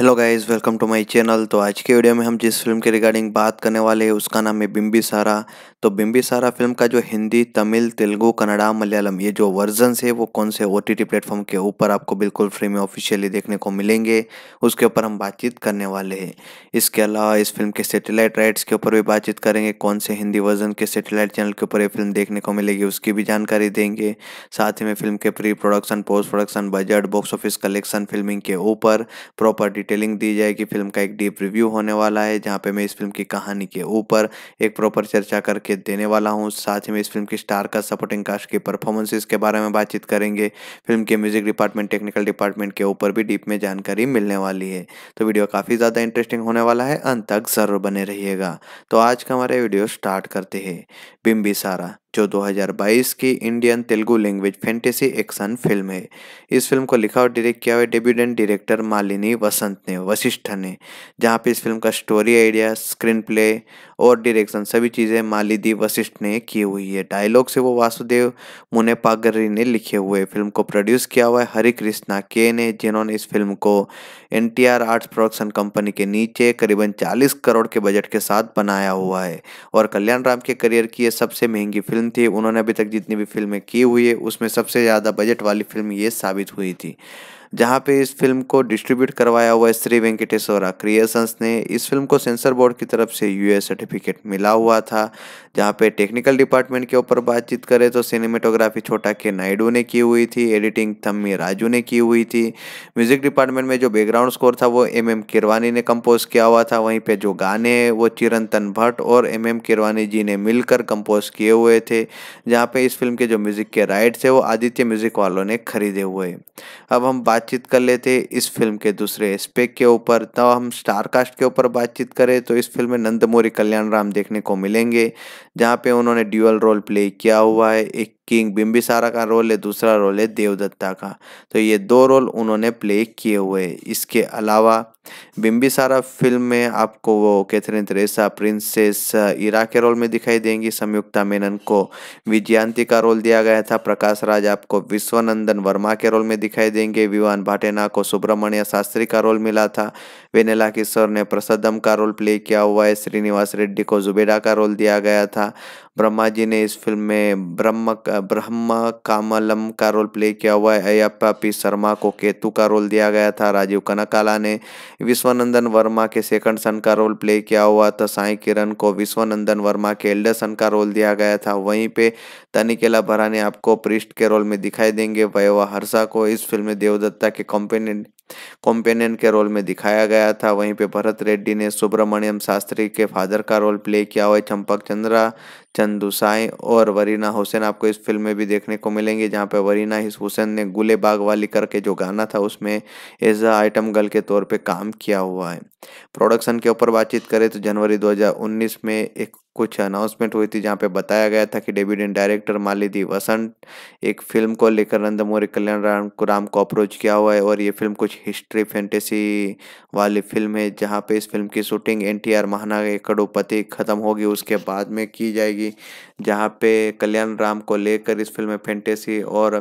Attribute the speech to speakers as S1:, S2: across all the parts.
S1: hello guys welcome to my channel तो आज के वीडियो में हम जिस फिल्म के रिगार्डिंग बात करने वाले हैं उसका नाम है बिम्बी सारा तो बिम्बी सारा फिल्म का जो हिंदी तमिल तेलुगु कन्नड़ा मलयालम ये जो वर्जनस है वो कौन से ओ टी प्लेटफॉर्म के ऊपर आपको बिल्कुल फ्री में ऑफिशियली देखने को मिलेंगे उसके ऊपर हम बातचीत करने वाले हैं इसके अलावा इस फिल्म के सेटेलाइट राइट्स के ऊपर भी बातचीत करेंगे कौन से हिंदी वर्जन के सेटेलाइट चैनल के ऊपर ये फिल्म देखने को मिलेगी उसकी भी जानकारी देंगे साथ ही में फिल्म के pre production post production budget box office collection filming के ऊपर प्रॉपर्टी डिटेलिंग दी जाएगी फिल्म का एक डीप रिव्यू होने वाला है जहाँ पे मैं इस फिल्म की कहानी के ऊपर एक प्रॉपर चर्चा करके देने वाला हूँ साथ ही में इस फिल्म की स्टार का सपोर्टिंग कास्ट की परफॉर्मेंसेज के बारे में बातचीत करेंगे फिल्म के म्यूजिक डिपार्टमेंट टेक्निकल डिपार्टमेंट के ऊपर भी डीप में जानकारी मिलने वाली है तो वीडियो काफ़ी ज़्यादा इंटरेस्टिंग होने वाला है अंत तक ज़रूर बने रहिएगा तो आज का हमारा वीडियो स्टार्ट करते हैं बिम्बी सारा जो 2022 की Indian Telugu language fantasy action film है इस फिल्म को लिखा और डायरेक्ट किया हुआ डेब्यूडेंट डायरेक्टर मालिनी वसंत ने वशिष्ठ ने जहाँ पे इस फिल्म का स्टोरी आइडिया स्क्रीन प्ले और डायरेक्शन सभी चीज़ें मालिदी वशिष्ठ ने की हुई है डायलॉग से वो वासुदेव मुनेपागरी ने लिखे हुए फिल्म को प्रोड्यूस किया हुआ है हरि कृष्णा के ने जिन्होंने इस फिल्म को N T R arts production company के नीचे करीबन चालीस करोड़ के बजट के साथ बनाया हुआ है और कल्याण राम के करियर की यह सबसे महंगी फिल्म फिल्म थी उन्होंने अभी तक जितनी भी फिल्में की हुई है उसमें सबसे ज़्यादा बजट वाली फिल्म ये साबित हुई थी जहां पे इस फिल्म को डिस्ट्रीब्यूट करवाया हुआ है श्री वेंकटेश्वरा क्रिएशंस ने इस फिल्म को सेंसर बोर्ड की तरफ से यूए सर्टिफिकेट मिला हुआ था जहां पे टेक्निकल डिपार्टमेंट के ऊपर बातचीत करें तो सिनेमेटोग्राफी छोटा के नायडू ने की हुई थी एडिटिंग थम्मी राजू ने की हुई थी म्यूजिक डिपार्टमेंट में जो बैकग्राउंड स्कोर था वो एम एम किरवानी ने कंपोज किया हुआ था वहीं पर जो गाने हैं वो चिरंतन भट्ट और एम एम किरवानी जी ने मिलकर कंपोज किए हुए थे जहाँ पे इस फिल्म के जो म्यूजिक के राइट्स है वो आदित्य म्यूजिक वालों ने खरीदे हुए अब हम बात बातचीत कर लेते इस फिल्म के दूसरे एस्पेक्ट के ऊपर तो हम स्टार कास्ट के ऊपर बातचीत करें तो इस फिल्म में नंदमोरी कल्याण राम देखने को मिलेंगे जहाँ पे उन्होंने ड्यूअल रोल प्ले किया हुआ है एक किंग बिम्बिसारा का रोल है दूसरा रोल है देवदत्ता का तो ये दो रोल उन्होंने प्ले किए हुए इसके अलावा बिम्बिसारा फिल्म में आपको वो कैथरीन थ्रेसा प्रिंसेस ईरा के रोल में दिखाई देंगी संयुक्ता मेनन को विजयांती का रोल दिया गया था प्रकाश राज आपको विश्वनंदन वर्मा के रोल में दिखाई देंगे विवान भाटेना को सुब्रमण्य शास्त्री का रोल मिला था वेनेला किशोर ने प्रसदम का रोल प्ले किया हुआ है श्रीनिवास रेड्डी को जुबेडा का रोल दिया गया था ब्रह्मा जी ने इस फिल्म में ब्रह्म ब्रह्म कामलम का रोल प्ले किया हुआ है अयप्पा पी शर्मा को केतु का रोल दिया गया था राजीव कनकाला ने विश्वनंदन वर्मा के सेकंड सन का रोल प्ले किया हुआ था साई किरण को विश्वानंदन वर्मा के एल्डर सन का रोल दिया गया था वहीं पे तनिकेला ने आपको पृष्ठ के रोल में दिखाई देंगे वह हर्षा को इस फिल्म में देवदत्ता के कॉम्पेनियन कॉम्पेनियन के रोल में दिखाया गया था वहीं पे भरत रेड्डी ने सुब्रमण्यम शास्त्री के फादर का रोल प्ले किया हुआ है चंपक चंद्रा चंदुसाई और वरीना हुसैन आपको इस फिल्म में भी देखने को मिलेंगे जहाँ पे वरीना हुसैन ने गुले बाग वाली करके जो गाना था उसमें एज अ आइटम गर्ल के तौर पे काम किया हुआ है प्रोडक्शन के ऊपर बातचीत करें तो जनवरी दो में एक कुछ अनाउंसमेंट हुई थी जहाँ पे बताया गया था कि डेब्यूटेंट डायरेक्टर मालिदी वसंत एक फिल्म को लेकर नंदमोरी कल्याण राम को राम को अप्रोच किया हुआ है और ये फिल्म कुछ हिस्ट्री फैंटेसी वाली फिल्म है जहाँ पे इस फिल्म की शूटिंग एन टी आर महाना कड़ोपति ख़त्म होगी उसके बाद में की जाएगी जहाँ पे कल्याण राम को लेकर इस फिल्म में फैंटेसी और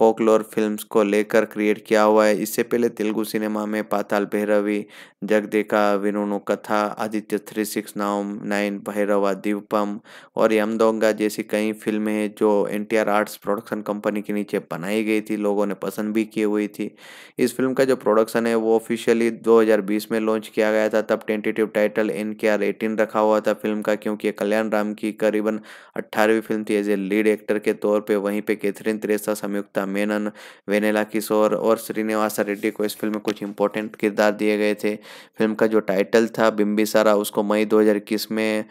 S1: फोकलोर फिल्म्स को लेकर क्रिएट किया हुआ है इससे पहले तेलुगु सिनेमा में पाताल भैरवी जगदेका विनुनु कथा आदित्य थ्री सिक्स नाउम नाइन भैरवा दीपम और यमदोंगा जैसी कई फिल्में हैं जो एन आर्ट्स प्रोडक्शन कंपनी के नीचे बनाई गई थी लोगों ने पसंद भी की हुई थी इस फिल्म का जो प्रोडक्शन है वो ऑफिशियली 2020 में लॉन्च किया गया था तब tentative title N K R eighteen रखा हुआ था फिल्म का क्योंकि कल्याण राम की करीबन अट्ठारहवीं फिल्म थी एज ए लीड एक्टर के तौर पर वहीं पर कैथरीन त्रेसा संयुक्ता मेनन वेनेला किशोर और श्रीनिवास रेड्डी को इस फिल्म में कुछ इंपॉर्टेंट किरदार दिए गए थे फिल्म का जो टाइटल था बिम्बिसारा उसको मई 2021 में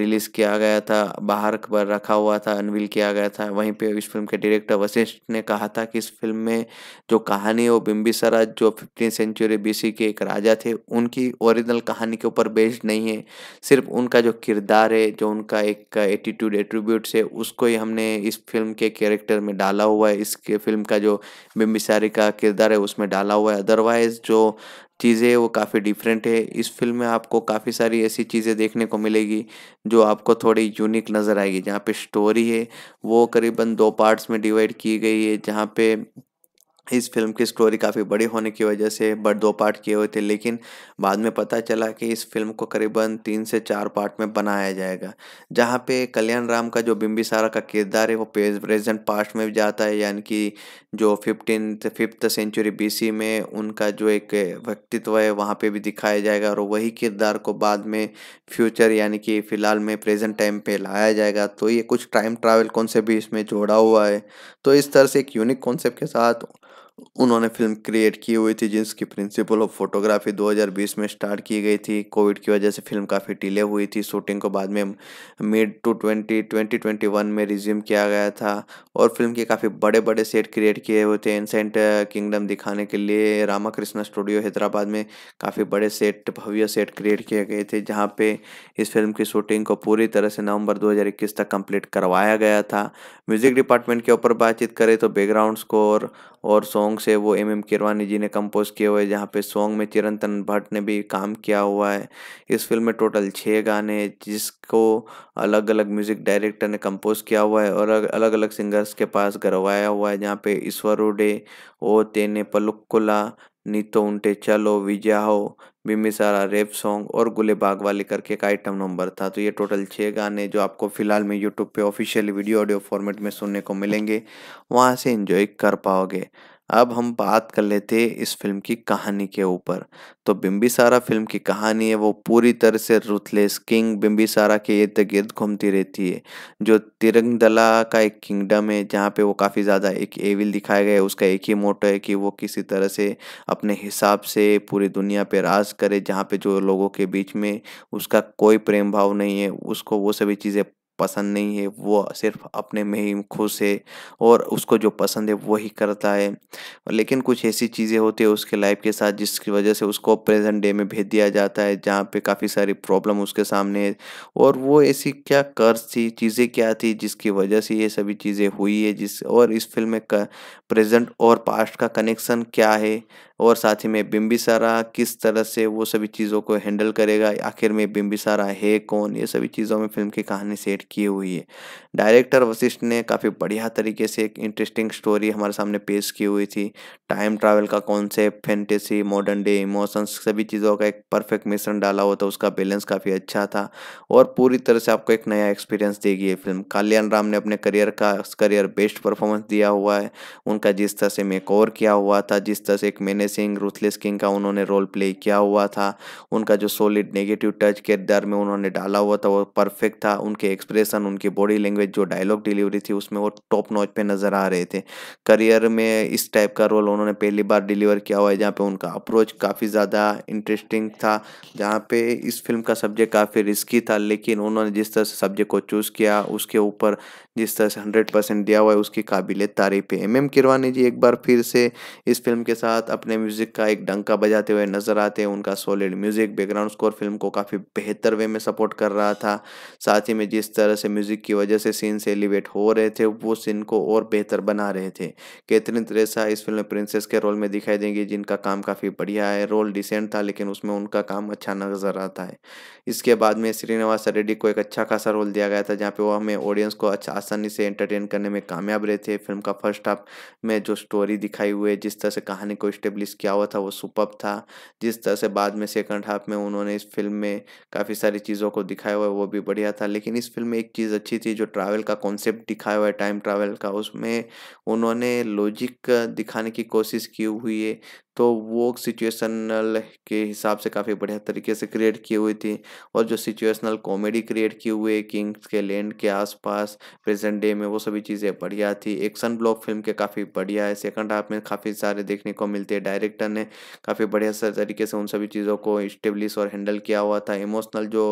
S1: रिलीज़ किया गया था बाहर पर रखा हुआ था अनवील किया गया था वहीं पर इस फिल्म के डायरेक्टर वशिष्ठ ने कहा था कि इस फिल्म में जो कहानी है वो बिम्बिसारा जो फिफ्टीन सेंचुरी बी के एक राजा थे उनकी ओरिजिनल कहानी के ऊपर बेस्ड नहीं है सिर्फ उनका जो किरदार है जो उनका एक एटीट्यूड एट्रीब्यूट्स है उसको ही हमने इस फिल्म के कैरेक्टर में डाला हुआ है इसके फिल्म का जो बिम्बिसारी का किरदार है उसमें डाला हुआ है अदरवाइज जो चीज़ें वो काफ़ी डिफरेंट है इस फिल्म में आपको काफ़ी सारी ऐसी चीज़ें देखने को मिलेगी जो आपको थोड़ी यूनिक नज़र आएगी जहाँ पे स्टोरी है वो करीबन दो पार्ट्स में डिवाइड की गई है जहाँ पे इस फिल्म की स्टोरी काफ़ी बड़ी होने की वजह से बट दो पार्ट किए हुए थे लेकिन बाद में पता चला कि इस फिल्म को करीबन तीन से चार पार्ट में बनाया जाएगा जहाँ पे कल्याण राम का जो बिम्बिसारा का किरदार है वो प्रेजेंट पास्ट में भी जाता है यानी कि जो फिफ्टीन फिफ्थ सेंचुरी बीसी में उनका जो एक व्यक्तित्व है वहाँ पर भी दिखाया जाएगा और वही किरदार को बाद में फ्यूचर यानी कि फ़िलहाल में प्रेजेंट टाइम पर लाया जाएगा तो ये कुछ टाइम ट्रैवल कॉन्सेप्ट भी इसमें जोड़ा हुआ है तो इस तरह से एक यूनिक कॉन्सेप्ट के साथ उन्होंने फिल्म क्रिएट की हुई थी जिसकी प्रिंसिपल ऑफ फोटोग्राफी 2020 में स्टार्ट की गई थी कोविड की वजह से फिल्म काफ़ी डिले हुई थी शूटिंग को बाद में mid two twenty twenty twenty one में रिज्यूम किया गया था और फिल्म के काफ़ी बड़े बड़े सेट क्रिएट किए हुए थे एंसेंट किंगडम दिखाने के लिए रामाकृष्णा स्टूडियो हैदराबाद में काफ़ी बड़े सेट भव्य सेट क्रिएट किए गए थे जहाँ पे इस फिल्म की शूटिंग को पूरी तरह से नवंबर 2021 तक कंप्लीट करवाया गया था म्यूज़िक डिपार्टमेंट के ऊपर बातचीत करें तो बैकग्राउंड स्कोर और सॉन्ग से वो एम एम किरवानी जी ने कंपोज किए हुए जहाँ पे सॉन्ग में चिरंतन भट्ट ने भी काम किया हुआ है इस फिल्म में टोटल छः गाने जिसको अलग अलग म्यूज़िक डायरेक्टर ने कंपोज किया हुआ है और अलग अलग सिंगर्स के पास करवाया हुआ है जहाँ पे ईश्वर उडे ओ तेने पलुक्कुला नीतो उन्टे चलो विजा हो बिमिसारा रेप सॉन्ग और गुले वाले करके एक आइटम नंबर था तो ये टोटल छः गाने जो आपको फ़िलहाल में यूट्यूब पे ऑफिशियल वीडियो ऑडियो फॉर्मेट में सुनने को मिलेंगे वहाँ से इन्जॉय कर पाओगे अब हम बात कर लेते हैं इस फिल्म की कहानी के ऊपर तो बिम्बिसारा फिल्म की कहानी है वो पूरी तरह से रुथलेस किंग बिम्बिसारा के इर्द गिर्द घूमती रहती है जो तिरंगदला का एक किंगडम है जहाँ पे वो काफ़ी ज़्यादा एक एविल दिखाया गया है उसका एक ही मोटो है कि वो किसी तरह से अपने हिसाब से पूरी दुनिया पे राज करे जहाँ पे जो लोगों के बीच में उसका कोई प्रेम भाव नहीं है उसको वो सभी चीज़ें पसंद नहीं है वो सिर्फ अपने में ही खुश है और उसको जो पसंद है वही करता है लेकिन कुछ ऐसी चीज़ें होती है उसके लाइफ के साथ जिसकी वजह से उसको प्रेजेंट डे में भेज दिया जाता है जहाँ पे काफ़ी सारी प्रॉब्लम उसके सामने है और वो ऐसी क्या कर्ज थी चीज़ें क्या थी जिसकी वजह से ये सभी चीज़ें हुई है जिस और इस फिल्म में प्रेजेंट और पास्ट का कनेक्शन क्या है और साथ ही में बिम्बिसारा किस तरह से वो सभी चीज़ों को हैंडल करेगा आखिर में बिम्बिसारा है कौन ये सभी चीज़ों में फिल्म की कहानी सेट की हुई है डायरेक्टर वशिष्ठ ने काफ़ी बढ़िया तरीके से एक इंटरेस्टिंग स्टोरी हमारे सामने पेश की हुई थी टाइम ट्रैवल का concept fantasy modern day emotions सभी चीज़ों का एक परफेक्ट मिश्रण डाला हुआ था उसका बैलेंस काफ़ी अच्छा था और पूरी तरह से आपको एक नया एक्सपीरियंस देगी ये फिल्म कल्याण राम ने अपने करियर का करियर बेस्ट परफॉर्मेंस दिया हुआ है उनका जिस तरह से मेक किया हुआ था जिस तरह से एक मैंने सिंह रूथलेस किंग का उन्होंने रोल प्ले किया हुआ था उनका जो सॉलिड नेगेटिव टच किरदार में उन्होंने डाला हुआ था वो परफेक्ट था उनके एक्सप्रेशन उनकी बॉडी लैंग्वेज जो डायलॉग डिलीवरी थी उसमें वो टॉप नॉच पे नज़र आ रहे थे करियर में इस टाइप का रोल उन्होंने पहली बार डिलीवर किया हुआ है जहाँ पे उनका अप्रोच काफ़ी ज़्यादा इंटरेस्टिंग था जहाँ पे इस फिल्म का सब्जेक्ट काफ़ी रिस्की था लेकिन उन्होंने जिस तरह से सब्जेक्ट को चूज़ किया उसके ऊपर जिस तरह से हंड्रेड परसेंट दिया हुआ है उसकी काबिल तारीफ है एम एम किरवानी जी एक बार फिर से इस फिल्म के साथ अपने म्यूजिक का एक डंका बजाते हुए नजर आते हैं उनका solid music background score film को काफ़ी बेहतर वे में सपोर्ट कर रहा था साथ ही में जिस तरह से म्यूजिक की वजह से सीन से एलिवेट हो रहे थे वो सीन को और बेहतर बना रहे थे कैथरीन त्रेसा इस फिल्म में प्रिंसेस के रोल में दिखाई देंगी जिनका काम काफ़ी बढ़िया है रोल डिसेंट था लेकिन उसमें उनका काम अच्छा नजर आता है इसके बाद में श्रीनिवास रेड्डी को एक अच्छा खासा रोल दिया गया था जहाँ पे वो हमें ऑडियंस को अच्छा आसानी से एंटरटेन करने में कामयाब रहे थे फिल्म का फर्स्ट हाफ में जो स्टोरी दिखाई हुई है जिस तरह से कहानी को स्टेब्लिश रिलीज़ किया हुआ था वो सुपर था जिस तरह से बाद में सेकंड हाफ में उन्होंने इस फिल्म में काफ़ी सारी चीज़ों को दिखाया हुआ है वो भी बढ़िया था लेकिन इस फिल्म में एक चीज़ अच्छी थी जो ट्रैवल का कॉन्सेप्ट दिखाया हुआ है टाइम ट्रैवल का उसमें उन्होंने लॉजिक दिखाने की कोशिश की हुई है तो वो सिचुएशनल के हिसाब से काफ़ी बढ़िया तरीके से क्रिएट की हुई थी और जो सिचुएशनल कॉमेडी क्रिएट की हुई किंग्स के लैंड के आसपास प्रेजेंट डे में वो सभी चीज़ें बढ़िया थी एक्शन ब्लॉक फिल्म के काफ़ी बढ़िया है सेकंड हाफ में काफ़ी सारे देखने को मिलते हैं डायरेक्टर ने काफ़ी बढ़िया तरीके से उन सभी चीज़ों को इस्टेब्लिश और हैंडल किया हुआ था इमोशनल जो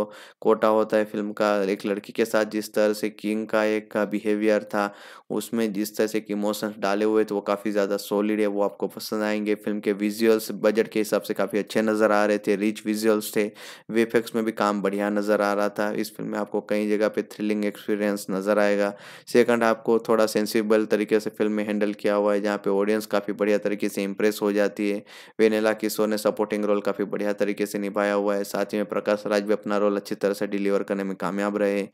S1: कोटा होता है फिल्म का एक लड़की के साथ जिस तरह से किंग का एक बिहेवियर था उसमें जिस तरह से इमोशंस डाले हुए थे वो काफ़ी ज़्यादा सॉलिड है वो आपको पसंद आएंगे फिल्म के विजुअल्स बजट के हिसाब से काफ़ी अच्छे नज़र आ रहे थे रिच विजुअल्स थे वेफेक्स में भी काम बढ़िया नज़र आ रहा था इस फिल्म में आपको कई जगह पे थ्रिलिंग एक्सपीरियंस नज़र आएगा सेकंड आपको थोड़ा सेंसिबल तरीके से फिल्म में हैंडल किया हुआ है जहाँ पे ऑडियंस काफ़ी बढ़िया तरीके से इम्प्रेस हो जाती है वेनेला किशोर ने सपोर्टिंग रोल काफ़ी बढ़िया तरीके से निभाया हुआ है साथ ही में प्रकाश राज भी अपना रोल अच्छी तरह से डिलीवर करने में कामयाब रहे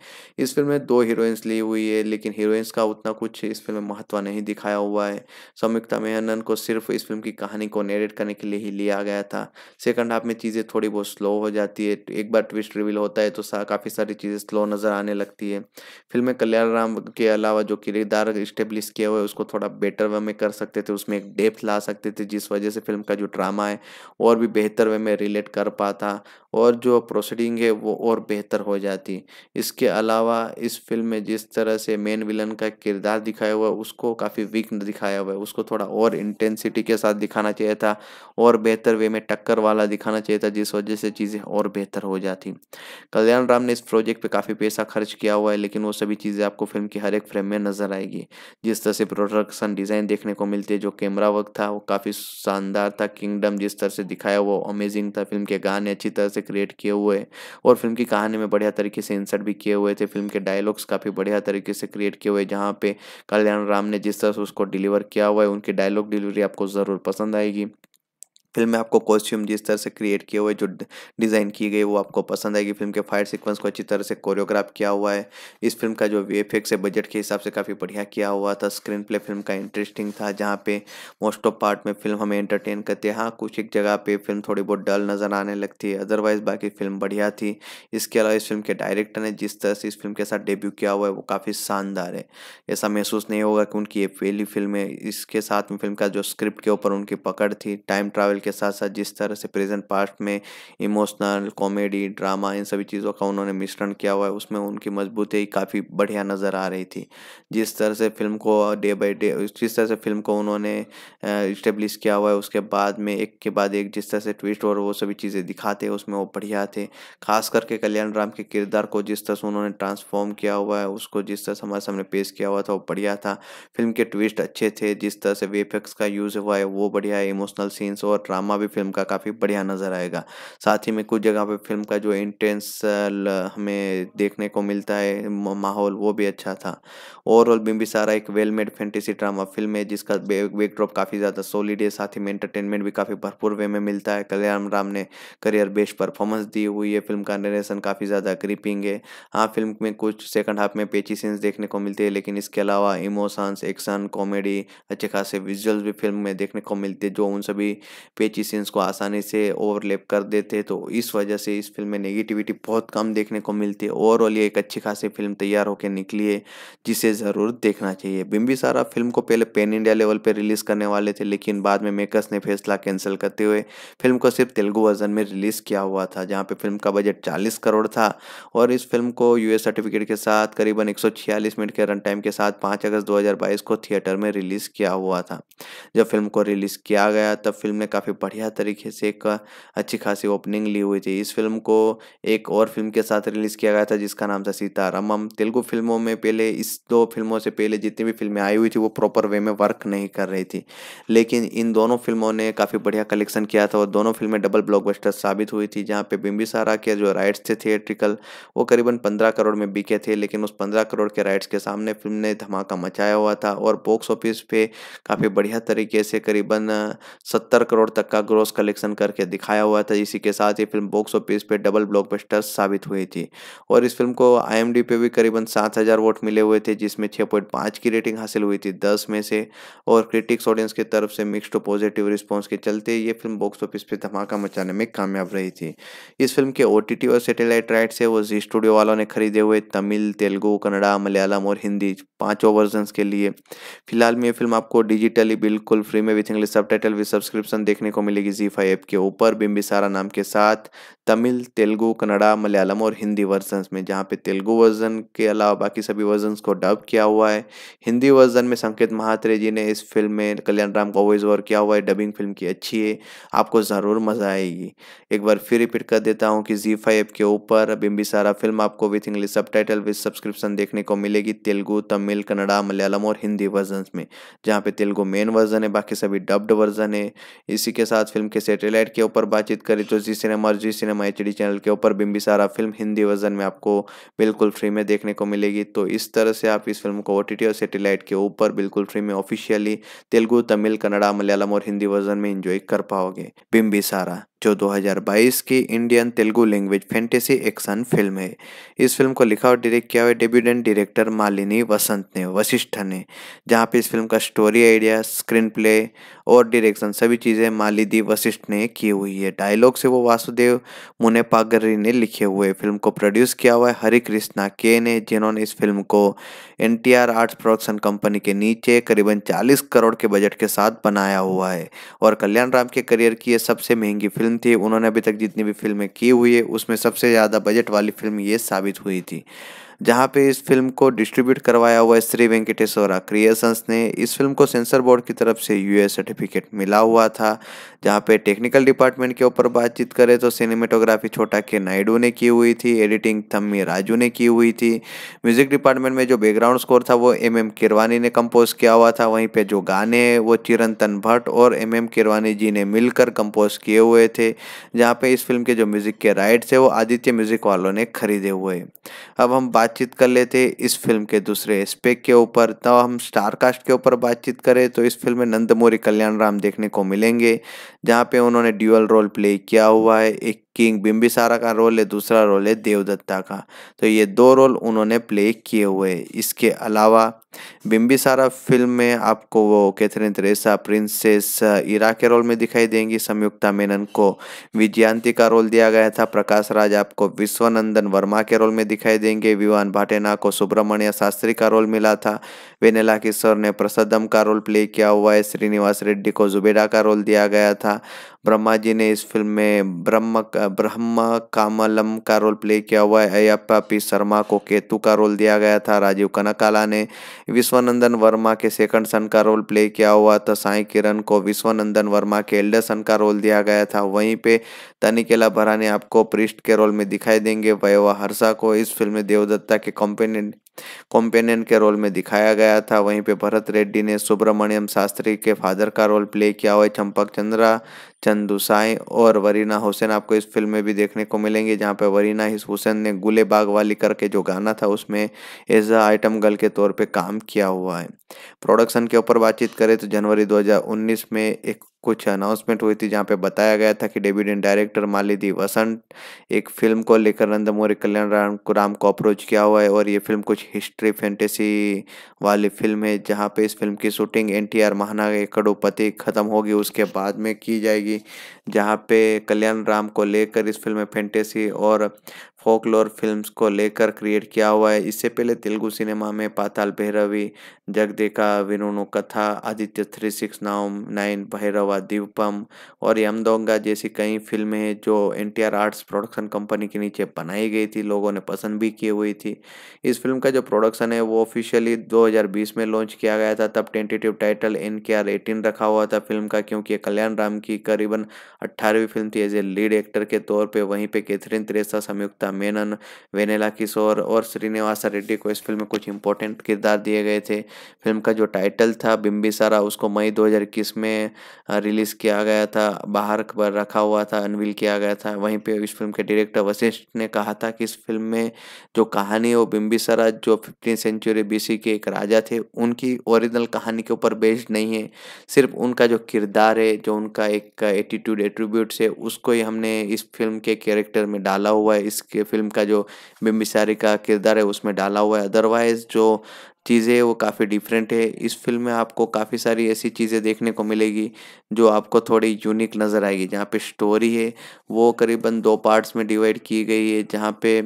S1: इस फिल्म में दो हीरोइंस ली हुई है लेकिन हीरोइंस का उतना कुछ इस फिल्म में महत्व नहीं दिखाया हुआ है संयुक्ता मेहनन को सिर्फ इस फिल्म की कहानी को नेरेट करने के लिए ही लिया गया था सेकंड हाफ में चीज़ें थोड़ी बहुत स्लो हो जाती है तो एक बार ट्विस्ट रिवील होता है तो सा, काफ़ी सारी चीज़ें स्लो नज़र आने लगती है फिल्म में कल्याण राम के अलावा जो किरदार इस्टेब्लिश किया हुआ है उसको थोड़ा बेटर वे में कर सकते थे उसमें एक डेप्थ ला सकते थे जिस वजह से फिल्म का जो ड्रामा है और भी बेहतर वे में रिलेट कर पाता और जो प्रोसीडिंग है वो और बेहतर हो जाती इसके अलावा इस फिल्म में जिस तरह से मेन विलन का किरदार दिखाया हुआ है उसको काफ़ी वीक दिखाया हुआ है उसको थोड़ा और इंटेंसिटी के साथ दिखाना चाहिए था और बेहतर वे में टक्कर वाला दिखाना चाहिए था जिस वजह से चीज़ें और बेहतर हो जाती कल्याण राम ने इस प्रोजेक्ट पर काफ़ी पैसा खर्च किया हुआ है लेकिन वो सभी चीज़ें आपको फिल्म की हर एक फ्रेम में नज़र आएगी जिस तरह से प्रोडक्शन डिज़ाइन देखने को मिलती है जो कैमरा वर्क था वो काफ़ी शानदार था किंगडम जिस तरह से दिखाया वो अमेजिंग था फिल्म के गाने अच्छी तरह से क्रिएट किए हुए और फिल्म की कहानी में बढ़िया तरीके से इंसर्ट भी किए हुए थे फिल्म के डायलॉग्स काफ़ी बढ़िया तरीके से क्रिएट किए हुए जहाँ पे कल्याण राम ने जिस तरह से उसको डिलीवर किया हुआ है उनकी डायलॉग डिलीवरी आपको ज़रूर पसंद आएगी फिल्म में आपको कॉस्ट्यूम जिस तरह से क्रिएट किए हुए जो डिज़ाइन की गई वो आपको पसंद आएगी फिल्म के फाइट सीक्वेंस को अच्छी तरह से कोरियोग्राफ किया हुआ है इस फिल्म का जो वी है बजट के हिसाब से काफ़ी बढ़िया किया हुआ था स्क्रीन प्ले फिल्म का इंटरेस्टिंग था जहाँ पे मोस्ट ऑफ पार्ट में फिल्म हमें एंटरटेन करती है हाँ कुछ एक जगह पर फिल्म थोड़ी बहुत डल नज़र आने लगती है अदरवाइज़ बाकी फिल्म बढ़िया थी इसके अलावा इस फिल्म के डायरेक्टर ने जिस तरह से इस फिल्म के साथ डेब्यू किया हुआ है वो काफ़ी शानदार है ऐसा महसूस नहीं होगा कि उनकी ये पहली फिल्म है इसके साथ में फिल्म का जो स्क्रिप्ट के ऊपर उनकी पकड़ थी टाइम ट्रैवल के साथ साथ जिस तरह से प्रेजेंट पास्ट में इमोशनल कॉमेडी ड्रामा इन सभी चीज़ों का उन्होंने मिश्रण किया हुआ है उसमें उनकी मजबूती काफ़ी बढ़िया नज़र आ रही थी जिस तरह से फिल्म को डे बाई डे जिस तरह से फिल्म को उन्होंने इस्टेब्लिश किया हुआ है उसके बाद में एक के बाद एक जिस तरह से ट्विस्ट और वो सभी चीज़ें दिखाते हैं उसमें वो बढ़िया थे खास करके कल्याण राम के किरदार को जिस तरह से उन्होंने ट्रांसफॉर्म किया हुआ है उसको जिस तरह से हमारे सामने पेश किया हुआ था वो बढ़िया था फिल्म के ट्विस्ट अच्छे थे जिस तरह से वेफेक्स का यूज़ हुआ है वो बढ़िया है इमोशनल सीन्स और ड्रामा भी फिल्म का काफ़ी बढ़िया नज़र आएगा साथ ही में कुछ जगह पे फिल्म का जो इंटेंस हमें देखने को मिलता है माहौल वो भी अच्छा था ओवरऑल बिम्बी सारा एक well made fantasy drama film है जिसका बैकड्रॉप काफ़ी ज़्यादा सॉलिड है साथ ही में एंटरटेनमेंट भी काफ़ी भरपूर वे में मिलता है कल्याण राम ने करियर बेस्ट परफॉर्मेंस दी हुई है फिल्म का नरेशन काफ़ी ज़्यादा ग्रिपिंग है हाँ फिल्म में कुछ सेकंड हाफ में पेची सीन्स देखने को मिलते हैं लेकिन इसके अलावा इमोशंस एक्शन कॉमेडी अच्छे खासे विजुअल्स भी फिल्म में देखने को मिलते हैं जो उन सभी पेची सीन्स को आसानी से ओवरलेप कर देते तो इस वजह से इस फिल्म में नेगेटिविटी बहुत कम देखने को मिलती है ओवरऑल ये एक अच्छी खासी फिल्म तैयार होकर निकली है जिसे ज़रूर देखना चाहिए बिम्बी सारा फिल्म को पहले पेन इंडिया लेवल पर रिलीज़ करने वाले थे लेकिन बाद में मेकर्स ने फैसला कैंसिल करते हुए फिल्म को सिर्फ तेलुगु वर्जन में रिलीज़ किया हुआ था जहाँ पर फिल्म का बजट चालीस करोड़ था और इस फिल्म को यू सर्टिफिकेट के साथ करीबन एक मिनट के रन टाइम के साथ पाँच अगस्त दो को थिएटर में रिलीज़ किया हुआ था जब फिल्म को रिलीज़ किया गया तब फिल्म ने काफ़ी बढ़िया तरीके से एक अच्छी खासी ओपनिंग ली हुई थी इस फिल्म को एक और फिल्म के साथ रिलीज़ किया गया था जिसका नाम था सीतारामम तेलुगु फिल्मों में पहले इस दो फिल्मों से पहले जितनी भी फिल्में आई हुई थी वो प्रॉपर वे में वर्क नहीं कर रही थी लेकिन इन दोनों फिल्मों ने काफ़ी बढ़िया कलेक्शन किया था और दोनों फिल्में डबल ब्लॉकबस्टर साबित हुई थी जहाँ पे बिम्बिसारा के जो राइट्स थे थिएट्रिकल वो करीबन पंद्रह करोड़ में बिके थे लेकिन उस पंद्रह करोड़ के राइट्स के सामने फिल्म ने धमाका मचाया हुआ था और बॉक्स ऑफिस पे काफ़ी बढ़िया तरीके से करीबन सत्तर करोड़ तक तक का ग्रोस कलेक्शन करके दिखाया हुआ था इसी के साथ ये फिल्म बॉक्स ऑफिस पे डबल ब्लॉकबस्टर साबित हुई थी और इस फिल्म को आईएमडी पे भी करीबन सात हज़ार वोट मिले हुए थे जिसमें छः पॉइंट पाँच की रेटिंग हासिल हुई थी दस में से और क्रिटिक्स ऑडियंस की तरफ से मिक्सड पॉजिटिव रिस्पॉन्स के चलते ये फिल्म बॉक्स ऑफिस पर धमाका मचाने में कामयाब रही थी इस फिल्म के ओ और सेटेलाइट राइट से वो जी स्टूडियो वालों ने खरीदे हुए तमिल तेलुगु कन्नड़ा मलयालम और हिंदी पाँचों वर्जन के लिए फिलहाल में ये फिल्म आपको डिजिटली बिल्कुल फ्री में विथ इंग्लिश सब भी सब्सक्रिप्शन देखने देखने को मिलेगी जी फाइव के ऊपर बिम्बिसारा नाम के साथ तमिल तेलुगू कन्नड़ा मलयालम और हिंदी वर्जन में जहाँ पे तेलुगु वर्जन के अलावा बाकी सभी वर्जन को डब किया हुआ है हिंदी वर्जन में संकेत महात्रे जी ने इस फिल्म में कल्याण राम का वॉइस ओवर किया हुआ है डबिंग फिल्म की अच्छी है आपको ज़रूर मज़ा आएगी एक बार फिर रिपीट कर देता हूँ कि जी फाइव के ऊपर बिम्बिसारा फिल्म आपको with English subtitle subscription देखने को मिलेगी तेलुगू तमिल कन्नड़ा मलयालम और हिंदी वर्जन में जहाँ पे तेलुगु मेन वर्जन है बाकी सभी डब्ड वर्जन है इसी के साथ फिल्म के सैटेलाइट के ऊपर बातचीत करी तो जी सिनेमा और जी सिनेमा एच चैनल के ऊपर बिम्बिसारा फिल्म हिंदी वर्जन में आपको बिल्कुल फ्री में देखने को मिलेगी तो इस तरह से आप इस फिल्म को ओ और सेटेलाइट के ऊपर बिल्कुल फ्री में ऑफिशियली तेलुगु तमिल कन्नड़ा मलयालम और हिंदी वर्जन में इंजॉय कर पाओगे बिम्बिसारा जो 2022 की Indian Telugu language fantasy action film है इस फिल्म को लिखा और डायरेक्ट किया हुआ डेब्यूडेंट डायरेक्टर मालिनी वसंत ने वशिष्ठ ने जहाँ पे इस फिल्म का स्टोरी आइडिया स्क्रीन प्ले और डायरेक्शन सभी चीज़ें मालिदी वशिष्ठ ने की हुई है डायलॉग से वो वासुदेव मुनेपागरी ने लिखे हुए फिल्म को प्रोड्यूस किया हुआ है हरि कृष्णा के ने जिन्होंने इस फिल्म को N T R arts production company के नीचे करीबन 40 करोड़ के बजट के साथ बनाया हुआ है और कल्याण राम के करियर की यह सबसे महंगी फिल्म चेतन थे उन्होंने अभी तक जितनी भी फिल्में की हुई है उसमें सबसे ज़्यादा बजट वाली फिल्म ये साबित हुई थी जहाँ पे इस फिल्म को डिस्ट्रीब्यूट करवाया हुआ श्री वेंकटेश्वरा क्रिएशंस ने इस फिल्म को सेंसर बोर्ड की तरफ से यूएस सर्टिफिकेट मिला हुआ था जहाँ पे टेक्निकल डिपार्टमेंट के ऊपर बातचीत करें तो सिनेमेटोग्राफी छोटा के नायडू ने की हुई थी एडिटिंग थम्मी राजू ने की हुई थी म्यूज़िक डिपार्टमेंट में जो बैकग्राउंड स्कोर था वो एम एम किरवानी ने कंपोज किया हुआ था वहीं पे जो गाने हैं वो चिरंतन भट्ट और एम एम किरवानी जी ने मिलकर कंपोज किए हुए थे जहाँ पे इस फिल्म के जो म्यूज़िक के राइट्स है वो आदित्य म्यूज़िक वालों ने खरीदे हुए अब हम बातचीत कर लेते इस फिल्म के दूसरे एस्पेक्ट के ऊपर तब तो हम स्टारकास्ट के ऊपर बातचीत करें तो इस फिल्म में नंदमोरी कल्याण राम देखने को मिलेंगे जहाँ पे उन्होंने ड्यूअल रोल प्ले किया हुआ है एक किंग बिम्बिसारा का रोल है दूसरा रोल है देवदत्ता का तो ये दो रोल उन्होंने प्ले किए हुए इसके अलावा बिम्बिसारा फिल्म में आपको वो कैथरीन त्रेसा प्रिंसेस ईरा के रोल में दिखाई देंगी संयुक्ता मेनन को विजयांति का रोल दिया गया था प्रकाश राज आपको विश्वनंदन वर्मा के रोल में दिखाई देंगे विवान भाटेना को सुब्रमण्य शास्त्री का रोल मिला था वेनेला किशोर ने प्रसदम का रोल प्ले किया हुआ है श्रीनिवास रेड्डी को जुबेडा का रोल दिया गया था ब्रह्मा जी ने इस फिल्म में ब्रह्म ब्रह्मा कामलम का रोल प्ले किया हुआ है अयप्पा पी शर्मा को केतु का रोल दिया गया था राजीव कनकाला ने विश्वनंदन वर्मा के सेकंड सन का रोल प्ले किया हुआ था साई किरण को विश्वानंदन वर्मा के एल्डर सन का रोल दिया गया था वहीं पे तनिकेला ने आपको पृष्ठ के रोल में दिखाई देंगे वयवा हर्षा को इस फिल्म में देवदत्ता के कॉम्पेनियन कॉम्पेनियन के रोल में दिखाया गया था वहीं पे भरत रेड्डी ने सुब्रमण्यम शास्त्री के फादर का रोल प्ले किया हुआ है चंपक चंद्रा चंदुसाई और वरीना हुसैन आपको इस फिल्म में भी देखने को मिलेंगे जहाँ पे वरीना हुसैन ने गुले बाग वाली करके जो गाना था उसमें एज अ आइटम गर्ल के तौर पे काम किया हुआ है प्रोडक्शन के ऊपर बातचीत करें तो जनवरी 2019 में एक कुछ अनाउंसमेंट हुई थी जहाँ पे बताया गया था कि डेब्यूटेंट डायरेक्टर मालिदी वसंत एक फिल्म को लेकर नंदमोरी कल्याण राम को राम को अप्रोच किया हुआ है और ये फिल्म कुछ हिस्ट्री फैंटेसी वाली फिल्म है जहाँ पे इस फिल्म की शूटिंग एन टी आर महाना करोड़पति ख़त्म होगी उसके बाद में की जाएगी जहाँ पे कल्याण राम को लेकर इस फिल्म में फैंटेसी और फोकलोर फिल्म्स को लेकर क्रिएट किया हुआ है इससे पहले तेलुगु सिनेमा में पाताल भैरवी जगदेका विनोनु कथा आदित्य थ्री सिक्स नाउम नाइन भैरवा दीपम और यमदोंगा जैसी कई फिल्में हैं जो एन आर्ट्स प्रोडक्शन कंपनी के नीचे बनाई गई थी लोगों ने पसंद भी की हुई थी इस फिल्म का जो प्रोडक्शन है वो ऑफिशियली 2020 में लॉन्च किया गया था तब tentative title N K R eighteen रखा हुआ था फिल्म का क्योंकि कल्याण राम की करीबन अट्ठारहवीं फिल्म थी एज ए लीड एक्टर के तौर पे वहीं पे कैथरीन त्रेसा संयुक्ता मेनन वेनेला किशोर और श्रीनिवासा रेड्डी को इस फिल्म में कुछ इंपॉर्टेंट किरदार दिए गए थे फिल्म का जो टाइटल था बिम्बिसारा उसको मई दो में रिलीज़ किया गया था बाहर पर रखा हुआ था अनवील किया गया था वहीं पर इस फिल्म के डायरेक्टर वशिष्ठ ने कहा था कि इस फिल्म में जो कहानी है वो बिम्बिसारा जो फिफ्टीन सेंचुरी बी के एक राजा थे उनकी ओरिजिनल कहानी के ऊपर बेस्ड नहीं है सिर्फ उनका जो किरदार है जो उनका एक एटीट्यूड एट्रीब्यूट्स है उसको ही हमने इस फिल्म के कैरेक्टर में डाला हुआ है इसके फिल्म का जो बिम्बिसारी का किरदार है उसमें डाला हुआ है अदरवाइज़ जो चीज़ें वो काफ़ी डिफरेंट है इस फिल्म में आपको काफ़ी सारी ऐसी चीज़ें देखने को मिलेगी जो आपको थोड़ी यूनिक नज़र आएगी जहाँ पे स्टोरी है वो करीबन दो पार्ट्स में डिवाइड की गई है जहाँ पे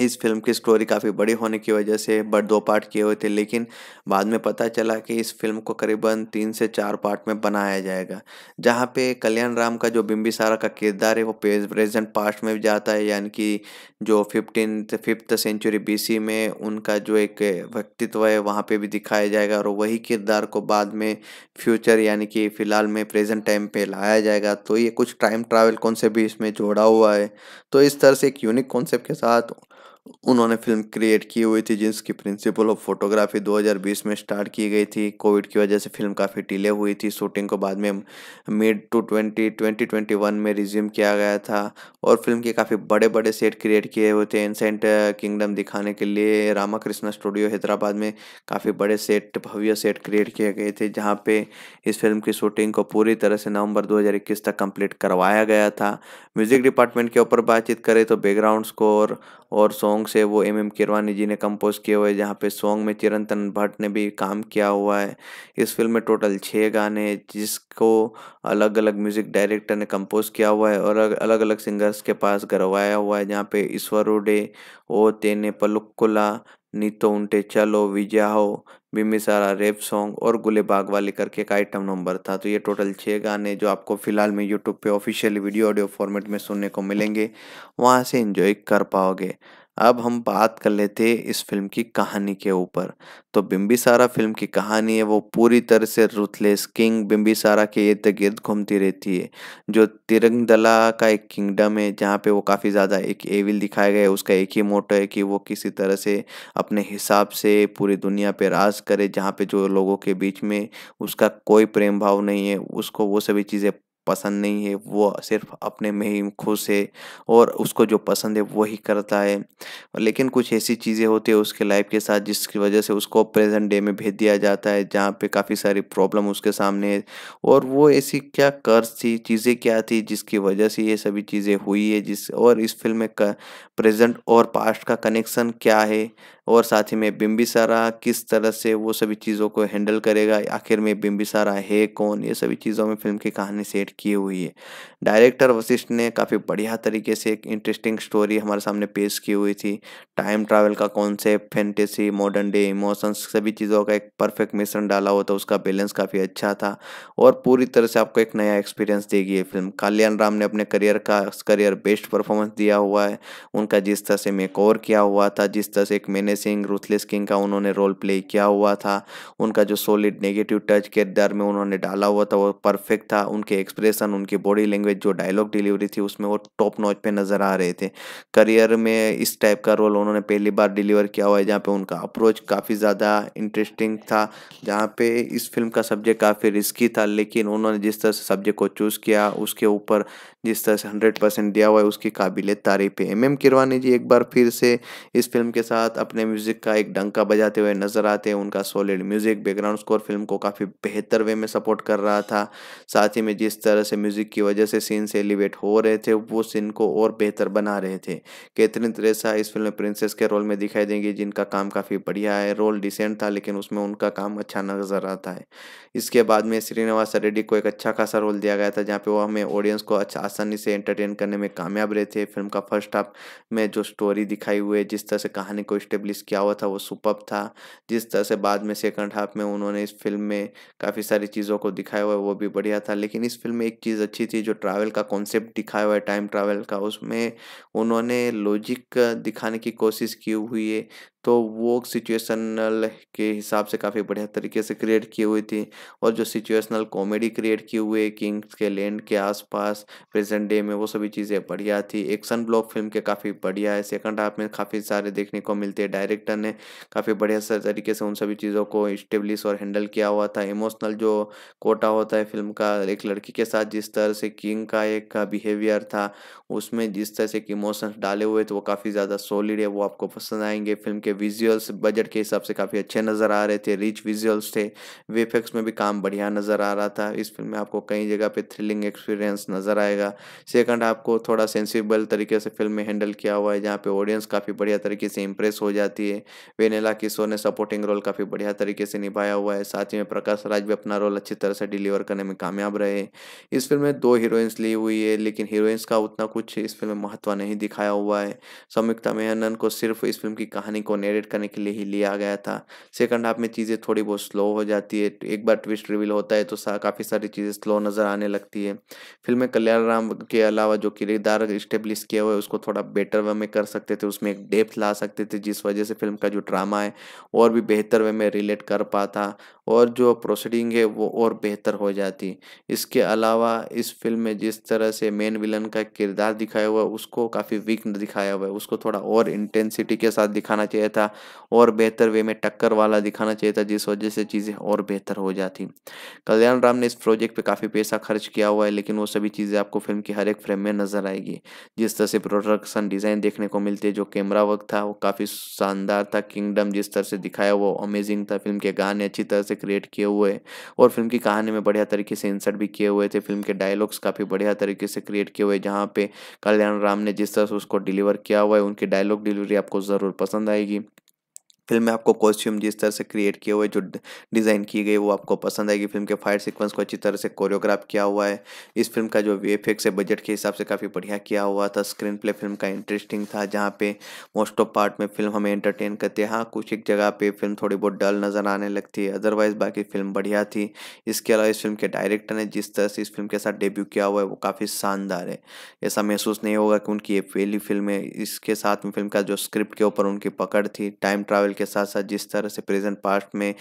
S1: इस फिल्म की स्टोरी काफ़ी बड़ी होने की वजह से बट दो पार्ट किए हुए थे लेकिन बाद में पता चला कि इस फिल्म को करीबन तीन से चार पार्ट में बनाया जाएगा जहाँ पे कल्याण राम का जो बिम्बिसारा का किरदार है वो प्रेजेंट पास्ट में भी जाता है यानी कि जो फिफ्टीन फिफ्थ सेंचुरी बीसी में उनका जो एक व्यक्तित्व है वहाँ पर भी दिखाया जाएगा और वही किरदार को बाद में फ्यूचर यानी कि फ़िलहाल में प्रेजेंट टाइम पर लाया जाएगा तो ये कुछ टाइम ट्रैवल कौन से भी इसमें जोड़ा हुआ है तो इस तरह से एक यूनिक कॉन्सेप्ट के साथ उन्होंने फिल्म क्रिएट की हुई थी जिसकी प्रिंसिपल ऑफ फोटोग्राफी 2020 में स्टार्ट की गई थी कोविड की वजह से फिल्म काफ़ी डिले हुई थी शूटिंग को बाद में mid two twenty twenty twenty one में रिज्यूम किया गया था और फिल्म के काफ़ी बड़े बड़े सेट क्रिएट किए हुए थे एंसेंट किंगडम दिखाने के लिए रामा कृष्णा स्टूडियो हैदराबाद में काफ़ी बड़े सेट भव्य सेट क्रिएट किए गए थे जहाँ पे इस फिल्म की शूटिंग को पूरी तरह से नवंबर दो तक कंप्लीट करवाया गया था म्यूज़िक डिपार्टमेंट के ऊपर बातचीत करें तो बैकग्राउंड स्कोर और सॉन्ग सॉन्ग्स है वो एम एम किरवानी जी ने कंपोज किए हुए जहाँ पे सॉन्ग में चिरंतन भट्ट ने भी काम किया हुआ है इस फिल्म में टोटल छः गाने जिसको अलग अलग म्यूज़िक डायरेक्टर ने कंपोज किया हुआ है और अलग अलग सिंगर्स के पास गरवाया हुआ है जहाँ पे ईश्वर उडे ओ तेने पलुक्कुला नीतो उन्टे चलो विजया हो बिम्बिसारा रेप सॉन्ग और गुले बाग वाली करके एक आइटम नंबर था तो ये टोटल छः गाने जो आपको फ़िलहाल में यूट्यूब पे ऑफिशियल वीडियो ऑडियो फॉर्मेट में सुनने को मिलेंगे वहाँ से इन्जॉय कर पाओगे अब हम बात कर लेते हैं इस फिल्म की कहानी के ऊपर तो बिम्बिसारा फिल्म की कहानी है वो पूरी तरह से रुथलेस किंग बिम्बिसारा के इर्द गिर्द घूमती रहती है जो तिरंगदला का एक किंगडम है जहाँ पे वो काफ़ी ज़्यादा एक एविल दिखाया गया है उसका एक ही मोटो है कि वो किसी तरह से अपने हिसाब से पूरी दुनिया पे राज करे जहाँ पे जो लोगों के बीच में उसका कोई प्रेम भाव नहीं है उसको वो सभी चीज़ें पसंद नहीं है वो सिर्फ अपने में ही खुश है और उसको जो पसंद है वही करता है लेकिन कुछ ऐसी चीज़ें होती है उसके लाइफ के साथ जिसकी वजह से उसको प्रेजेंट डे में भेज दिया जाता है जहाँ पे काफ़ी सारी प्रॉब्लम उसके सामने है और वो ऐसी क्या कर्ज थी चीज़ें क्या थी जिसकी वजह से ये सभी चीज़ें हुई है जिस और इस फिल्म में प्रेजेंट और पास्ट का कनेक्शन क्या है और साथ ही में बिम्बिसारा किस तरह से वो सभी चीज़ों को हैंडल करेगा आखिर में बिम्बिसारा है कौन ये सभी चीज़ों में फिल्म की कहानी सेट की हुई है डायरेक्टर वशिष्ठ ने काफ़ी बढ़िया तरीके से एक इंटरेस्टिंग स्टोरी हमारे सामने पेश की हुई थी टाइम ट्रैवल का concept fantasy modern day emotions सभी चीज़ों का एक परफेक्ट मिश्रण डाला हुआ था उसका बैलेंस काफ़ी अच्छा था और पूरी तरह से आपको एक नया एक्सपीरियंस देगी ये फिल्म कल्याण राम ने अपने करियर का करियर बेस्ट परफॉर्मेंस दिया हुआ है उनका जिस तरह से मेक किया हुआ था जिस तरह से एक मैंने सिंह रूथलेस किंग का उन्होंने रोल प्ले किया हुआ था उनका जो सॉलिड नेगेटिव टच किरदार में उन्होंने डाला हुआ था वो परफेक्ट था उनके एक्सप्रेशन उनकी बॉडी लैंग्वेज जो डायलॉग डिलीवरी थी उसमें वो टॉप नॉच पे नज़र आ रहे थे करियर में इस टाइप का रोल उन्होंने पहली बार डिलीवर किया हुआ है जहाँ पे उनका अप्रोच काफ़ी ज़्यादा इंटरेस्टिंग था जहाँ पे इस फिल्म का सब्जेक्ट काफ़ी रिस्की था लेकिन उन्होंने जिस तरह से सब्जेक्ट को चूज़ किया उसके ऊपर जिस तरह से हंड्रेड परसेंट दिया हुआ है उसकी काबिलियत तारीफ है एम एम किरवानी जी एक बार फिर से इस फिल्म के साथ अपने म्यूजिक का एक डंका बजाते हुए नजर आते हैं उनका solid music background score film को काफ़ी बेहतर वे में सपोर्ट कर रहा था साथ ही में जिस तरह से म्यूजिक की वजह से सीन से एलिवेट हो रहे थे वो सीन को और बेहतर बना रहे थे कैथरीन त्रेसा इस फिल्म में प्रिंसेस के रोल में दिखाई देंगी जिनका काम काफ़ी बढ़िया है रोल डिसेंट था लेकिन उसमें उनका काम अच्छा नजर आता है इसके बाद में श्रीनिवास रेड्डी को एक अच्छा खासा रोल दिया गया था जहाँ पे वो हमें ऑडियंस को अच्छा आसानी से एंटरटेन करने में कामयाब रहे थे फिल्म का फर्स्ट हाफ में जो स्टोरी दिखाई हुई है जिस तरह से कहानी को स्टेब्लिश रिलीज़ किया हुआ था वो सुपर था जिस तरह से बाद में सेकंड हाफ में उन्होंने इस फिल्म में काफ़ी सारी चीज़ों को दिखाया हुआ है वो भी बढ़िया था लेकिन इस फिल्म में एक चीज़ अच्छी थी जो ट्रैवल का कॉन्सेप्ट दिखाया हुआ है टाइम ट्रैवल का उसमें उन्होंने लॉजिक दिखाने की कोशिश की हुई है तो वो सिचुएशनल के हिसाब से काफ़ी बढ़िया तरीके से क्रिएट की हुई थी और जो सिचुएशनल कॉमेडी क्रिएट की हुई किंग्स के लैंड के आसपास प्रेजेंट डे में वो सभी चीज़ें बढ़िया थी एक्शन ब्लॉक फिल्म के काफ़ी बढ़िया है सेकंड हाफ में काफ़ी सारे देखने को मिलते हैं डायरेक्टर ने काफ़ी बढ़िया तरीके से उन सभी चीज़ों को इस्टेब्लिश और हैंडल किया हुआ था इमोशनल जो कोटा होता है फिल्म का एक लड़की के साथ जिस तरह से किंग का एक बिहेवियर था उसमें जिस तरह से एक इमोशंस डाले हुए थे तो वो काफ़ी ज़्यादा सॉलिड है वो आपको पसंद आएंगे फिल्म के विजुअल्स बजट के हिसाब से काफ़ी अच्छे नज़र आ रहे थे रिच विजुअल्स थे वेफेक्स में भी काम बढ़िया नज़र आ रहा था इस फिल्म में आपको कई जगह पे थ्रिलिंग एक्सपीरियंस नज़र आएगा सेकंड आपको थोड़ा सेंसिबल तरीके से फिल्म में हैंडल किया हुआ है जहाँ पे ऑडियंस काफ़ी बढ़िया तरीके से इम्प्रेस हो जाती है वेनेला किशोर ने सपोर्टिंग रोल काफ़ी बढ़िया तरीके से निभाया हुआ है साथ ही में प्रकाश राज भी अपना रोल अच्छी तरह से डिलीवर करने में कामयाब रहे इस फिल्म में दो हीरोइंस ली हुई है लेकिन हीरोइंस का उतना कुछ इस फिल्म में महत्व नहीं दिखाया हुआ है संयुक्ता मेहनन को सिर्फ इस फिल्म की कहानी को नेरेट करने के लिए ही लिया गया था सेकंड हाफ में चीज़ें थोड़ी बहुत स्लो हो जाती है एक बार ट्विस्ट रिवील होता है तो सा, काफ़ी सारी चीज़ें स्लो नज़र आने लगती है फिल्म में कल्याण राम के अलावा जो किरदार इस्टेब्लिश किया हुआ है उसको थोड़ा बेटर वे में कर सकते थे उसमें एक डेप्थ ला सकते थे जिस वजह से फिल्म का जो ड्रामा है और भी बेहतर वे में रिलेट कर पाता और जो प्रोसीडिंग है वो और बेहतर हो जाती इसके अलावा इस फिल्म में जिस तरह से मेन विलन का किरदार दिखाया हुआ है उसको काफ़ी वीक दिखाया हुआ है उसको थोड़ा और इंटेंसिटी के साथ दिखाना चाहिए चाहिए था और बेहतर वे में टक्कर वाला दिखाना चाहिए था जिस वजह से चीज़ें और बेहतर हो जाती कल्याण राम ने इस प्रोजेक्ट पर काफ़ी पैसा खर्च किया हुआ है लेकिन वो सभी चीज़ें आपको फिल्म की हर एक फ्रेम में नजर आएगी जिस तरह से प्रोडक्शन डिज़ाइन देखने को मिलती है जो कैमरा वर्क था वो काफ़ी शानदार था किंगडम जिस तरह से दिखाया वो अमेजिंग था फिल्म के गाने अच्छी तरह से क्रिएट किए हुए और फिल्म की कहानी में बढ़िया तरीके से इंसर्ट भी किए हुए थे फिल्म के डायलॉग्स काफ़ी बढ़िया तरीके से क्रिएट किए हुए जहाँ पे कल्याण राम ने जिस तरह से उसको डिलीवर किया हुआ है उनकी डायलॉग डिलीवरी आपको ज़रूर पसंद आएगी फिल्म में आपको कॉस्ट्यूम जिस तरह से क्रिएट किए हुए जो डिज़ाइन की गई वो आपको पसंद आएगी फिल्म के फाइट सीक्वेंस को अच्छी तरह से कोरियोग्राफ किया हुआ है इस फिल्म का जो वी है बजट के हिसाब से काफ़ी बढ़िया किया हुआ था स्क्रीन प्ले फिल्म का इंटरेस्टिंग था जहाँ पे मोस्ट ऑफ पार्ट में फिल्म हमें एंटरटेन करती है हाँ कुछ एक जगह पर फिल्म थोड़ी बहुत डल नज़र आने लगती है अदरवाइज़ बाकी फिल्म बढ़िया थी इसके अलावा इस फिल्म के डायरेक्टर ने जिस तरह से इस फिल्म के साथ डेब्यू किया हुआ है वो काफ़ी शानदार है ऐसा महसूस नहीं होगा कि उनकी ये पहली फिल्म है इसके साथ में फिल्म का जो स्क्रिप्ट के ऊपर उनकी पकड़ थी टाइम ट्रैवल के साथ साथ जिस तरह से प्रेजेंट पास्ट में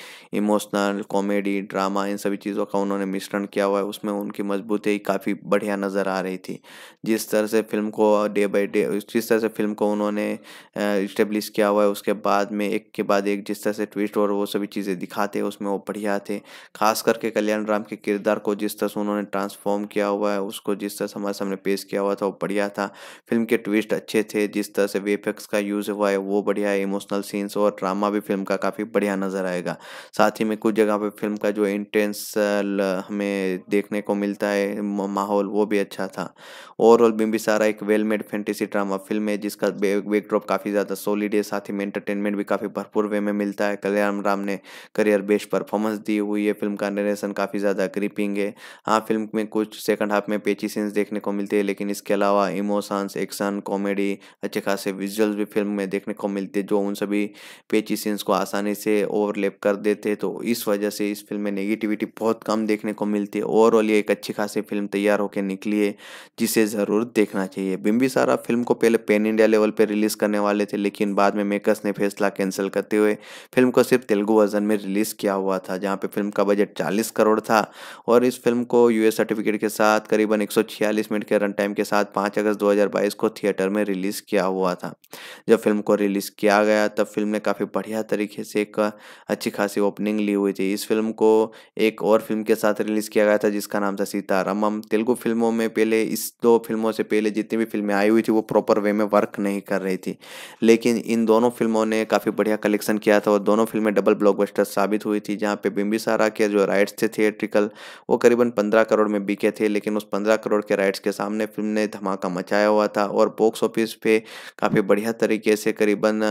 S1: इमोशनल कॉमेडी ड्रामा इन सभी चीज़ों का उन्होंने मिश्रण किया हुआ है उसमें उनकी मजबूती काफ़ी बढ़िया नज़र आ रही थी जिस तरह से फिल्म को डे बाई डे जिस तरह से फिल्म को उन्होंने इस्टेब्लिश किया हुआ है उसके बाद में एक के बाद एक जिस तरह से ट्विस्ट और वो सभी चीज़ें दिखाते हैं उसमें वो बढ़िया थे खास करके कल्याण राम के किरदार को जिस तरह से उन्होंने ट्रांसफॉर्म किया हुआ है उसको जिस तरह से हमारे सामने पेश किया हुआ था वो बढ़िया था फिल्म के ट्विस्ट अच्छे थे जिस तरह से वेफेक्स का यूज़ हुआ है वो बढ़िया है इमोशनल सीन्स और ड्रामा भी फिल्म का काफ़ी बढ़िया नज़र आएगा साथ ही में कुछ जगह पे फिल्म का जो इंटेंस हमें देखने को मिलता है माहौल वो भी अच्छा था ओवरऑल सारा एक well made fantasy drama film है जिसका बैकड्रॉप काफ़ी ज़्यादा सॉलिड है साथ ही में एंटरटेनमेंट भी काफ़ी भरपूर वे में मिलता है कल्याण राम ने करियर बेस्ट परफॉर्मेंस दी हुई है फिल्म का नरेशन काफ़ी ज़्यादा ग्रिपिंग है हाँ फिल्म में कुछ सेकंड हाफ में पेची सीन्स देखने को मिलते हैं लेकिन इसके अलावा इमोशंस एक्शन कॉमेडी अच्छे खासे विजुअल्स भी फिल्म में देखने को मिलते हैं जो उन सभी पेची सीन्स को आसानी से ओवरलेप कर देते तो इस वजह से इस फिल्म में नेगेटिविटी बहुत कम देखने को मिलती है ओवरऑल ये एक अच्छी खासी फिल्म तैयार होकर निकली है जिसे ज़रूर देखना चाहिए सारा फिल्म को पहले पेन इंडिया लेवल पर रिलीज़ करने वाले थे लेकिन बाद में मेकर्स ने फैसला कैंसिल करते हुए फिल्म को सिर्फ तेलुगु वर्जन में रिलीज़ किया हुआ था जहाँ पर फिल्म का बजट चालीस करोड़ था और इस फिल्म को यूएस सर्टिफिकेट के साथ करीबन एक मिनट के रन टाइम के साथ पाँच अगस्त दो को थिएटर में रिलीज़ किया हुआ था जब फिल्म को रिलीज़ किया गया तब फिल्म ने काफ़ी काफ़ी बढ़िया तरीके से एक अच्छी खासी ओपनिंग ली हुई थी इस फिल्म को एक और फिल्म के साथ रिलीज़ किया गया था जिसका नाम था सीतारामम तेलुगु फिल्मों में पहले इस दो फिल्मों से पहले जितनी भी फिल्में आई हुई थी वो प्रॉपर वे में वर्क नहीं कर रही थी लेकिन इन दोनों फिल्मों ने काफ़ी बढ़िया कलेक्शन किया था और दोनों फिल्में डबल ब्लॉकबस्टर साबित हुई थी जहाँ पे बिम्बिसारा के जो राइट्स थे थिएट्रिकल वो करीबन पंद्रह करोड़ में बिके थे लेकिन उस पंद्रह करोड़ के राइट्स के सामने फिल्म ने धमाका मचाया हुआ था और बॉक्स ऑफिस पे काफ़ी बढ़िया तरीके से करीबन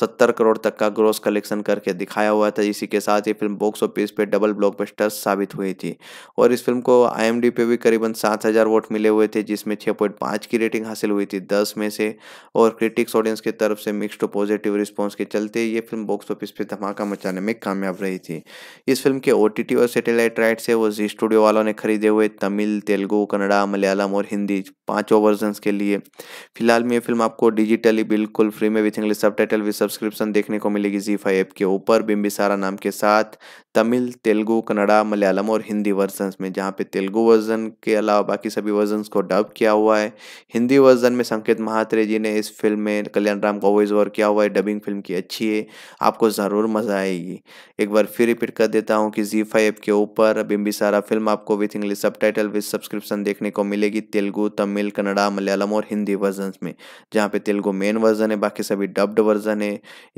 S1: सत्तर करोड़ तक तक का ग्रोस कलेक्शन करके दिखाया हुआ था इसी के साथ ये फिल्म बॉक्स ऑफिस पे डबल ब्लॉकबस्टर साबित हुई थी और इस फिल्म को आईएमडी पे भी करीबन सात हज़ार वोट मिले हुए थे जिसमें छः पॉइंट पाँच की रेटिंग हासिल हुई थी दस में से और क्रिटिक्स ऑडियंस की तरफ से मिक्सड पॉजिटिव रिस्पॉन्स के चलते ये फिल्म बॉक्स ऑफिस पर धमाका मचाने में कामयाब रही थी इस फिल्म के ओ और सेटेलाइट राइट्स है वो जी स्टूडियो वालों ने खरीदे हुए तमिल तेलुगू कन्नड़ा मलयालम और हिंदी पाँचों वर्जन के लिए फिलहाल में ये फिल्म आपको डिजिटली बिल्कुल फ्री में with English subtitle subscription देखने को मिलेगी जी फाइव ऐप के ऊपर बिम्बिसारा नाम के साथ तमिल तेलुगु कन्नड़ा मलयालम और हिंदी वर्जन में जहाँ पे तेलुगु वर्जन के अलावा बाकी सभी वर्जन को डब किया हुआ है हिंदी वर्जन में संकेत महात्रे जी ने इस फिल्म में कल्याण राम का वॉइस ओवर किया हुआ है डबिंग फिल्म की अच्छी है आपको ज़रूर मज़ा आएगी एक बार फिर रिपीट कर देता हूँ कि जी फाइव ऐप के ऊपर बिम्बिसारा फिल्म आपको with English subtitle with subscription देखने को मिलेगी तेलुगु तमिल कन्नड़ा मलयालम और हिंदी वर्जन में जहाँ पे तेलुगु मेन वर्जन है बाकी सभी डब्ड वर्जन है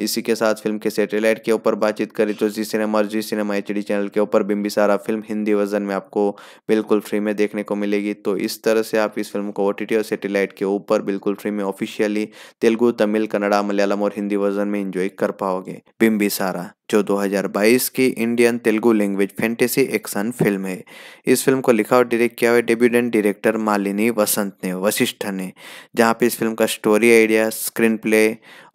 S1: इसी इसी के साथ फिल्म के सैटेलाइट के ऊपर बातचीत करी तो जी सिनेमा और जी सिनेमा एच चैनल के ऊपर सारा फिल्म हिंदी वर्जन में आपको बिल्कुल फ्री में देखने को मिलेगी तो इस तरह से आप इस फिल्म को ओ और सेटेलाइट के ऊपर बिल्कुल फ्री में ऑफिशियली तेलुगू तमिल कन्नड़ा मलयालम और हिंदी वर्जन में इंजॉय कर पाओगे सारा जो 2022 की Indian Telugu language fantasy action film है इस फिल्म को लिखा और डायरेक्ट किया हुआ डेब्यूडेंट डायरेक्टर मालिनी वसंत ने वशिष्ठ ने जहाँ पे इस फिल्म का स्टोरी आइडिया स्क्रीन प्ले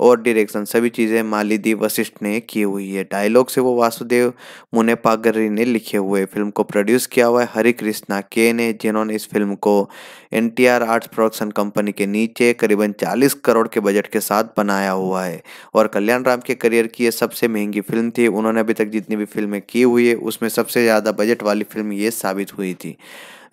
S1: और डायरेक्शन सभी चीज़ें मालिदी वशिष्ठ ने की हुई है डायलॉग से वो वासुदेव मुनेपागरी ने लिखे हुए फिल्म को प्रोड्यूस किया हुआ है हरि कृष्णा के ने जिन्होंने इस फिल्म को N T R arts production company के नीचे करीबन 40 करोड़ के बजट के साथ बनाया हुआ है और कल्याण राम के करियर की यह सबसे महंगी फिल्म कलाकार थी उन्होंने अभी तक जितनी भी फिल्में की हुई है उसमें सबसे ज़्यादा बजट वाली फिल्म ये साबित हुई थी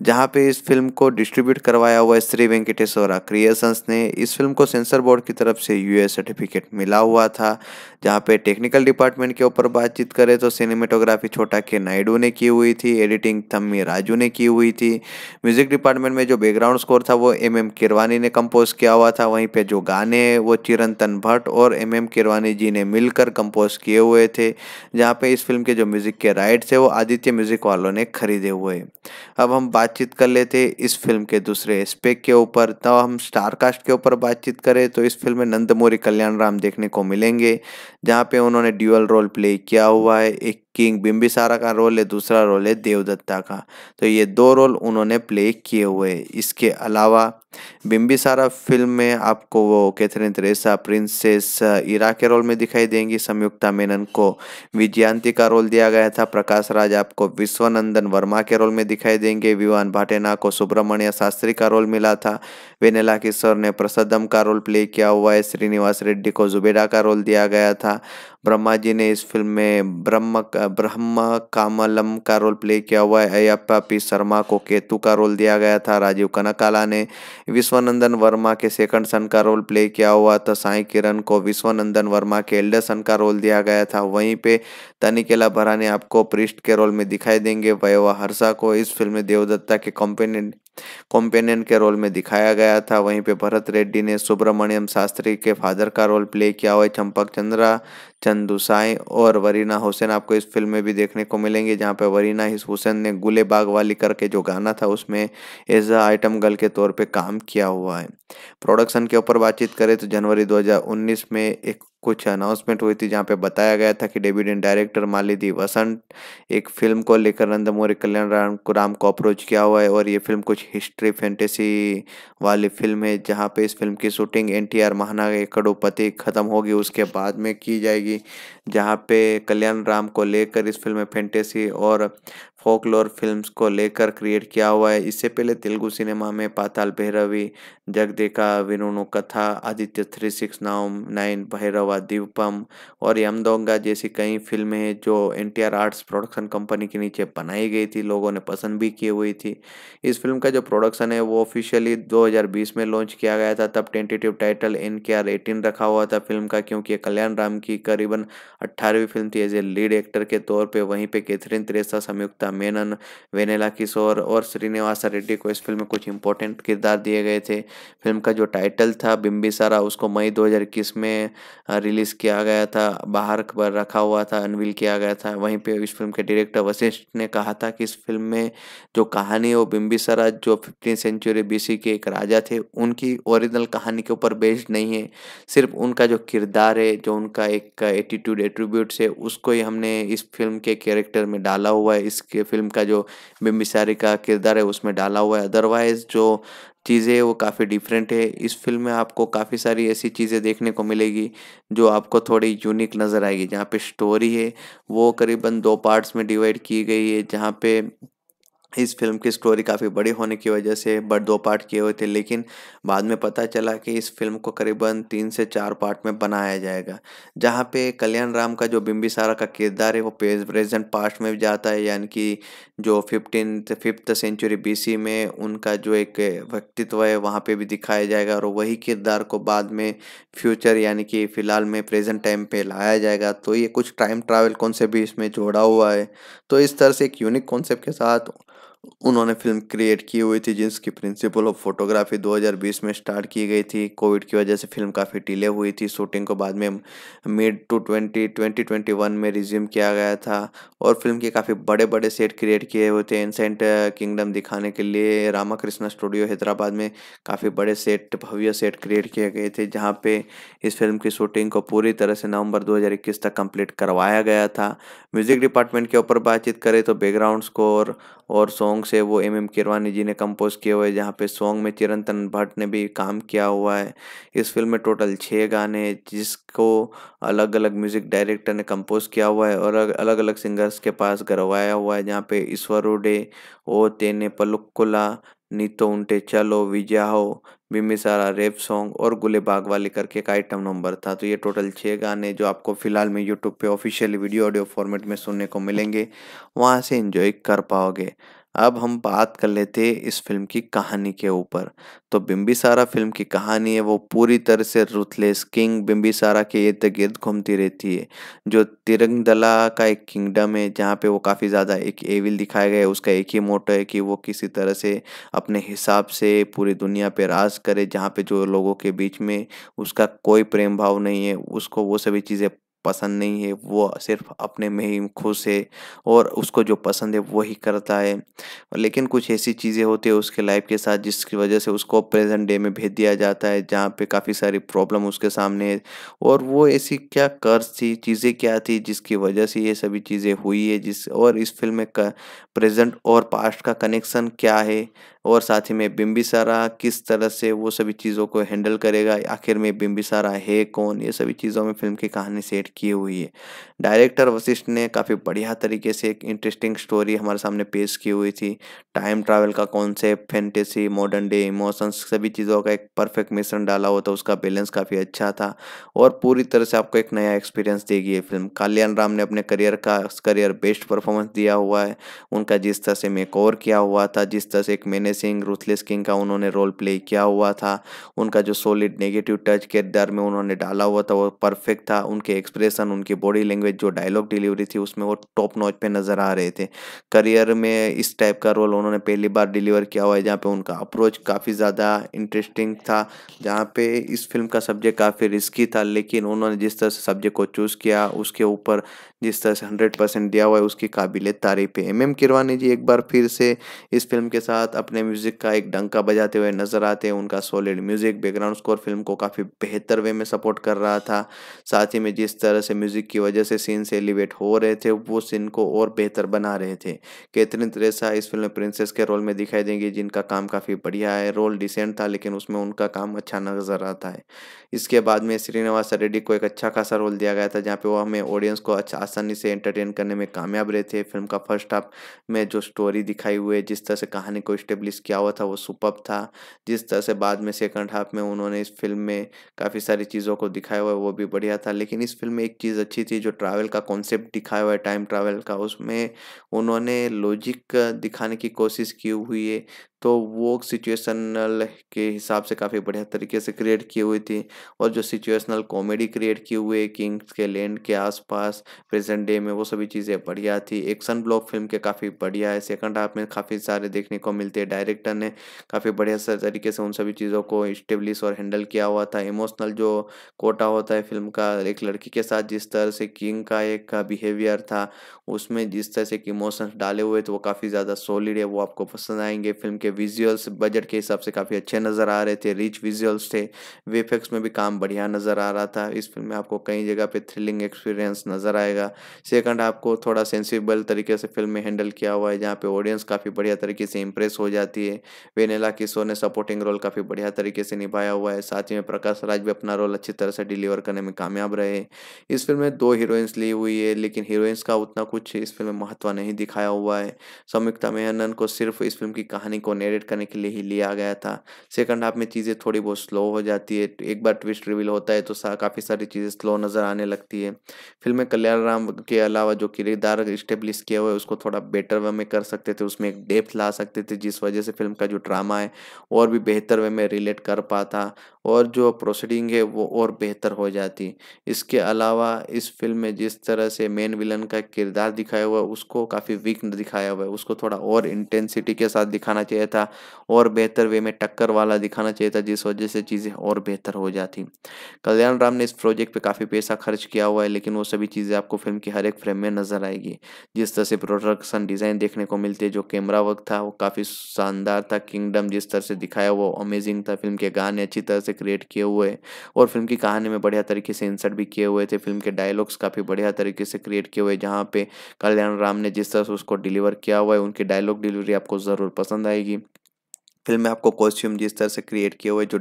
S1: जहां पे इस फिल्म को डिस्ट्रीब्यूट करवाया हुआ है श्री वेंकटेश्वरा क्रिएशंस ने इस फिल्म को सेंसर बोर्ड की तरफ से यूए सर्टिफिकेट मिला हुआ था जहां पे टेक्निकल डिपार्टमेंट के ऊपर बातचीत करें तो सिनेमेटोग्राफी छोटा के नायडू ने की हुई थी एडिटिंग थम्मी राजू ने की हुई थी म्यूजिक डिपार्टमेंट में जो बैकग्राउंड स्कोर था वो एम एम किरवानी ने कंपोज किया हुआ था वहीं पर जो गाने हैं वो चिरंतन भट्ट और एम एम किरवानी जी ने मिलकर कंपोज किए हुए थे जहाँ पे इस फिल्म के जो म्यूजिक के राइट्स है वो आदित्य म्यूजिक वालों ने खरीदे हुए अब हम बात बातचीत कर लेते इस फिल्म के दूसरे एस्पेक्ट के ऊपर तो हम स्टार कास्ट के ऊपर बातचीत करें तो इस फिल्म में नंदमोरी कल्याण राम देखने को मिलेंगे जहाँ पे उन्होंने ड्यूअल रोल प्ले किया हुआ है एक किंग बिम्बिसारा का रोल है दूसरा रोल है देवदत्ता का तो ये दो रोल उन्होंने प्ले किए हुए इसके अलावा बिम्बिसारा फिल्म में आपको वो कैथरीन थ्रेसा प्रिंसेस ईरा के रोल में दिखाई देंगी संयुक्ता मेनन को विजयांति का रोल दिया गया था प्रकाश राज आपको विश्वनंदन वर्मा के रोल में दिखाई देंगे विवान भाटेना को सुब्रमण्य शास्त्री का रोल मिला था वेनेला किशोर ने प्रसदम का रोल प्ले किया हुआ है श्रीनिवास रेड्डी को जुबेडा का रोल दिया गया था ब्रह्मा जी ने इस फिल्म में ब्रह्म ब्रह्म कामलम का रोल प्ले किया हुआ है अयप्पा पी शर्मा को केतु का रोल दिया गया था राजीव कनकाला ने विश्वनंदन वर्मा के सेकंड सन का रोल प्ले किया हुआ था साई किरण को विश्वानंदन वर्मा के एल्डर सन का रोल दिया गया था वहीं पे तनिकेला भरानी आपको पृष्ठ के रोल में दिखाई देंगे वयवा हर्षा को इस फिल्म में देवदत्ता के कॉम्पेनेंट कॉम्पेनियन के रोल में दिखाया गया था वहीं पे भरत रेड्डी ने सुब्रमण्यम शास्त्री के फादर का रोल प्ले किया हुआ है चंपक चंद्रा चंदू साई और वरीना हुसैन आपको इस फिल्म में भी देखने को मिलेंगे जहाँ पर वरीना हुसैन ने गुले बाग वाली करके जो गाना था उसमें एज अ आइटम गर्ल के तौर पर काम किया हुआ है प्रोडक्शन के ऊपर बातचीत करें तो जनवरी 2019 में एक कुछ अनाउंसमेंट हुई थी जहाँ पे बताया गया था कि डेब्यूटेंट डायरेक्टर मालिदी वसंत एक फिल्म को लेकर नंदमोरी कल्याण राम को राम को अप्रोच किया हुआ है और ये फिल्म कुछ हिस्ट्री फैंटेसी वाली फिल्म है जहाँ पे इस फिल्म की शूटिंग एन टी आर महाना के कड़ोपति ख़त्म होगी उसके बाद में की जाएगी जहाँ पे कल्याण राम को लेकर इस फिल्म में फैंटेसी और फोकलोर फिल्म्स को लेकर क्रिएट किया हुआ है इससे पहले तेलुगु सिनेमा में पाताल भैरवी जगदेका विनुनु कथा आदित्य थ्री सिक्स नाउम नाइन भैरवा दीपम और यमदोंगा जैसी कई फिल्में हैं जो एन आर्ट्स प्रोडक्शन कंपनी के नीचे बनाई गई थी लोगों ने पसंद भी की हुई थी इस फिल्म का जो प्रोडक्शन है वो ऑफिशियली 2020 में लॉन्च किया गया था तब tentative title N K R eighteen रखा हुआ था फिल्म का क्योंकि कल्याण राम की करीबन अट्ठारहवीं फिल्म थी एज ए लीड एक्टर के तौर पर वहीं पर कैथरीन त्रेसा संयुक्ता मेनन वेनेला किशोर और श्रीनिवासा रेड्डी को इस फिल्म में कुछ इंपॉर्टेंट किरदार दिए गए थे फिल्म का जो टाइटल था बिम्बिसारा उसको मई 2021 में रिलीज़ किया गया था बाहर पर रखा हुआ था अनवील किया गया था वहीं पर इस फिल्म के डायरेक्टर वशिष्ठ ने कहा था कि इस फिल्म में जो कहानी है वो बिम्बिसारा जो फिफ्टीन सेंचुरी बी के एक राजा थे उनकी ओरिजिनल कहानी के ऊपर बेस्ड नहीं है सिर्फ उनका जो किरदार है जो उनका एक एटीट्यूड एट्रीब्यूट्स है उसको ही हमने इस फिल्म के कैरेक्टर में डाला हुआ है इसके फिल्म का जो बिम्बिसारी का किरदार है उसमें डाला हुआ है अदरवाइज जो चीज़ें वो काफ़ी डिफरेंट है इस फिल्म में आपको काफ़ी सारी ऐसी चीज़ें देखने को मिलेगी जो आपको थोड़ी यूनिक नज़र आएगी जहाँ पे स्टोरी है वो करीबन दो पार्ट्स में डिवाइड की गई है जहाँ पे इस फिल्म की स्टोरी काफ़ी बड़ी होने की वजह से बट दो पार्ट किए हुए थे लेकिन बाद में पता चला कि इस फिल्म को करीबन तीन से चार पार्ट में बनाया जाएगा जहाँ पे कल्याण राम का जो सारा का किरदार है वो प्रेजेंट पास्ट में भी जाता है यानी कि जो फिफ्टीन फिफ्थ सेंचुरी बीसी में उनका जो एक व्यक्तित्व है वहाँ पर भी दिखाया जाएगा और वही किरदार को बाद में फ्यूचर यानी कि फ़िलहाल में प्रेजेंट टाइम पर लाया जाएगा तो ये कुछ टाइम ट्रैवल कॉन्सेप्ट भी इसमें जोड़ा हुआ है तो इस तरह से एक यूनिक कॉन्सेप्ट के साथ उन्होंने फिल्म क्रिएट की हुई थी जिसकी प्रिंसिपल ऑफ फोटोग्राफी 2020 में स्टार्ट की गई थी कोविड की वजह से फिल्म काफ़ी डिले हुई थी शूटिंग को बाद में mid two twenty twenty twenty one में रिज्यूम किया गया था और फिल्म के काफ़ी बड़े बड़े सेट क्रिएट किए हुए थे एंसेंट किंगडम दिखाने के लिए रामा कृष्णा स्टूडियो हैदराबाद में काफ़ी बड़े सेट भव्य सेट क्रिएट किए गए थे जहाँ पे इस फिल्म की शूटिंग को पूरी तरह से नवंबर दो तक कंप्लीट करवाया गया था म्यूजिक डिपार्टमेंट के ऊपर बातचीत करें तो बैकग्राउंड स्कोर और सॉन्ग सॉन्ग्स है वो एम एम किरवानी जी ने कंपोज किए हुए जहाँ पे सॉन्ग में चिरंतन भट्ट ने भी काम किया हुआ है इस फिल्म में टोटल छः गाने जिसको अलग अलग म्यूज़िक डायरेक्टर ने कंपोज किया हुआ है और अलग अलग सिंगर्स के पास गरवाया हुआ है जहाँ पे ईश्वर उडे ओ तेने पलुक्कुला नीतो उन्टे चलो विजया हो सारा रेप सॉन्ग और गुले बाग वाली करके एक आइटम नंबर था तो ये टोटल छः गाने जो आपको फ़िलहाल में यूट्यूब पे ऑफिशियल वीडियो ऑडियो फॉर्मेट में सुनने को मिलेंगे वहाँ से इन्जॉय कर पाओगे अब हम बात कर लेते हैं इस फिल्म की कहानी के ऊपर तो बिम्बिसारा फिल्म की कहानी है वो पूरी तरह से रुथलेस किंग बिम्बिसारा के इर्द गिर्द घूमती रहती है जो तिरंगदला का एक किंगडम है जहाँ पे वो काफ़ी ज़्यादा एक एविल दिखाया गया है उसका एक ही मोटो है कि वो किसी तरह से अपने हिसाब से पूरी दुनिया पे राज करे जहाँ पे जो लोगों के बीच में उसका कोई प्रेम भाव नहीं है उसको वो सभी चीज़ें पसंद नहीं है वो सिर्फ अपने में ही खुश है और उसको जो पसंद है वही करता है लेकिन कुछ ऐसी चीज़ें होती है उसके लाइफ के साथ जिसकी वजह से उसको प्रेजेंट डे में भेज दिया जाता है जहाँ पे काफ़ी सारी प्रॉब्लम उसके सामने है और वो ऐसी क्या कर्ज थी चीज़ें क्या थी जिसकी वजह से ये सभी चीज़ें हुई है जिस और इस फिल्म में प्रेजेंट और पास्ट का कनेक्शन क्या है और साथ ही में बिम्बिसारा किस तरह से वो सभी चीज़ों को हैंडल करेगा आखिर में बिम्बिसारा है कौन ये सभी चीज़ों में फिल्म की कहानी सेट की हुई है डायरेक्टर वशिष्ठ ने काफ़ी बढ़िया तरीके से एक इंटरेस्टिंग स्टोरी हमारे सामने पेश की हुई थी टाइम ट्रैवल का concept fantasy modern day emotions सभी चीज़ों का एक परफेक्ट मिश्रण डाला हुआ था तो उसका बैलेंस काफ़ी अच्छा था और पूरी तरह से आपको एक नया एक्सपीरियंस देगी ये फिल्म कल्याण राम ने अपने करियर का करियर बेस्ट परफॉर्मेंस दिया हुआ है उनका जिस तरह से मेक ओवर किया हुआ था जिस तरह से एक मैनेसिंग रूथलेस किंग का उन्होंने रोल प्ले किया हुआ था उनका जो सॉलिड नेगेटिव टच किरदार में उन्होंने डाला हुआ था वो परफेक्ट था उनके एक्सप्रेशन उनकी बॉडी लैंग्वेज जो डायलॉग डिलीवरी थी उसमें वो टॉप नॉच पे नज़र आ रहे थे करियर में इस टाइप का रोल उन्होंने पहली बार डिलीवर किया हुआ है जहाँ पे उनका अप्रोच काफ़ी ज़्यादा इंटरेस्टिंग था जहाँ पे इस फिल्म का सब्जेक्ट काफ़ी रिस्की था लेकिन उन्होंने जिस तरह से सब्जेक्ट को चूज़ किया उसके ऊपर जिस तरह से हंड्रेड परसेंट दिया हुआ है उसकी काबिल तारीफ है एम एम किरवानी जी एक बार फिर से इस फिल्म के साथ अपने म्यूज़िक का एक डंका बजाते हुए नज़र आते हैं उनका solid music background score film को काफ़ी बेहतर वे में सपोर्ट कर रहा था साथ ही में जिस तरह से म्यूज़िक की वजह से सीन से एलिवेट हो रहे थे वो सीन को और बेहतर बना रहे थे कैथरीन त्रेसा इस फिल्म में प्रिंसेस के रोल में दिखाई देंगी जिनका काम काफ़ी बढ़िया है रोल डिसेंट था लेकिन उसमें उनका काम अच्छा नज़र आता है इसके बाद में श्रीनिवास रेड्डी को एक अच्छा खासा रोल दिया गया था जहाँ पे वो हमें ऑडियंस को अच्छा आसानी से एंटरटेन करने में कामयाब रहे थे फिल्म का फर्स्ट हाफ में जो स्टोरी दिखाई हुई है जिस तरह से कहानी को इस्टेब्लिश किया हुआ था वो सुपर था जिस तरह से बाद में सेकंड हाफ में उन्होंने इस फिल्म में काफ़ी सारी चीज़ों को दिखाया हुआ है वो भी बढ़िया था लेकिन इस फिल्म में एक चीज़ अच्छी थी जो ट्रैवल का कॉन्सेप्ट दिखाया हुआ है टाइम ट्रैवल का उसमें उन्होंने लॉजिक दिखाने की कोशिश की हुई है तो वो सिचुएशनल के हिसाब से काफ़ी बढ़िया तरीके से क्रिएट की हुई थी और जो सिचुएशनल कॉमेडी क्रिएट की हुई किंग्स के लैंड के आसपास प्रेजेंट डे में वो सभी चीज़ें बढ़िया थी एक्शन ब्लॉक फिल्म के काफ़ी बढ़िया है सेकंड हाफ में काफ़ी सारे देखने को मिलते हैं डायरेक्टर ने काफ़ी बढ़िया तरीके से उन सभी चीज़ों को इस्टेब्लिश और हैंडल किया हुआ था इमोशनल जो कोटा होता है फिल्म का एक लड़की के साथ जिस तरह से किंग का एक बिहेवियर था उसमें जिस तरह से एक इमोशंस डाले हुए थे वो काफ़ी ज़्यादा सॉलिड है वो आपको पसंद आएंगे फिल्म के विजुअल्स बजट के हिसाब से काफ़ी अच्छे नज़र आ रहे थे रिच विजुअल्स थे वेफेक्स में भी काम बढ़िया नज़र आ रहा था इस फिल्म में आपको कई जगह पे थ्रिलिंग एक्सपीरियंस नज़र आएगा सेकंड आपको थोड़ा सेंसिबल तरीके से फिल्म में हैंडल किया हुआ है जहाँ पे ऑडियंस काफ़ी बढ़िया तरीके से इम्प्रेस हो जाती है वेनेला किशोर ने सपोर्टिंग रोल काफ़ी बढ़िया तरीके से निभाया हुआ है साथ ही में प्रकाश राज भी अपना रोल अच्छी तरह से डिलीवर करने में कामयाब रहे इस फिल्म में दो हीरोइंस ली हुई है लेकिन हीरोइंस का उतना कुछ इस फिल्म में महत्व नहीं दिखाया हुआ है संयुक्ता मेहनन को सिर्फ इस फिल्म की कहानी को नेरेट करने के लिए ही लिया गया था सेकंड हाफ में चीज़ें थोड़ी बहुत स्लो हो जाती है एक बार ट्विस्ट रिवील होता है तो सा, काफ़ी सारी चीज़ें स्लो नज़र आने लगती है फिल्म में कल्याण राम के अलावा जो किरदार इस्टेब्लिश किया हुआ है उसको थोड़ा बेटर वे में कर सकते थे उसमें एक डेप्थ ला सकते थे जिस वजह से फिल्म का जो ड्रामा है और भी बेहतर वे में रिलेट कर पाता और जो प्रोसीडिंग है वो और बेहतर हो जाती इसके अलावा इस फिल्म में जिस तरह से मेन विलन का किरदार दिखाया हुआ है उसको काफ़ी वीक दिखाया हुआ है उसको थोड़ा और इंटेंसिटी के साथ दिखाना चाहिए था और बेहतर वे में टक्कर वाला दिखाना चाहिए था जिस वजह से चीज़ें और बेहतर हो जाती कल्याण राम ने इस प्रोजेक्ट पर काफ़ी पैसा खर्च किया हुआ है लेकिन वो सभी चीज़ें आपको फिल्म की हर एक फ्रेम में नजर आएगी जिस तरह से प्रोडक्शन डिज़ाइन देखने को मिलती है जो कैमरा वर्क था वो काफ़ी शानदार था किंगडम जिस तरह से दिखाया वो अमेजिंग था फिल्म के गाने अच्छी तरह से क्रिएट किए हुए और फिल्म की कहानी में बढ़िया तरीके से इंसर्ट भी किए हुए थे फिल्म के डायलॉग्स काफ़ी बढ़िया तरीके से क्रिएट किए हुए जहाँ पे कल्याण राम ने जिस तरह से उसको डिलीवर किया हुआ है उनकी डायलॉग डिलीवरी आपको ज़रूर पसंद आएगी फिल्म में आपको कॉस्ट्यूम जिस तरह से क्रिएट किए हुए जो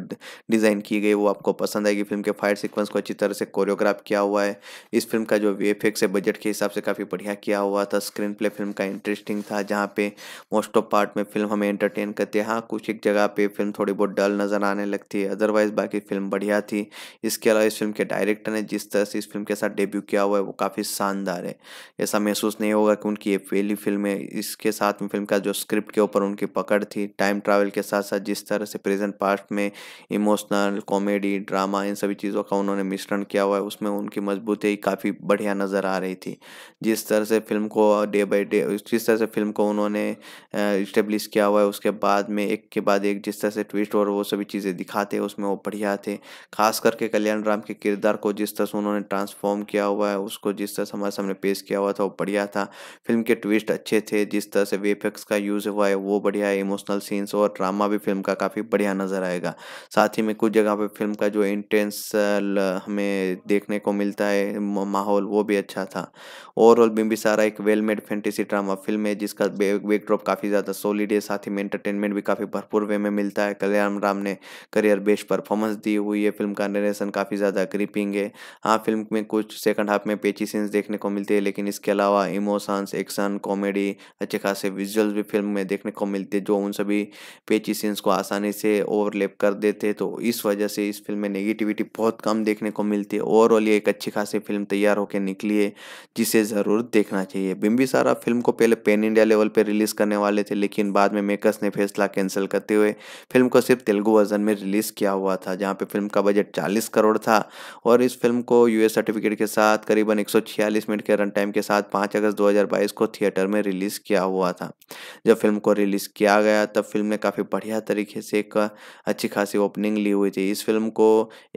S1: डिज़ाइन की गई वो आपको पसंद आएगी फिल्म के फाइट सीक्वेंस को अच्छी तरह से कोरियोग्राफ किया हुआ है इस फिल्म का जो वी है बजट के हिसाब से काफ़ी बढ़िया किया हुआ था स्क्रीन प्ले फिल्म का इंटरेस्टिंग था जहाँ पे मोस्ट ऑफ पार्ट में फिल्म हमें एंटरटेन करती है हाँ कुछ एक जगह पर फिल्म थोड़ी बहुत डल नज़र आने लगती है अदरवाइज़ बाकी फिल्म बढ़िया थी इसके अलावा इस फिल्म के डायरेक्टर ने जिस तरह से इस फिल्म के साथ डेब्यू किया हुआ है वो काफ़ी शानदार है ऐसा महसूस नहीं होगा कि उनकी ये पहली फिल्म है इसके साथ में फिल्म का जो स्क्रिप्ट के ऊपर उनकी पकड़ थी टाइम ट्रैवल के साथ साथ जिस तरह से प्रेजेंट पास्ट में इमोशनल कॉमेडी ड्रामा इन सभी चीज़ों का उन्होंने मिश्रण किया हुआ है उसमें उनकी मजबूती काफ़ी बढ़िया नज़र आ रही थी जिस तरह से फिल्म को डे बाई डे जिस तरह से फिल्म को उन्होंने इस्टेब्लिश किया हुआ है उसके बाद में एक के बाद एक जिस तरह से ट्विस्ट और वो सभी चीज़ें दिखाते उसमें वो बढ़िया थे खास करके कल्याण राम के किरदार को जिस तरह से उन्होंने ट्रांसफॉर्म किया हुआ है उसको जिस तरह से हमारे सामने पेश किया हुआ था वो बढ़िया था फिल्म के ट्विस्ट अच्छे थे जिस तरह से वेफेक्स का यूज़ हुआ है वो बढ़िया है इमोशनल सीन्स और ड्रामा भी फिल्म का काफ़ी बढ़िया नज़र आएगा साथ ही में कुछ जगह पे फिल्म का जो इंटेंस हमें देखने को मिलता है माहौल वो भी अच्छा था ओवरऑल सारा एक well made fantasy drama film है जिसका बैकड्रॉप काफ़ी ज़्यादा सॉलिड है साथ ही में एंटरटेनमेंट भी काफ़ी भरपूर वे में मिलता है कल्याण राम ने करियर बेस्ट परफॉर्मेंस दी हुई है फिल्म का नरेशन काफ़ी ज़्यादा ग्रिपिंग है हाँ फिल्म में कुछ सेकंड हाफ में पेची सीन्स देखने को मिलते हैं लेकिन इसके अलावा इमोशंस एक्शन कॉमेडी अच्छे खासे विजुअल्स भी फिल्म में देखने को मिलते हैं जो उन सभी पेची सीन्स को आसानी से ओवरलेप कर देते तो इस वजह से इस फिल्म में नेगेटिविटी बहुत कम देखने को मिलती है ओवरऑल ये एक अच्छी खासी फिल्म तैयार होकर निकली है जिसे ज़रूर देखना चाहिए बिम्बी सारा फिल्म को पहले पेन इंडिया लेवल पर रिलीज़ करने वाले थे लेकिन बाद में मेकर्स ने फैसला कैंसिल करते हुए फिल्म को सिर्फ तेलुगु वर्जन में रिलीज़ किया हुआ था जहाँ पर फिल्म का बजट चालीस करोड़ था और इस फिल्म को यू सर्टिफिकेट के साथ करीबन एक मिनट के रन टाइम के साथ पाँच अगस्त दो को थिएटर में रिलीज़ किया हुआ था जब फिल्म को रिलीज़ किया गया तब फिल्म ने काफ़ी काफ़ी बढ़िया तरीके से एक अच्छी खासी ओपनिंग ली हुई थी इस फिल्म को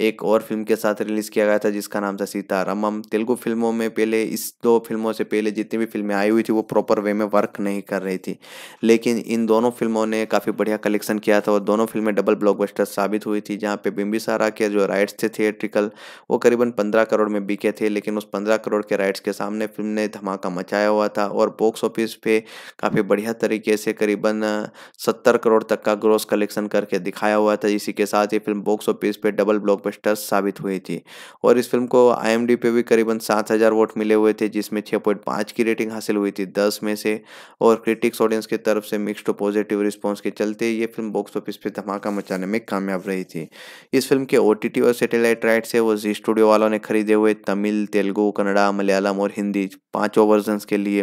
S1: एक और फिल्म के साथ रिलीज़ किया गया था जिसका नाम था सीतारामम तेलुगु फिल्मों में पहले इस दो फिल्मों से पहले जितनी भी फिल्में आई हुई थी वो प्रॉपर वे में वर्क नहीं कर रही थी लेकिन इन दोनों फिल्मों ने काफ़ी बढ़िया कलेक्शन किया था और दोनों फिल्में डबल ब्लॉकबस्टर साबित हुई थी जहाँ पे बिम्बिसारा के जो राइट्स थे थिएट्रिकल वो करीबन पंद्रह करोड़ में बिके थे लेकिन उस पंद्रह करोड़ के राइट्स के सामने फिल्म ने धमाका मचाया हुआ था और बॉक्स ऑफिस पे काफ़ी बढ़िया तरीके से करीबन सत्तर करोड़ तक का ग्रोस कलेक्शन करके दिखाया हुआ था इसी के साथ ये फिल्म बॉक्स ऑफिस पे डबल ब्लॉकबस्टर साबित हुई थी और इस फिल्म को आई पे भी करीबन सात हज़ार वोट मिले हुए थे जिसमें छः पॉइंट पाँच की रेटिंग हासिल हुई थी दस में से और क्रिटिक्स ऑडियंस की तरफ से मिक्सड पॉजिटिव रिस्पॉन्स के चलते ये फिल्म बॉक्स ऑफिस पर धमाका मचाने में कामयाब रही थी इस फिल्म के ओ और सेटेलाइट राइट से वो जी स्टूडियो वालों ने खरीदे हुए तमिल तेलुगु कन्नड़ा मलयालम और हिंदी पाँचों वर्जन के लिए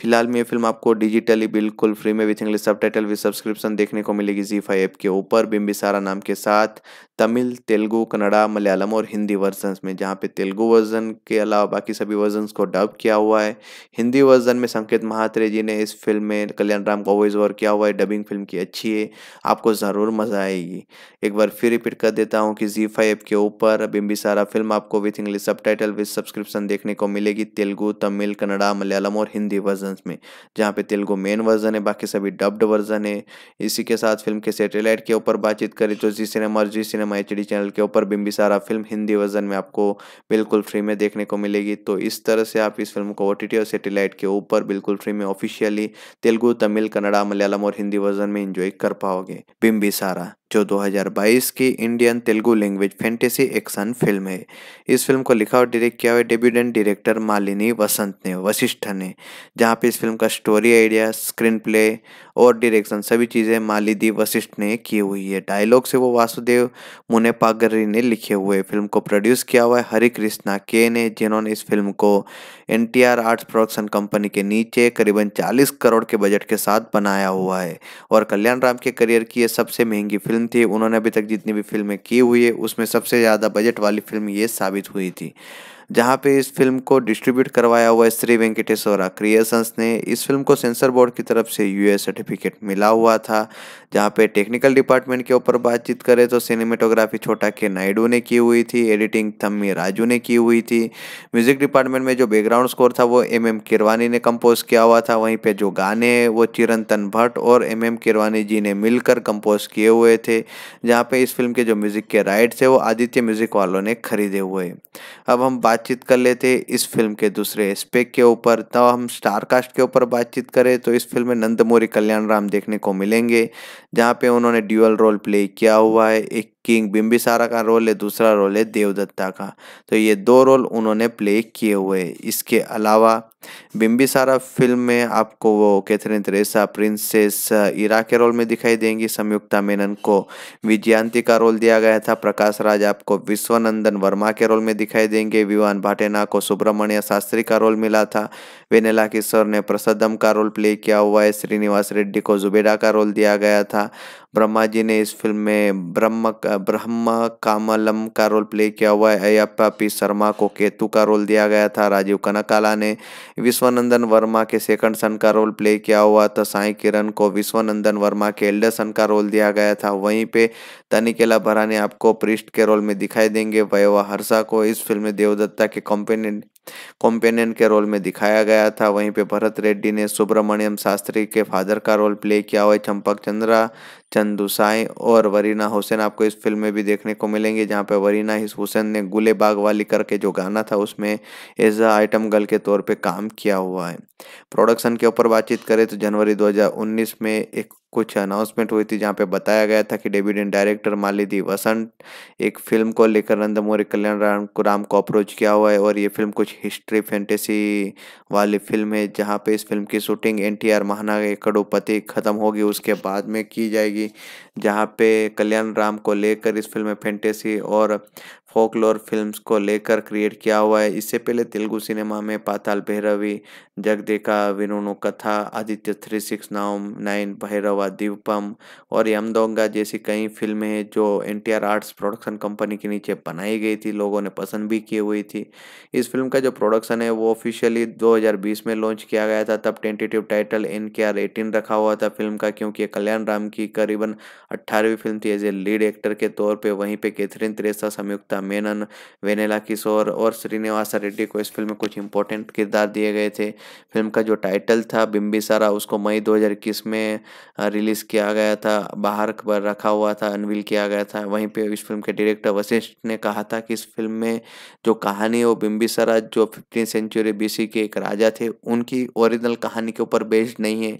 S1: फिलहाल में ये फिल्म आपको डिजिटली बिल्कुल फ्री में with English subtitle subscription देखने देखने को मिलेगी जी फाइव के ऊपर बिम्बिसारा नाम के साथ तमिल तेलुगु कन्नड़ा मलयालम और हिंदी वर्जन में जहाँ पे तेलुगु वर्जन के अलावा बाकी सभी वर्जन को डब किया हुआ है हिंदी वर्जन में संकेत महात्रे जी ने इस फिल्म में कल्याण राम का वॉइस ओवर किया हुआ है डबिंग फिल्म की अच्छी है आपको ज़रूर मज़ा आएगी एक बार फिर रिपीट कर देता हूँ कि जी फाइव के ऊपर बिम्बिसारा फिल्म आपको with English subtitle subscription देखने को मिलेगी तेलुगु तमिल कन्नड़ा मलयालम और हिंदी वर्जन में जहाँ पे तेलुगु मेन वर्जन है बाकी सभी डब्ड वर्जन है इसी जोशी के साथ फिल्म के सैटेलाइट के ऊपर बातचीत करी तो जी सिनेमा और जी सिनेमा एच चैनल के ऊपर सारा फिल्म हिंदी वर्जन में आपको बिल्कुल फ्री में देखने को मिलेगी तो इस तरह से आप इस फिल्म को ओ और सेटेलाइट के ऊपर बिल्कुल फ्री में ऑफिशियली तेलुगू तमिल कन्नड़ा मलयालम और हिंदी वर्जन में इंजॉय कर पाओगे सारा जो 2022 की Indian Telugu language fantasy action film है इस फिल्म को लिखा और डायरेक्ट किया हुआ डेब्यूडेंट डायरेक्टर मालिनी वसंत ने वशिष्ठ ने जहाँ पे इस फिल्म का स्टोरी आइडिया स्क्रीन प्ले और डायरेक्शन सभी चीज़ें मालिदी वशिष्ठ ने की हुई है डायलॉग से वो वासुदेव मुनेपागरी ने लिखे हुए फिल्म को प्रोड्यूस किया हुआ है हरि कृष्णा के ने जिन्होंने इस फिल्म को N T R arts production company के नीचे करीबन चालीस करोड़ के बजट के साथ बनाया हुआ है और कल्याण राम के करियर की यह सबसे महंगी फिल्म फिल्म थी उन्होंने अभी तक जितनी भी फिल्में की हुई है उसमें सबसे ज़्यादा बजट वाली फिल्म ये साबित हुई थी जहाँ पे इस फिल्म को डिस्ट्रीब्यूट करवाया हुआ श्री वेंकटेश्वरा क्रिएशंस ने इस फिल्म को सेंसर बोर्ड की तरफ से यूएस सर्टिफिकेट मिला हुआ था जहाँ पे टेक्निकल डिपार्टमेंट के ऊपर बातचीत करें तो सिनेमेटोग्राफी छोटा के नायडू ने की हुई थी एडिटिंग थम्मी राजू ने की हुई थी म्यूज़िक डिपार्टमेंट में जो बैकग्राउंड स्कोर था वो एम एम किरवानी ने कंपोज किया हुआ था वहीं पे जो गाने हैं वो चिरंतन भट्ट और एम एम किरवानी जी ने मिलकर कंपोज किए हुए थे जहाँ पे इस फिल्म के जो म्यूज़िक के राइट्स है वो आदित्य म्यूज़िक वालों ने खरीदे हुए अब हम बातचीत कर लेते इस फिल्म के दूसरे एस्पेक्ट के ऊपर तब तो हम स्टारकास्ट के ऊपर बातचीत करें तो इस फिल्म में नंदमोरी कल्याण राम देखने को मिलेंगे जहाँ पे उन्होंने ड्यूअल रोल प्ले किया हुआ है एक किंग बिम्बिसारा का रोल है दूसरा रोल है देवदत्ता का तो ये दो रोल उन्होंने प्ले किए हुए इसके अलावा बिम्बिसारा फिल्म में आपको वो Catherine Tresa princess uh, Ira के रोल में दिखाई देंगी संयुक्ता मेनन को विजयांति का रोल दिया गया था प्रकाश राज आपको विश्वनंदन वर्मा के रोल में दिखाई देंगे विवान भाटेना को सुब्रमण्य शास्त्री का रोल मिला था वेनेला किशोर ने प्रसदम का रोल प्ले किया हुआ है श्रीनिवास रेड्डी को जुबेडा का रोल दिया गया था ब्रह्मा जी ने इस फिल्म में ब्रह्म ब्रह्म कामलम का रोल प्ले किया हुआ है अयप्पा पी शर्मा को केतु का रोल दिया गया था राजीव कनकाला ने विश्वनंदन वर्मा के सेकंड सन का रोल प्ले किया हुआ था साई किरण को विश्वनंदन वर्मा के एल्डर सन का रोल दिया गया था वहीं पे तनिकेला ने आपको पृष्ठ के रोल में दिखाई देंगे वयवा हर्षा को इस फिल्म में देवदत्ता के कॉम्पेनियन कॉम्पेनियन के रोल में दिखाया गया था वहीं पे भरत रेड्डी ने सुब्रमण्यम शास्त्री के फादर का रोल प्ले किया हुआ चंपक चंद्रा चंदू साई और वरीना हुसैन आपको इस फिल्म में भी देखने को मिलेंगे जहां पे वरीना हुसैन ने गुले बाग वाली करके जो गाना था उसमें एज अ आइटम गर्ल के तौर पे काम किया हुआ है प्रोडक्शन के ऊपर बातचीत करें तो जनवरी दो में एक कुछ अनाउंसमेंट हुई थी जहाँ पे बताया गया था कि डेब्यूटेंट डायरेक्टर मालिदी वसंत एक फिल्म को लेकर नंदमोरी कल्याण राम को राम को अप्रोच किया हुआ है और ये फिल्म कुछ हिस्ट्री फैंटेसी वाली फिल्म है जहाँ पे इस फिल्म की शूटिंग एन टी आर महाना कड़ोपति ख़त्म होगी उसके बाद में की जाएगी जहाँ पे कल्याण राम को लेकर इस फिल्म में फैंटेसी और फोकलोर फिल्म्स को लेकर क्रिएट किया हुआ है इससे पहले तेलुगु सिनेमा में पाताल भैरवी जगदेका विनोनु कथा आदित्य थ्री सिक्स नाउम नाइन भैरवा दीपम और यमदोंगा जैसी कई फिल्में हैं जो एन आर्ट्स प्रोडक्शन कंपनी के नीचे बनाई गई थी लोगों ने पसंद भी की हुई थी इस फिल्म का जो प्रोडक्शन है वो ऑफिशियली 2020 में लॉन्च किया गया था तब tentative title N K R eighteen रखा हुआ था फिल्म का क्योंकि कल्याण राम की करीबन अट्ठारहवीं फिल्म थी एज ए लीड एक्टर के तौर पर वहीं पर कैथरीन त्रेसा संयुक्ता मेनन वेनेला किशोर और श्रीनिवास रेड्डी को इस फिल्म में कुछ इंपॉर्टेंट किरदार दिए गए थे फिल्म का जो टाइटल था बिम्बिसारा उसको मई 2021 में रिलीज़ किया गया था बाहर पर रखा हुआ था अनवील किया गया था वहीं पर इस फिल्म के डायरेक्टर वशिष्ठ ने कहा था कि इस फिल्म में जो कहानी है वो बिम्बिसारा जो फिफ्टीन सेंचुरी बी के एक राजा थे उनकी ओरिजिनल कहानी के ऊपर बेस्ड नहीं है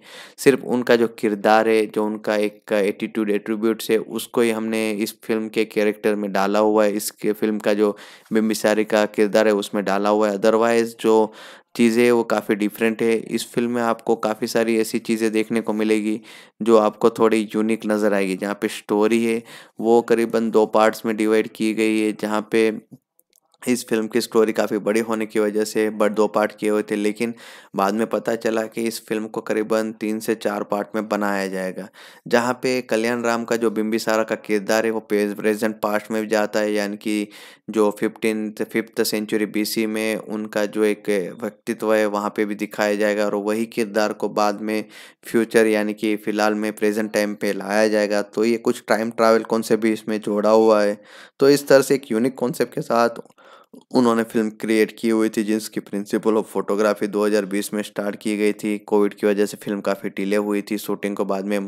S1: सिर्फ उनका जो किरदार है जो उनका एक एटीट्यूड एट्रीब्यूट्स है उसको ही हमने इस फिल्म के कैरेक्टर में डाला हुआ है इसके फिल्म का जो बिम्बिसारी का किरदार है उसमें डाला हुआ है अदरवाइज जो चीज़ें वो काफ़ी डिफरेंट है इस फिल्म में आपको काफ़ी सारी ऐसी चीज़ें देखने को मिलेगी जो आपको थोड़ी यूनिक नज़र आएगी जहाँ पे स्टोरी है वो करीबन दो पार्ट्स में डिवाइड की गई है जहाँ पे इस फिल्म की स्टोरी काफ़ी बड़ी होने की वजह से बट दो पार्ट किए हुए थे लेकिन बाद में पता चला कि इस फिल्म को करीबन तीन से चार पार्ट में बनाया जाएगा जहाँ पे कल्याण राम का जो बिम्बिसारा का किरदार है वो प्रेजेंट पास्ट में भी जाता है यानी कि जो फिफ्टीन फिफ्थ सेंचुरी बीसी में उनका जो एक व्यक्तित्व है वहाँ पर भी दिखाया जाएगा और वही किरदार को बाद में फ्यूचर यानी कि फ़िलहाल में प्रेजेंट टाइम पर लाया जाएगा तो ये कुछ टाइम ट्रैवल कॉन्सेप्ट भी इसमें जोड़ा हुआ है तो इस तरह से एक यूनिक कॉन्सेप्ट के साथ उन्होंने फिल्म क्रिएट की हुई थी जिसकी प्रिंसिपल ऑफ फोटोग्राफी 2020 में स्टार्ट की गई थी कोविड की वजह से फिल्म काफ़ी डिले हुई थी शूटिंग को बाद में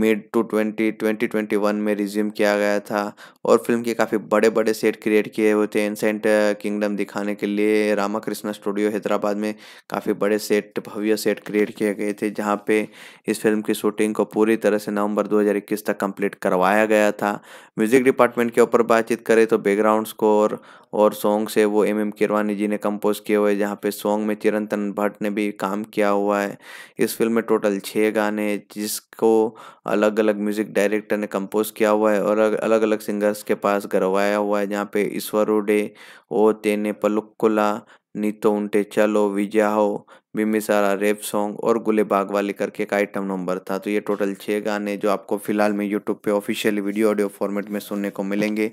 S1: mid two twenty twenty twenty one में रिज्यूम किया गया था और फिल्म के काफ़ी बड़े बड़े सेट क्रिएट किए हुए थे एंसेंट किंगडम दिखाने के लिए रामा कृष्णा स्टूडियो हैदराबाद में काफ़ी बड़े सेट भव्य सेट क्रिएट किए गए थे जहाँ पे इस फिल्म की शूटिंग को पूरी तरह से नवंबर दो तक कंप्लीट करवाया गया था म्यूज़िक डिपार्टमेंट के ऊपर बातचीत करें तो बैकग्राउंड स्कोर और सॉन्ग से वो एम एम किरवानी जी ने कंपोज किए हुए जहाँ पे सॉन्ग में चिरंतन भट्ट ने भी काम किया हुआ है इस फिल्म में टोटल छः गाने जिसको अलग अलग म्यूज़िक डायरेक्टर ने कंपोज किया हुआ है और अलग अलग सिंगर्स के पास गरवाया हुआ है जहाँ पे ईश्वर उडे ओ तेने पलुक्कुला नीतो उन्टे चलो विजा हो बिमिसारा रेप सॉन्ग और गुले बाग वाले करके एक आइटम नंबर था तो ये टोटल छः गाने जो आपको फ़िलहाल में यूट्यूब पे ऑफिशियली वीडियो ऑडियो फॉर्मेट में सुनने को मिलेंगे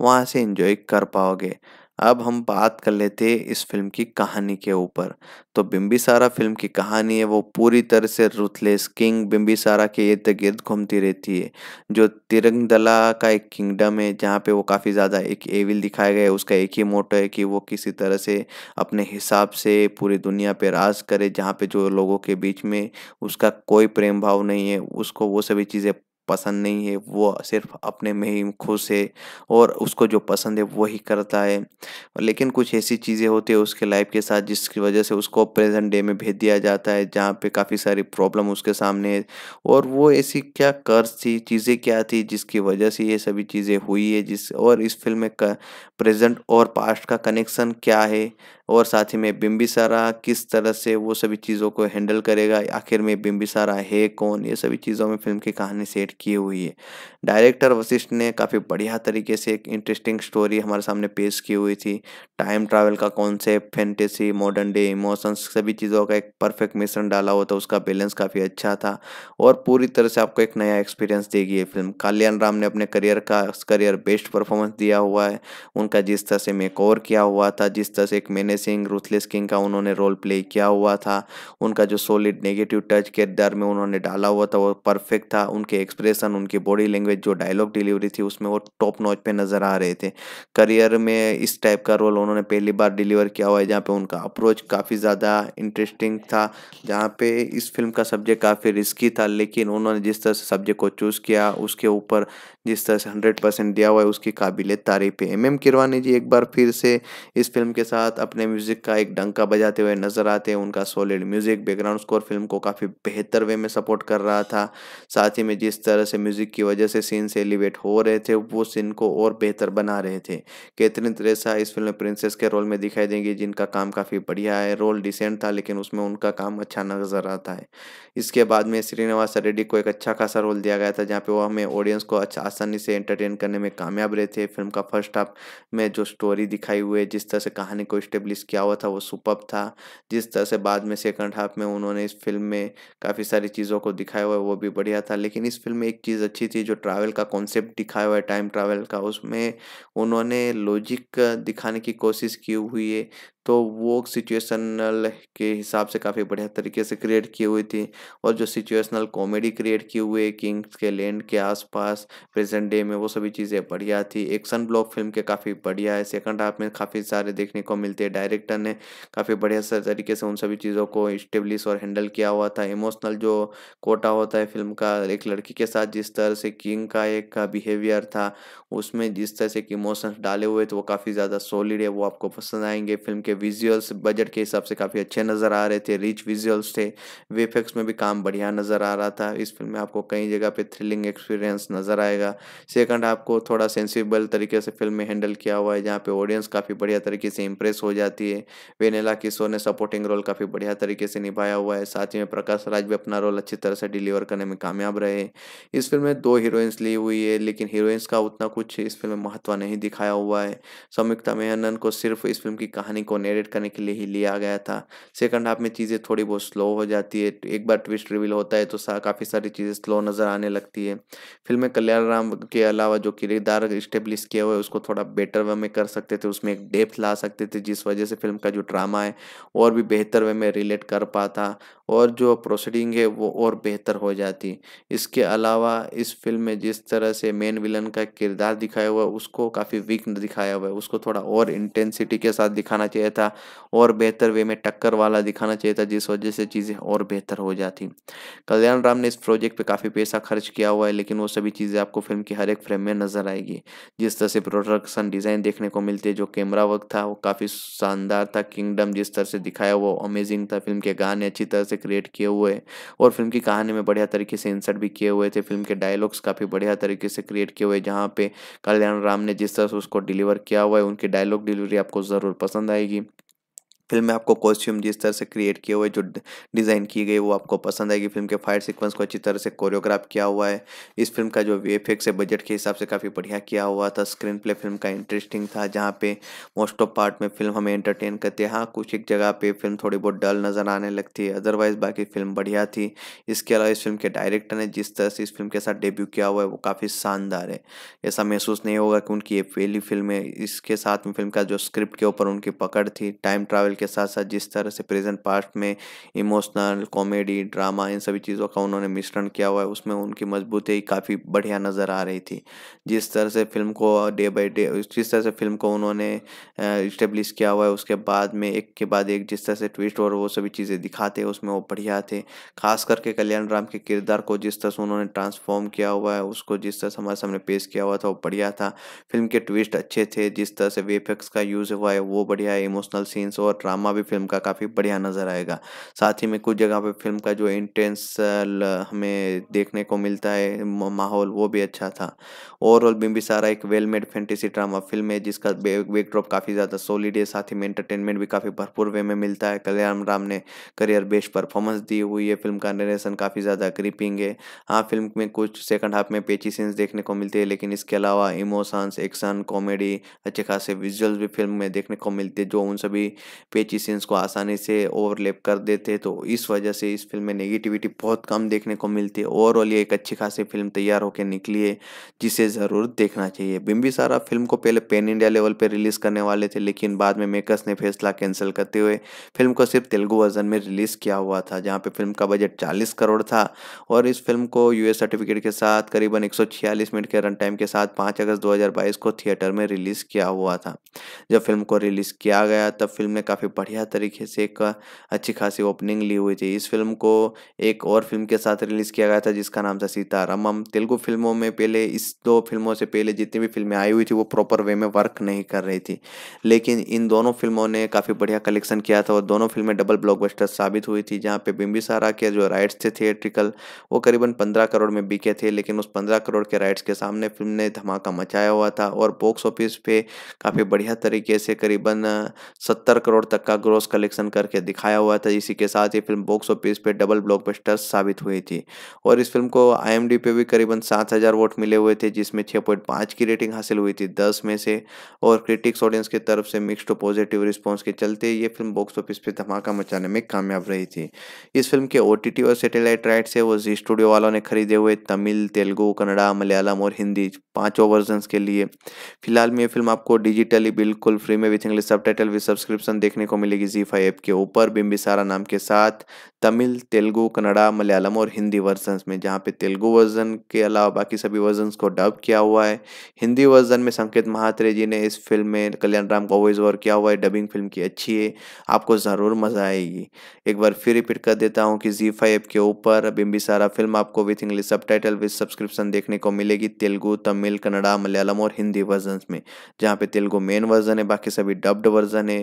S1: वहाँ से इन्जॉय कर पाओगे अब हम बात कर लेते हैं इस फिल्म की कहानी के ऊपर तो बिम्बिसारा फिल्म की कहानी है वो पूरी तरह से रुथलेस किंग बिम्बिसारा के इर्द गिर्द घूमती रहती है जो तिरंगदला का एक किंगडम है जहाँ पे वो काफ़ी ज़्यादा एक एविल दिखाया गया है उसका एक ही मोटो है कि वो किसी तरह से अपने हिसाब से पूरी दुनिया पे राज करे जहाँ पे जो लोगों के बीच में उसका कोई प्रेम भाव नहीं है उसको वो सभी चीज़ें पसंद नहीं है वो सिर्फ अपने में ही खुश है और उसको जो पसंद है वही करता है लेकिन कुछ ऐसी चीज़ें होती है उसके लाइफ के साथ जिसकी वजह से उसको प्रेजेंट डे में भेज दिया जाता है जहाँ पे काफ़ी सारी प्रॉब्लम उसके सामने है और वो ऐसी क्या कर्ज थी चीज़ें क्या थी जिसकी वजह से ये सभी चीज़ें हुई है जिस और इस फिल्म में प्रेजेंट और पास्ट का कनेक्शन क्या है और साथ ही में बिम्बिसारा किस तरह से वो सभी चीज़ों को हैंडल करेगा आखिर में बिम्बिसारा है कौन ये सभी चीज़ों में फिल्म की कहानी सेट की हुई है डायरेक्टर वशिष्ठ ने काफ़ी बढ़िया तरीके से एक इंटरेस्टिंग स्टोरी हमारे सामने पेश की हुई थी टाइम ट्रैवल का concept fantasy modern day emotions सभी चीज़ों का एक परफेक्ट मिश्रण डाला हुआ था उसका बैलेंस काफ़ी अच्छा था और पूरी तरह से आपको एक नया एक्सपीरियंस देगी ये फिल्म कल्याण राम ने अपने करियर का करियर बेस्ट परफॉर्मेंस दिया हुआ है उनका जिस तरह से मेक किया हुआ था जिस तरह से एक मैंने सिंह रूथलेस किंग का उन्होंने रोल प्ले किया हुआ था उनका जो सॉलिड नेगेटिव टच किरदार में उन्होंने डाला हुआ था वो परफेक्ट था उनके एक्सप्रेशन उनकी बॉडी लैंग्वेज जो डायलॉग डिलीवरी थी उसमें वो टॉप नॉच पे नज़र आ रहे थे करियर में इस टाइप का रोल उन्होंने पहली बार डिलीवर किया हुआ है जहाँ पे उनका अप्रोच काफ़ी ज़्यादा इंटरेस्टिंग था जहाँ पे इस फिल्म का सब्जेक्ट काफ़ी रिस्की था लेकिन उन्होंने जिस तरह से सब्जेक्ट को चूज़ किया उसके ऊपर जिस तरह से हंड्रेड परसेंट दिया हुआ है उसकी काबिलियत तारीफ है एम एम किरवानी जी एक बार फिर से इस फिल्म के साथ अपने म्यूजिक का एक डंका बजाते हुए नजर आते हैं उनका solid music background score film को काफी बेहतर वे में सपोर्ट कर रहा था साथ ही में जिस तरह से म्यूजिक की वजह से सीन से एलिवेट हो रहे थे वो सीन को और बेहतर बना रहे थे कैथरीन त्रेसा इस फिल्म में प्रिंसेस के रोल में दिखाई देंगी जिनका काम काफी बढ़िया है रोल डिसेंट था लेकिन उसमें उनका काम अच्छा नजर आता है इसके बाद में श्रीनिवास रेड्डी को एक अच्छा खासा रोल दिया गया था जहाँ पे वो हमें ऑडियंस को अच्छा आसानी से एंटरटेन करने में कामयाब रहे थे फिल्म का फर्स्ट हाफ में जो स्टोरी दिखाई हुई है जिस तरह से कहानी को स्टेब्लिश रिलीज़ किया हुआ था वो सुपर था जिस तरह से बाद में सेकंड हाफ में उन्होंने इस फिल्म में काफ़ी सारी चीज़ों को दिखाया हुआ है वो भी बढ़िया था लेकिन इस फिल्म में एक चीज़ अच्छी थी जो ट्रैवल का कॉन्सेप्ट दिखाया हुआ है टाइम ट्रैवल का उसमें उन्होंने लॉजिक दिखाने की कोशिश की हुई है तो वो सिचुएशनल के हिसाब से काफ़ी बढ़िया तरीके से क्रिएट की हुई थी और जो सिचुएशनल कॉमेडी क्रिएट की हुई किंग्स के लैंड के आसपास प्रेजेंट डे में वो सभी चीज़ें बढ़िया थी एक्शन ब्लॉक फिल्म के काफ़ी बढ़िया है सेकंड हाफ में काफ़ी सारे देखने को मिलते हैं डायरेक्टर ने काफ़ी बढ़िया तरीके से उन सभी चीज़ों को इस्टेब्लिश और हैंडल किया हुआ था इमोशनल जो कोटा होता है फिल्म का एक लड़की के साथ जिस तरह से किंग का एक बिहेवियर था उसमें जिस तरह से इमोशंस डाले हुए थे वो काफ़ी ज़्यादा सॉलिड है वो आपको पसंद आएंगे फिल्म के विजुअल्स बजट के हिसाब से काफ़ी अच्छे नज़र आ रहे थे रिच विजुअल्स थे वेफेक्स में भी काम बढ़िया नज़र आ रहा था इस फिल्म में आपको कई जगह पे थ्रिलिंग एक्सपीरियंस नज़र आएगा सेकंड आपको थोड़ा सेंसिबल तरीके से फिल्म में हैंडल किया हुआ है जहाँ पर ऑडियंस काफ़ी बढ़िया तरीके से इम्प्रेस हो जाती है वेनेला किशोर ने सपोर्टिंग रोल काफ़ी बढ़िया तरीके से निभाया हुआ है साथ ही में प्रकाश राज भी अपना रोल अच्छी तरह से डिलीवर करने में कामयाब रहे इस फिल्म में दो हीरोइंस ली हुई है लेकिन हीरोइंस का उतना कुछ इस फिल्म में महत्व नहीं दिखाया हुआ है संयुक्ता मेहनन को सिर्फ इस फिल्म की कहानी को नेरेट करने के लिए ही लिया गया था सेकंड हाफ में चीज़ें थोड़ी बहुत स्लो हो जाती है एक बार ट्विस्ट रिवील होता है तो सा, काफ़ी सारी चीज़ें स्लो नज़र आने लगती है फिल्म में कल्याण राम के अलावा जो किरदार इस्टेब्लिश किया हुआ है उसको थोड़ा बेटर वे में कर सकते थे उसमें एक डेप्थ ला सकते थे जिस वजह से फिल्म का जो ड्रामा है और भी बेहतर वे में रिलेट कर पाता और जो प्रोसीडिंग है वो और बेहतर हो जाती इसके अलावा इस फिल्म में जिस तरह से मेन विलन का किरदार दिखाया हुआ है उसको काफ़ी वीक दिखाया हुआ है उसको थोड़ा और इंटेंसिटी के साथ दिखाना चाहिए चाहिए था और बेहतर वे में टक्कर वाला दिखाना चाहिए था जिस वजह से चीज़ें और बेहतर हो जाती कल्याण राम ने इस प्रोजेक्ट पे काफ़ी पैसा खर्च किया हुआ है लेकिन वो सभी चीज़ें आपको फिल्म की हर एक फ्रेम में नजर आएगी जिस तरह से प्रोडक्शन डिज़ाइन देखने को मिलती है जो कैमरा वर्क था वो काफ़ी शानदार था किंगडम जिस तरह से दिखाया वो अमेजिंग था फिल्म के गाने अच्छी तरह से क्रिएट किए हुए और फिल्म की कहानी में बढ़िया तरीके से इंसर्ट भी किए हुए थे फिल्म के डायलॉग्स काफ़ी बढ़िया तरीके से क्रिएट किए हुए जहाँ पे कल्याण राम ने जिस तरह से उसको डिलीवर किया हुआ है उनकी डायलॉग डिलीवरी आपको ज़रूर पसंद आएगी फिल्म में आपको कॉस्ट्यूम जिस तरह से क्रिएट किए हुए जो डिज़ाइन की गई वो आपको पसंद आएगी फिल्म के फाइट सीक्वेंस को अच्छी तरह से कोरियोग्राफ किया हुआ है इस फिल्म का जो वेफिक्स है बजट के हिसाब से काफ़ी बढ़िया किया हुआ था स्क्रीन प्ले फिल्म का इंटरेस्टिंग था जहाँ पे मोस्ट ऑफ पार्ट में फिल्म हमें एंटरटेन करती है हाँ कुछ एक जगह पर फिल्म थोड़ी बहुत डल नज़र आने लगती है अदरवाइज़ बाकी फिल्म बढ़िया थी इसके अलावा इस फिल्म के डायरेक्टर ने जिस तरह से इस फिल्म के साथ डेब्यू किया हुआ है वो काफ़ी शानदार है ऐसा महसूस नहीं होगा कि उनकी ये पहली फिल्म है इसके साथ में फिल्म का जो स्क्रिप्ट के ऊपर उनकी पकड़ थी टाइम ट्रैवल के साथ साथ जिस तरह से प्रेजेंट पास्ट में इमोशनल कॉमेडी ड्रामा इन सभी चीज़ों का उन्होंने मिश्रण किया हुआ है उसमें उनकी मजबूती काफ़ी बढ़िया नज़र आ रही थी जिस तरह से फिल्म को डे बाई डे जिस तरह से फिल्म को उन्होंने इस्टेब्लिश किया हुआ है उसके बाद में एक के बाद एक जिस तरह से ट्विस्ट और वो सभी चीज़ें दिखाते उसमें वो बढ़िया थे खास करके कल्याण राम के किरदार को जिस तरह से उन्होंने ट्रांसफॉर्म किया हुआ है उसको जिस तरह से हमारे सामने पेश किया हुआ था वो बढ़िया था फिल्म के ट्विस्ट अच्छे थे जिस तरह से वेफेक्स का यूज़ हुआ है वो बढ़िया है इमोशनल सीन्स और ड्रामा भी फिल्म का काफ़ी बढ़िया नज़र आएगा साथ ही में कुछ जगह पे फिल्म का जो इंटेंस हमें देखने को मिलता है माहौल वो भी अच्छा था ओवरऑल बिम्बी सारा एक well made fantasy drama film है जिसका बैकड्रॉप काफ़ी ज़्यादा सॉलिड है साथ ही में एंटरटेनमेंट भी काफ़ी भरपूर वे में मिलता है कल्याण राम ने करियर बेस्ट परफॉर्मेंस दी हुई है फिल्म का नरेशन काफ़ी ज़्यादा क्रीपिंग है हाँ फिल्म में कुछ सेकंड हाफ में पेची सीन्स देखने को मिलते हैं लेकिन इसके अलावा इमोशंस एक्शन कॉमेडी अच्छे खासे विजुअल्स भी फिल्म में देखने को मिलते हैं जो उन सभी पेची सीन्स को आसानी से ओवरलेप कर देते तो इस वजह से इस फिल्म में नेगेटिविटी बहुत कम देखने को मिलती है ओवरऑल ये एक अच्छी खासी फिल्म तैयार होकर निकली है जिसे ज़रूर देखना चाहिए बिम्बी सारा फिल्म को पहले पेन इंडिया लेवल पर रिलीज़ करने वाले थे लेकिन बाद में मेकर्स ने फैसला कैंसिल करते हुए फिल्म को सिर्फ तेलुगु वर्जन में रिलीज़ किया हुआ था जहाँ पर फिल्म का बजट चालीस करोड़ था और इस फिल्म को यू सर्टिफिकेट के साथ करीबन एक मिनट के रन टाइम के साथ पाँच अगस्त दो को थिएटर में रिलीज़ किया हुआ था जब फिल्म को रिलीज़ किया गया तब फिल्म ने काफ़ी काफ़ी बढ़िया तरीके से एक अच्छी खासी ओपनिंग ली हुई थी इस फिल्म को एक और फिल्म के साथ रिलीज़ किया गया था जिसका नाम था सीतारामम तेलुगु फिल्मों में पहले इस दो फिल्मों से पहले जितनी भी फिल्में आई हुई थी वो प्रॉपर वे में वर्क नहीं कर रही थी लेकिन इन दोनों फिल्मों ने काफ़ी बढ़िया कलेक्शन किया था और दोनों फिल्में डबल ब्लॉकबस्टर साबित हुई थी जहाँ पे बिम्बिसारा के जो राइट्स थे थिएट्रिकल वो करीबन पंद्रह करोड़ में बिके थे लेकिन उस पंद्रह करोड़ के राइट्स के सामने फिल्म ने धमाका मचाया हुआ था और बॉक्स ऑफिस पे काफ़ी बढ़िया तरीके से करीबन सत्तर करोड़ तक तक का ग्रोस कलेक्शन करके दिखाया हुआ था इसी के साथ ये फिल्म बॉक्स ऑफिस पे डबल ब्लॉकबस्टर साबित हुई थी और इस फिल्म को आईएमडी पे भी करीबन सात हज़ार वोट मिले हुए थे जिसमें छः पॉइंट पाँच की रेटिंग हासिल हुई थी दस में से और क्रिटिक्स ऑडियंस की तरफ से मिक्सड पॉजिटिव रिस्पॉन्स के चलते ये फिल्म बॉक्स ऑफिस पे धमाका मचाने में कामयाब रही थी इस फिल्म के ओ और सेटेलाइट राइट है वो जी स्टूडियो वालों ने खरीदे हुए तमिल तेलुगु कन्नड़ा मलयालम और हिंदी पाँचों वर्जन के लिए फिलहाल में ये फिल्म आपको डिजिटली बिल्कुल फ्री में with English subtitle subscription देखने देखने को मिलेगी जी फाइव ऐप के ऊपर बिम्बिसारा नाम के साथ तमिल तेलुगु कन्नड़ा मलयालम और हिंदी वर्जन्स में जहाँ पे तेलुगु वर्जन के अलावा बाकी सभी वर्जन्स को डब किया हुआ है हिंदी वर्जन में संकेत महात्रे जी ने इस फिल्म में कल्याण राम का वॉइस ओवर किया हुआ है डबिंग फिल्म की अच्छी है आपको ज़रूर मज़ा आएगी एक बार फिर रिपीट कर देता हूँ कि जी फाइव के ऊपर सारा फिल्म आपको with English subtitle with subscription देखने को मिलेगी तेलुगु तमिल कन्नड़ा मलयालम और हिंदी वर्जन में जहाँ पे तेलुगु मेन वर्जन है बाकी सभी डब्ड वर्जन है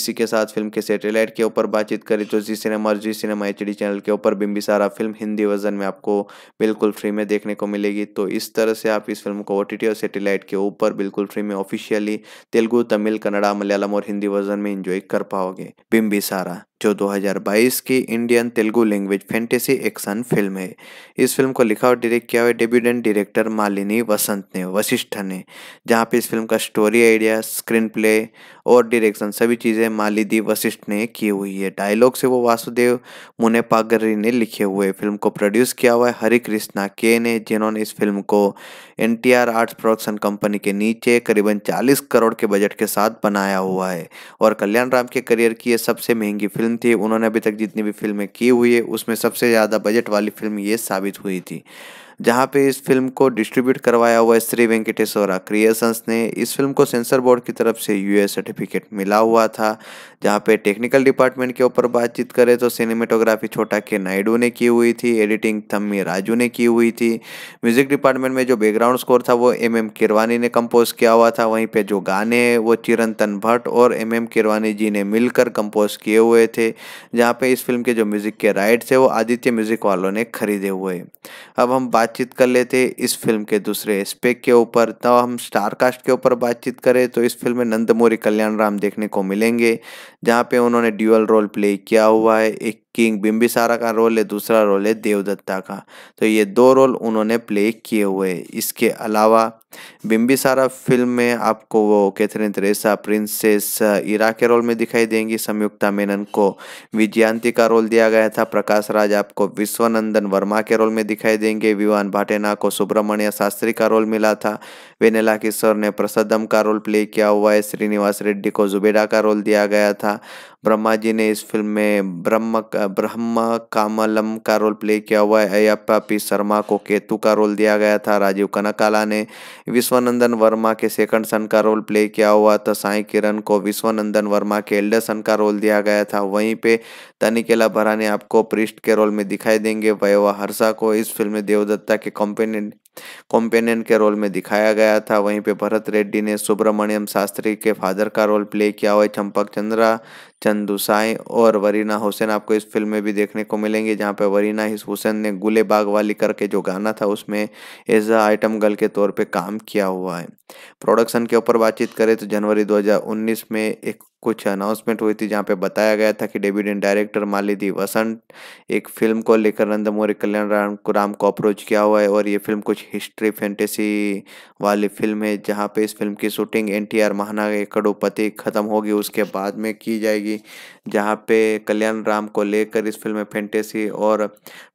S1: इसी के साथ फिल्म के सेटेलाइट के ऊपर बातचीत करें तो जी सिनेमा और जी सिनेमा हमारे एच चैनल के ऊपर बिम्बिसारा फिल्म हिंदी वर्जन में आपको बिल्कुल फ्री में देखने को मिलेगी तो इस तरह से आप इस फिल्म को ओ और सेटेलाइट के ऊपर बिल्कुल फ्री में ऑफिशियली तेलुगु तमिल कन्नड़ा मलयालम और हिंदी वर्जन में इंजॉय कर पाओगे बिम्बिसारा जो 2022 की Indian Telugu language fantasy action film है इस फिल्म को लिखा और डायरेक्ट किया हुआ डेब्यूडेंट डायरेक्टर मालिनी वसंत ने वशिष्ठ ने जहाँ पे इस फिल्म का स्टोरी आइडिया स्क्रीन प्ले और डायरेक्शन सभी चीज़ें मालिदी वशिष्ठ ने की हुई है डायलॉग से वो वासुदेव मुनेपागरी ने लिखे हुए फिल्म को प्रोड्यूस किया हुआ है हरि कृष्णा के ने जिन्होंने इस फिल्म को एन आर्ट्स प्रोडक्शन कंपनी के नीचे करीबन चालीस करोड़ के बजट के साथ बनाया हुआ है और कल्याण राम के करियर की यह सबसे महंगी फिल्म फिल्म थी उन्होंने अभी तक जितनी भी फिल्में की हुई है उसमें सबसे ज़्यादा बजट वाली फिल्म ये साबित हुई थी जहां पे इस फिल्म को डिस्ट्रीब्यूट करवाया हुआ है श्री वेंकटेश्वरा क्रिएशंस ने इस फिल्म को सेंसर बोर्ड की तरफ से यूए सर्टिफिकेट मिला हुआ था जहां पे टेक्निकल डिपार्टमेंट के ऊपर बातचीत करें तो सिनेमेटोग्राफी छोटा के नायडू ने की हुई थी एडिटिंग थम्मी राजू ने की हुई थी म्यूजिक डिपार्टमेंट में जो बैकग्राउंड स्कोर था वो एम एम किरवानी ने कंपोज किया हुआ था वहीं पर जो गाने हैं वो चिरंतन भट्ट और एम एम किरवानी जी ने मिलकर कंपोज किए हुए थे जहाँ पे इस फिल्म के जो म्यूजिक के राइट्स है वो आदित्य म्यूजिक वालों ने खरीदे हुए अब हम बात बातचीत कर लेते इस फिल्म के दूसरे एस्पेक्ट के ऊपर तो हम स्टार कास्ट के ऊपर बातचीत करें तो इस फिल्म में नंदमोरी कल्याण राम देखने को मिलेंगे जहाँ पे उन्होंने ड्यूअल रोल प्ले किया हुआ है एक किंग बिम्बिसारा का रोल है दूसरा रोल है देवदत्ता का तो ये दो रोल उन्होंने प्ले किए हुए इसके अलावा बिम्बिसारा फिल्म में आपको वो कैथरीन थ्रेसा प्रिंसेस ईरा के रोल में दिखाई देंगी संयुक्ता मेनन को विजयांति का रोल दिया गया था प्रकाश राज आपको विश्वनंदन वर्मा के रोल में दिखाई देंगे विवान भाटेना को सुब्रमण्य शास्त्री का रोल मिला था वेनेला किशोर ने प्रसदम का रोल प्ले किया हुआ है श्रीनिवास रेड्डी को जुबेडा का रोल दिया गया था ब्रह्मा जी ने इस फिल्म में ब्रह्म ब्रह्म कामलम का रोल प्ले किया हुआ है अयप्पा पी शर्मा को केतु का रोल दिया गया था राजीव कनकाला ने विश्वनंदन वर्मा के सेकंड सन का रोल प्ले किया हुआ था साई किरण को विश्वनंदन वर्मा के एल्डर सन का रोल दिया गया था वहीं पे तनिकेला भराने आपको पृष्ठ के रोल में दिखाई देंगे वयवा हर्षा को इस फिल्म में देवदत्ता के कॉम्पेनियन कॉम्पेनियन के रोल में दिखाया गया गया था वहीं पे भरत रेड्डी ने सुब्रमण्यम शास्त्री के फादर का रोल प्ले किया हुआ है चंपक चंद्रा चंदू साई और वरीना हुसैन आपको इस फिल्म में भी देखने को मिलेंगे जहाँ पर वरीना हुसैन ने गुले बाग वाली करके जो गाना था उसमें एज अ आइटम गर्ल के तौर पे काम किया हुआ है प्रोडक्शन के ऊपर बातचीत करें तो जनवरी 2019 में एक कुछ अनाउंसमेंट हुई थी जहाँ पे बताया गया था कि डेब्यूटेंट डायरेक्टर मालिदी वसंत एक फिल्म को लेकर नंदमोरी कल्याण राम को राम को अप्रोच किया हुआ है और ये फिल्म कुछ हिस्ट्री फैंटेसी वाली फिल्म है जहाँ पे इस फिल्म की शूटिंग एन टी आर महाना करोड़पति ख़त्म होगी उसके बाद में की जाएगी जहाँ पे कल्याण राम को लेकर इस फिल्म में फैंटेसी और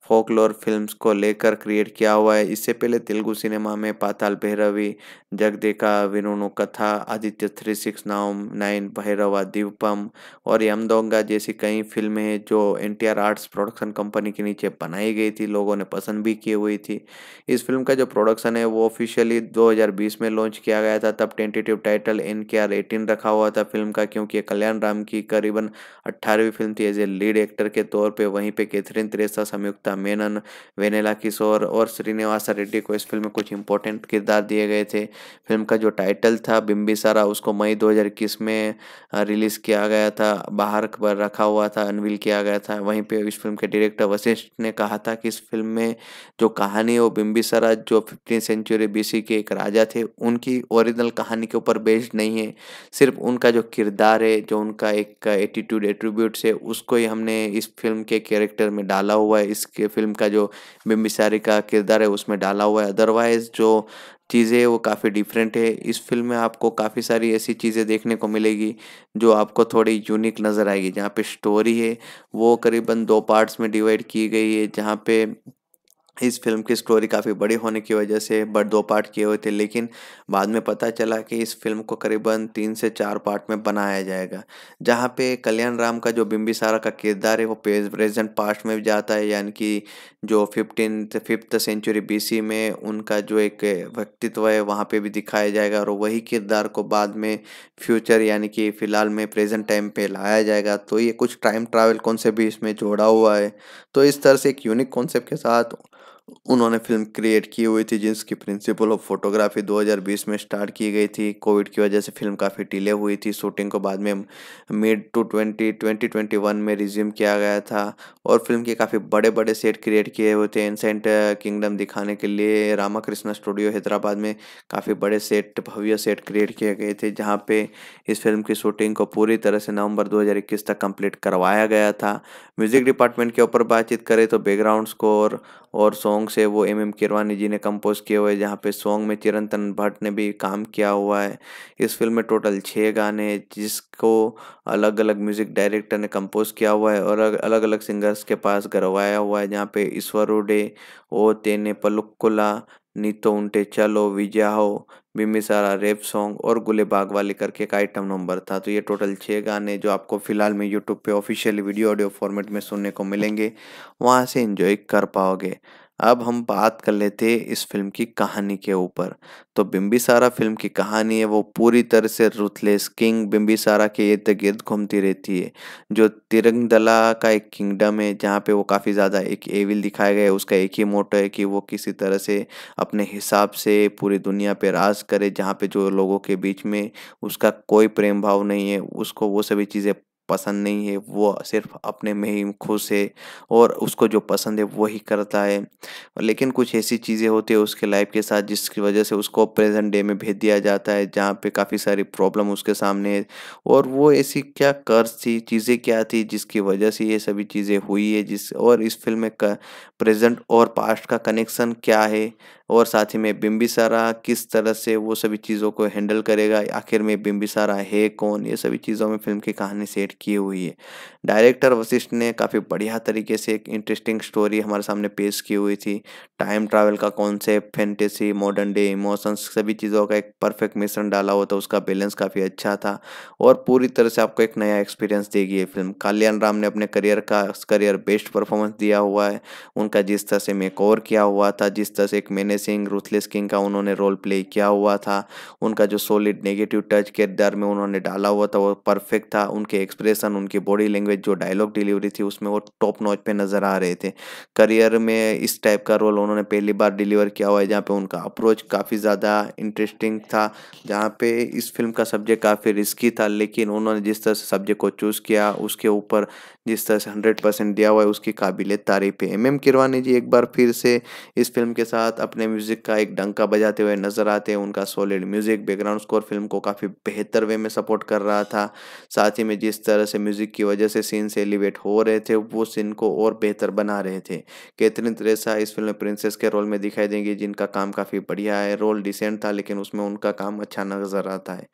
S1: फोकलोर फिल्म्स को लेकर क्रिएट किया हुआ है इससे पहले तेलुगु सिनेमा में पाताल भैरवी जगदेका विनुनु कथा आदित्य थ्री सिक्स नाउम नाइन भैरवा दीपम और यमदोंगा जैसी कई फिल्में हैं जो एन आर्ट्स प्रोडक्शन कंपनी के नीचे बनाई गई थी लोगों ने पसंद भी की हुई थी इस फिल्म का जो प्रोडक्शन है वो ऑफिशियली 2020 में लॉन्च किया गया था तब tentative title N K R eighteen रखा हुआ था फिल्म का क्योंकि कल्याण राम की करीबन अट्ठारहवीं फिल्म थी एज ए लीड एक्टर के तौर पर वहीं पर कैथरीन त्रेसा संयुक्ता मेनन वेनेला किशोर और श्रीनिवासा रेड्डी को इस फिल्म में कुछ इंपॉर्टेंट किरदार दिए गए थे फिल्म का जो टाइटल था बिम्बिसारा उसको मई 2021 में रिलीज़ किया गया था बाहर पर रखा हुआ था अनवील किया गया था वहीं पर इस फिल्म के डायरेक्टर वशिष्ठ ने कहा था कि इस फिल्म में जो कहानी है वो बिम्बिसारा जो फिफ्टीन सेंचुरी बी के एक राजा थे उनकी ओरिजिनल कहानी के ऊपर बेस्ड नहीं है सिर्फ उनका जो किरदार है जो उनका एक एटीट्यूड एट्रीब्यूट्स है उसको ही हमने इस फिल्म के कैरेक्टर में डाला हुआ है इसके फिल्म का जो बिम्बिसारी का किरदार है उसमें डाला हुआ है अदरवाइज़ जो चीज़ें वो काफ़ी डिफरेंट है इस फिल्म में आपको काफ़ी सारी ऐसी चीज़ें देखने को मिलेगी जो आपको थोड़ी यूनिक नज़र आएगी जहाँ पे स्टोरी है वो करीबन दो पार्ट्स में डिवाइड की गई है जहाँ पे इस फिल्म की स्टोरी काफ़ी बड़ी होने की वजह से बट दो पार्ट किए हुए थे लेकिन बाद में पता चला कि इस फिल्म को करीबन तीन से चार पार्ट में बनाया जाएगा जहाँ पे कल्याण राम का जो बिम्बिसारा का किरदार है वो प्रेजेंट पास्ट में भी जाता है यानी कि जो फिफ्टीन फिफ्थ सेंचुरी बीसी में उनका जो एक व्यक्तित्व है वहाँ पर भी दिखाया जाएगा और वही किरदार को बाद में फ्यूचर यानी कि फ़िलहाल में प्रेजेंट टाइम पर लाया जाएगा तो ये कुछ टाइम ट्रैवल कॉन्सेप्ट भी इसमें जोड़ा हुआ है तो इस तरह से एक यूनिक कॉन्सेप्ट के साथ उन्होंने फिल्म क्रिएट की हुई थी जिसकी प्रिंसिपल ऑफ फोटोग्राफी 2020 में स्टार्ट की गई थी कोविड की वजह से फिल्म काफ़ी डिले हुई थी शूटिंग को बाद में mid two twenty twenty twenty one में रिज्यूम किया गया था और फिल्म के काफ़ी बड़े बड़े सेट क्रिएट किए हुए थे एनसेंट किंगडम दिखाने के लिए रामा कृष्णा स्टूडियो हैदराबाद में काफ़ी बड़े सेट भव्य सेट क्रिएट किए गए थे जहाँ पे इस फिल्म की शूटिंग को पूरी तरह से नवंबर दो तक कंप्लीट करवाया गया था म्यूज़िक डिपार्टमेंट के ऊपर बातचीत करें तो बैकग्राउंड स्कोर और सॉन्ग सॉन्ग्स है वो एम एम किरवानी जी ने कंपोज किए हुए जहाँ पे सॉन्ग में चिरंतन भट्ट ने भी काम किया हुआ है इस फिल्म में टोटल छः गाने जिसको अलग अलग म्यूज़िक डायरेक्टर ने कंपोज किया हुआ है और अलग अलग सिंगर्स के पास करवाया हुआ है जहाँ पे ईश्वर उडे ओ तेने पलुक्कुला नीतो उन्टे चलो विजया हो बिम्बिसारा रेप सॉन्ग और गुले बाग वाली करके एक आइटम नंबर था तो ये टोटल छः गाने जो आपको फ़िलहाल में यूट्यूब पे ऑफिशियली वीडियो ऑडियो फॉर्मेट में सुनने को मिलेंगे वहाँ से इन्जॉय कर पाओगे अब हम बात कर लेते हैं इस फिल्म की कहानी के ऊपर तो बिम्बिसारा फिल्म की कहानी है वो पूरी तरह से रुथलेस किंग बिम्बिसारा के इर्द गिर्द घूमती रहती है जो तिरंगदला का एक किंगडम है जहाँ पे वो काफ़ी ज़्यादा एक एविल दिखाया गया है उसका एक ही मोटो है कि वो किसी तरह से अपने हिसाब से पूरी दुनिया पे राज करे जहाँ पे जो लोगों के बीच में उसका कोई प्रेम भाव नहीं है उसको वो सभी चीज़ें पसंद नहीं है वो सिर्फ अपने में ही खुश है और उसको जो पसंद है वही करता है लेकिन कुछ ऐसी चीज़ें होती है उसके लाइफ के साथ जिसकी वजह से उसको प्रेजेंट डे में भेज दिया जाता है जहाँ पे काफ़ी सारी प्रॉब्लम उसके सामने है और वो ऐसी क्या कर्ज थी चीज़ें क्या थी जिसकी वजह से ये सभी चीज़ें हुई है जिस और इस फिल्म में प्रेजेंट और पास्ट का कनेक्शन क्या है और साथ ही में बिम्बिसारा किस तरह से वो सभी चीज़ों को हैंडल करेगा आखिर में बिम्बिसारा है कौन ये सभी चीज़ों में फिल्म की कहानी सेट की हुई है डायरेक्टर वशिष्ठ ने काफ़ी बढ़िया तरीके से एक इंटरेस्टिंग स्टोरी हमारे सामने पेश की हुई थी टाइम ट्रैवल का concept fantasy modern day emotions सभी चीज़ों का एक परफेक्ट मिश्रण डाला हुआ था उसका बैलेंस काफ़ी अच्छा था और पूरी तरह से आपको एक नया एक्सपीरियंस देगी ये फिल्म कल्याण राम ने अपने करियर का करियर बेस्ट परफॉर्मेंस दिया हुआ है उनका जिस तरह से मेक किया हुआ था जिस तरह से एक मैंने सिंह रूथलेस किंग का उन्होंने रोल प्ले किया हुआ था उनका जो सॉलिड नेगेटिव टच किरदार में उन्होंने डाला हुआ था वो परफेक्ट था उनके एक्सप्रेशन उनकी बॉडी लैंग्वेज जो डायलॉग डिलीवरी थी उसमें वो टॉप नॉच पे नज़र आ रहे थे करियर में इस टाइप का रोल उन्होंने पहली बार डिलीवर किया हुआ है जहाँ पे उनका अप्रोच काफ़ी ज़्यादा इंटरेस्टिंग था जहाँ पे इस फिल्म का सब्जेक्ट काफ़ी रिस्की था लेकिन उन्होंने जिस तरह से सब्जेक्ट को चूज़ किया उसके ऊपर जिस तरह से हंड्रेड परसेंट दिया हुआ है उसकी काबिल तारीफ है एम एम किरवानी जी एक बार फिर से इस फिल्म के साथ अपने म्यूज़िक का एक डंका बजाते हुए नज़र आते हैं उनका solid music background score film को काफ़ी बेहतर वे में सपोर्ट कर रहा था साथ ही में जिस तरह से म्यूज़िक की वजह से सीन से एलिवेट हो रहे थे वो सीन को और बेहतर बना रहे थे कैथरीन त्रेसा इस फिल्म में प्रिंसेस के रोल में दिखाई देंगी जिनका काम काफ़ी बढ़िया है रोल डिसेंट था लेकिन उसमें उनका काम अच्छा नजर आता है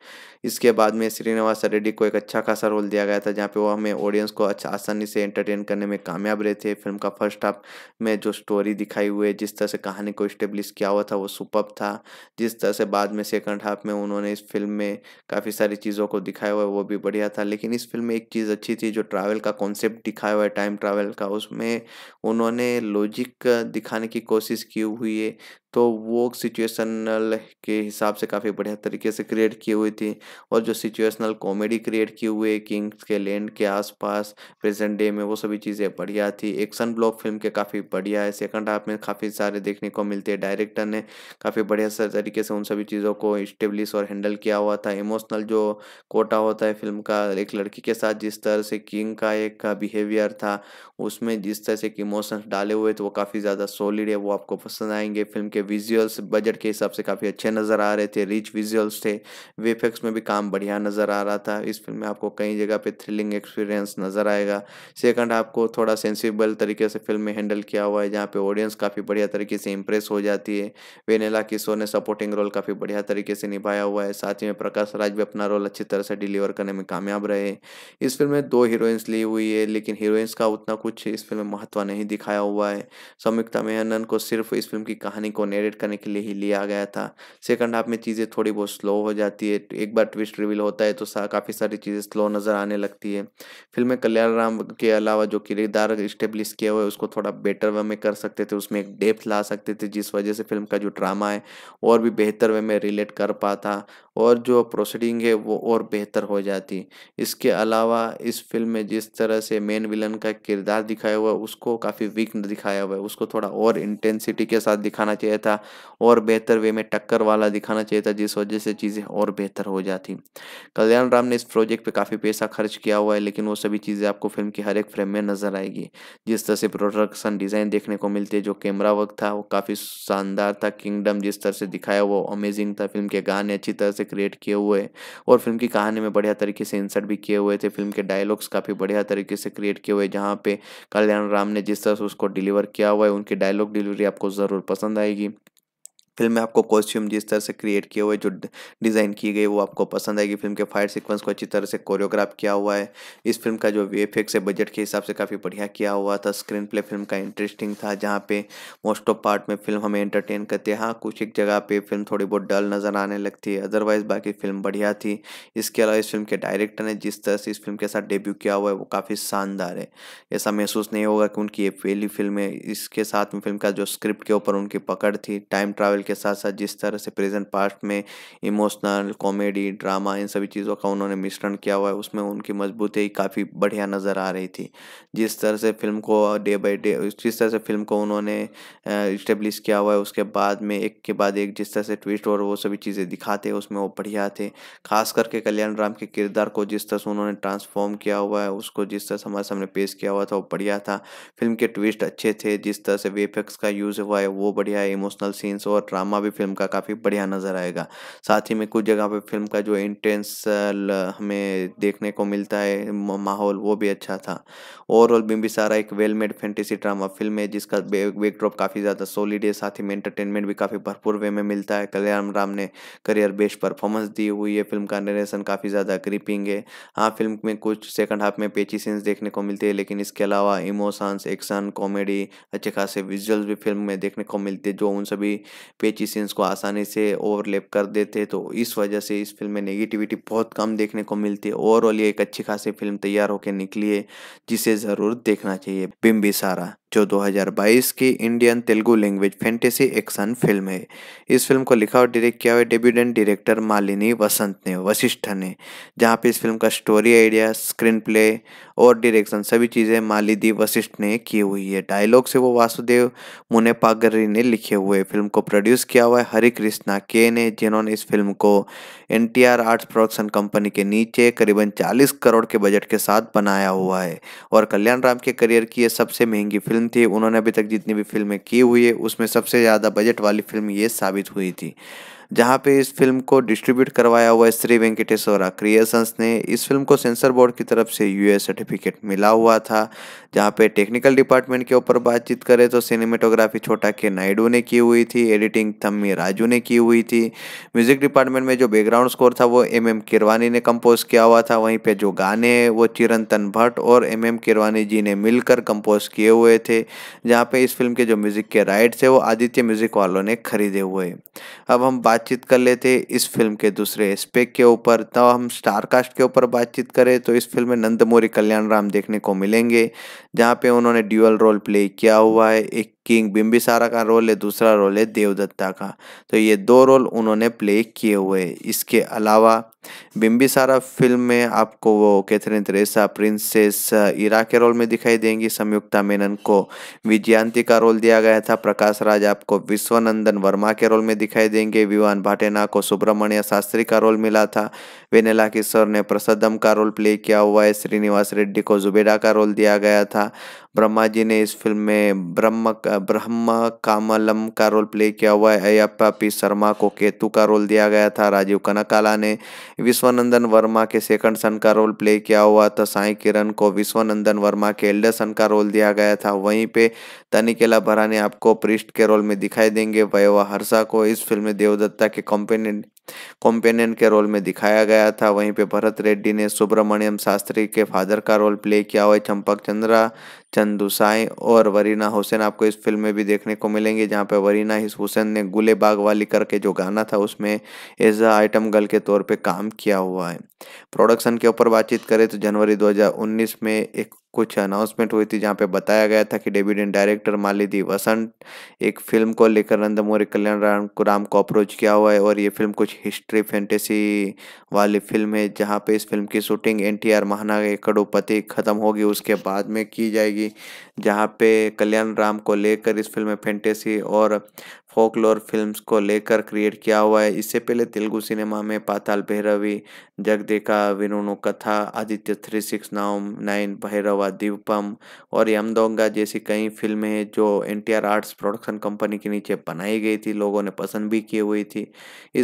S1: इसके बाद में श्रीनिवास रेड्डी को एक अच्छा खासा रोल दिया गया था जहाँ पे वो हमें ऑडियंस को अच्छा आसानी से एंटरटेन करने में कामयाब रहे थे फिल्म का फर्स्ट हाफ में जो स्टोरी दिखाई हुई है जिस तरह से कहानी को इस्टेब्लिश किया हुआ था वो सुपर था जिस तरह से बाद में सेकंड हाफ में उन्होंने इस फिल्म में काफ़ी सारी चीज़ों को दिखाया हुआ है वो भी बढ़िया था लेकिन इस फिल्म में एक चीज़ अच्छी थी जो ट्रैवल का कॉन्सेप्ट दिखाया हुआ है टाइम ट्रैवल का उसमें उन्होंने लॉजिक दिखाने की कोशिश की हुई है तो वो सिचुएशनल के हिसाब से काफ़ी बढ़िया तरीके से क्रिएट की हुई थी और जो सिचुएशनल कॉमेडी क्रिएट की हुई किंग्स के लैंड के आसपास प्रेजेंट डे में वो सभी चीज़ें बढ़िया थी एक्शन ब्लॉक फिल्म के काफ़ी बढ़िया है सेकंड हाफ में काफ़ी सारे देखने को मिलते हैं डायरेक्टर ने काफ़ी बढ़िया तरीके से उन सभी चीज़ों को इस्टेब्लिश और हैंडल किया हुआ था इमोशनल जो कोटा होता है फिल्म का एक लड़की के साथ जिस तरह से किंग का एक बिहेवियर था उसमें जिस तरह से इमोशंस डाले हुए थे वो काफ़ी ज़्यादा सॉलिड है वो आपको पसंद आएंगे फिल्म के विजुअल्स बजट के हिसाब से काफ़ी अच्छे नज़र आ रहे थे रिच विजुअल्स थे वेफेक्स में भी काम बढ़िया नज़र आ रहा था इस फिल्म में आपको कई जगह पे थ्रिलिंग एक्सपीरियंस नज़र आएगा सेकंड आपको थोड़ा सेंसिबल तरीके से फिल्म में हैंडल किया हुआ है जहाँ पे ऑडियंस काफ़ी बढ़िया तरीके से इम्प्रेस हो जाती है वेनेला किशोर ने सपोर्टिंग रोल काफ़ी बढ़िया तरीके से निभाया हुआ है साथ ही में प्रकाश राज भी अपना रोल अच्छी तरह से डिलीवर करने में कामयाब रहे इस फिल्म में दो हीरोइंस ली हुई है लेकिन हीरोइंस का उतना कुछ इस फिल्म में महत्व नहीं दिखाया हुआ है संयुक्ता मेहनन को सिर्फ इस फिल्म की कहानी को नेरेट करने के लिए ही लिया गया था सेकंड हाफ में चीज़ें थोड़ी बहुत स्लो हो जाती है एक बार ट्विस्ट रिवील होता है तो सा, काफ़ी सारी चीज़ें स्लो नज़र आने लगती है फिल्म में कल्याण राम के अलावा जो किरदार इस्टेब्लिश किया हुआ है उसको थोड़ा बेटर वे में कर सकते थे उसमें एक डेप्थ ला सकते थे जिस वजह से फिल्म का जो ड्रामा है और भी बेहतर वे में रिलेट कर पाता और जो प्रोसीडिंग है वो और बेहतर हो जाती इसके अलावा इस फिल्म में जिस तरह से मेन विलन का किरदार दिखाया हुआ है उसको काफ़ी वीक दिखाया हुआ है उसको थोड़ा और इंटेंसिटी के साथ दिखाना चाहिए चाहिए था और बेहतर वे में टक्कर वाला दिखाना चाहिए था जिस वजह से चीज़ें और बेहतर हो जाती कल्याण राम ने इस प्रोजेक्ट पर काफ़ी पैसा खर्च किया हुआ है लेकिन वो सभी चीज़ें आपको फिल्म की हर एक फ्रेम में नजर आएगी जिस तरह से प्रोडक्शन डिज़ाइन देखने को मिलती है जो कैमरा वर्क था वो काफ़ी शानदार था किंगडम जिस तरह से दिखाया वो अमेजिंग था फिल्म के गाने अच्छी तरह से क्रिएट किए हुए और फिल्म की कहानी में बढ़िया तरीके से इंसर्ट भी किए हुए थे फिल्म के डायलॉग्स काफ़ी बढ़िया तरीके से क्रिएट किए हुए जहाँ पे कल्याण राम ने जिस तरह से उसको डिलीवर किया हुआ है उनकी डायलॉग डिलीवरी आपको ज़रूर पसंद आएगी फिल्म में आपको कॉस्ट्यूम जिस तरह से क्रिएट किए हुए जो डिज़ाइन की गई वो आपको पसंद आएगी फिल्म के फाइट सीक्वेंस को अच्छी तरह से कोरियोग्राफ किया हुआ है इस फिल्म का जो वीएफएक्स है बजट के हिसाब से काफ़ी बढ़िया किया हुआ था स्क्रीन प्ले फिल्म का इंटरेस्टिंग था जहाँ पे मोस्ट ऑफ पार्ट में फिल्म हमें एंटरटेन करती है हाँ कुछ एक जगह पर फिल्म थोड़ी बहुत डल नज़र आने लगती है अदरवाइज़ बाकी फिल्म बढ़िया थी इसके अलावा इस फिल्म के डायरेक्टर ने जिस तरह से इस फिल्म के साथ डेब्यू किया हुआ है वो काफ़ी शानदार है ऐसा महसूस नहीं होगा कि उनकी ये पहली फिल्म है इसके साथ में फिल्म का जो स्क्रिप्ट के ऊपर उनकी पकड़ थी टाइम ट्रैवल के साथ साथ जिस तरह से प्रेजेंट पास्ट में इमोशनल कॉमेडी ड्रामा इन सभी चीज़ों का उन्होंने मिश्रण किया हुआ है उसमें उनकी मजबूती काफ़ी बढ़िया नज़र आ रही थी जिस तरह से फिल्म को डे बाई डे जिस तरह से फिल्म को उन्होंने इस्टेब्लिश किया हुआ है उसके बाद में एक के बाद एक जिस तरह से ट्विस्ट और वो सभी चीज़ें दिखाते उसमें वो बढ़िया थे खास करके कल्याण राम के किरदार को जिस तरह से उन्होंने ट्रांसफॉर्म किया हुआ है उसको जिस तरह से हमारे सामने पेश किया हुआ था वो बढ़िया था फिल्म के ट्विस्ट अच्छे थे जिस तरह से वेफेक्स का यूज़ हुआ है वो बढ़िया है इमोशनल सीन्स और ड्रामा भी फिल्म का काफ़ी बढ़िया नज़र आएगा साथ ही में कुछ जगह पे फिल्म का जो इंटेंस हमें देखने को मिलता है माहौल वो भी अच्छा था ओवरऑल बिम्बी सारा एक well made fantasy drama film है जिसका बैकड्रॉप काफ़ी ज़्यादा सॉलिड है साथ ही में एंटरटेनमेंट भी काफ़ी भरपूर वे में मिलता है कल्याण राम ने करियर बेस्ट परफॉर्मेंस दी हुई है फिल्म का नरेशन काफ़ी ज़्यादा ग्रिपिंग है हाँ फिल्म में कुछ सेकंड हाफ में पेची सीन्स देखने को मिलते हैं लेकिन इसके अलावा इमोशंस एक्शन कॉमेडी अच्छे खासे विजुअल्स भी फिल्म में देखने को मिलते हैं जो उन सभी पेची सीन्स को आसानी से ओवरलेप कर देते तो इस वजह से इस फिल्म में नेगेटिविटी बहुत कम देखने को मिलती है ओवरऑल ये एक अच्छी खासी फिल्म तैयार होकर निकली है जिसे ज़रूर देखना चाहिए बिम्बिसारा जो 2022 की Indian Telugu language fantasy action film है इस फिल्म को लिखा और डायरेक्ट किया हुआ डेब्यूडेंट डायरेक्टर मालिनी वसंत ने वशिष्ठ ने जहाँ पे इस फिल्म का स्टोरी आइडिया स्क्रीन प्ले और डायरेक्शन सभी चीज़ें मालिदी वशिष्ठ ने की हुई है डायलॉग से वो वासुदेव मुनेपागरी ने लिखे हुए फिल्म को प्रोड्यूस किया हुआ है हरि कृष्णा के ने जिन्होंने इस फिल्म को एन आर्ट्स प्रोडक्शन कंपनी के नीचे करीबन चालीस करोड़ के बजट के साथ बनाया हुआ है और कल्याण राम के करियर की यह सबसे महंगी फिल्म कलाम थे उन्होंने अभी तक जितनी भी फिल्में की हुई है उसमें सबसे ज़्यादा बजट वाली फिल्म ये साबित हुई थी जहां पे इस फिल्म को डिस्ट्रीब्यूट करवाया हुआ है श्री वेंकटेश्वरा क्रिएशंस ने इस फिल्म को सेंसर बोर्ड की तरफ से यूए सर्टिफिकेट मिला हुआ था जहां पे टेक्निकल डिपार्टमेंट के ऊपर बातचीत करें तो सिनेमेटोग्राफी छोटा के नायडू ने की हुई थी एडिटिंग थम्मी राजू ने की हुई थी म्यूजिक डिपार्टमेंट में जो बैकग्राउंड स्कोर था वो एम एम किरवानी ने कंपोज किया हुआ था वहीं पर जो गाने हैं वो चिरंतन भट्ट और एम एम किरवानी जी ने मिलकर कंपोज किए हुए थे जहाँ पे इस फिल्म के जो म्यूजिक के राइट्स है वो आदित्य म्यूजिक वालों ने खरीदे हुए अब हम बात बातचीत कर लेते इस फिल्म के दूसरे एस्पेक्ट के ऊपर तो हम स्टार कास्ट के ऊपर बातचीत करें तो इस फिल्म में नंदमोरी कल्याण राम देखने को मिलेंगे जहाँ पे उन्होंने ड्यूअल रोल प्ले किया हुआ है एक किंग बिम्बिसारा का रोल है दूसरा रोल है देवदत्ता का तो ये दो रोल उन्होंने प्ले किए हुए इसके अलावा बिम्बिसारा फिल्म में आपको वो कैथरीन थ्रेसा प्रिंसेस ईरा के रोल में दिखाई देंगी संयुक्ता मेनन को विजयांती का रोल दिया गया था प्रकाश राज आपको विश्वनंदन वर्मा के रोल में दिखाई देंगे विवान भाटेना को सुब्रमण्य शास्त्री का रोल मिला था वेनेला किशोर ने प्रसदम का रोल प्ले किया हुआ है श्रीनिवास रेड्डी को जुबेडा का रोल दिया गया था ब्रह्मा जी ने इस फिल्म में ब्रह्म ब्रह्म कामलम का रोल प्ले किया हुआ है अयप्पा पी शर्मा को केतु का रोल दिया गया था राजीव कनकाला ने विश्वनंदन वर्मा के सेकंड सन का रोल प्ले किया हुआ था साई किरण को विश्वनंदन वर्मा के एल्डर सन का रोल दिया गया था वहीं पे तनिकेला भराने आपको पृष्ठ के रोल में दिखाई देंगे वयवा हर्षा को इस फिल्म में देवदत्ता के कॉम्पेनियन कॉम्पेनियन के रोल में दिखाया गया था वहीं पे भरत रेड्डी ने सुब्रमण्यम शास्त्री के फादर का रोल प्ले किया हुआ है चंपक चंद्रा चंदू साई और वरीना हुसैन आपको इस फिल्म में भी देखने को मिलेंगे जहाँ पर वरीना हुसैन ने गुले बाग वाली करके जो गाना था उसमें एज अ आइटम गर्ल के तौर पर काम किया हुआ है प्रोडक्शन के ऊपर बातचीत करें तो जनवरी 2019 में एक कुछ अनाउंसमेंट हुई थी जहाँ पे बताया गया था कि डेब्यूटेंट डायरेक्टर मालिदी वसंत एक फिल्म को लेकर नंदमोरी कल्याण राम को राम को अप्रोच किया हुआ है और ये फिल्म कुछ हिस्ट्री फैंटेसी वाली फिल्म है जहाँ पे इस फिल्म की शूटिंग एन टी आर महाना के कड़ोपति ख़त्म होगी उसके बाद में की जाएगी जहाँ पे कल्याण राम को लेकर इस फिल्म में फैंटेसी और फोकलोर फिल्म्स को लेकर क्रिएट किया हुआ है इससे पहले तेलुगु सिनेमा में पाताल भैरवी जगदेका विनुनु कथा आदित्य थ्री सिक्स नाउम नाइन भैरवा दीपम और यमदोंगा जैसी कई फिल्में हैं जो एन आर्ट्स प्रोडक्शन कंपनी के नीचे बनाई गई थी लोगों ने पसंद भी की हुई थी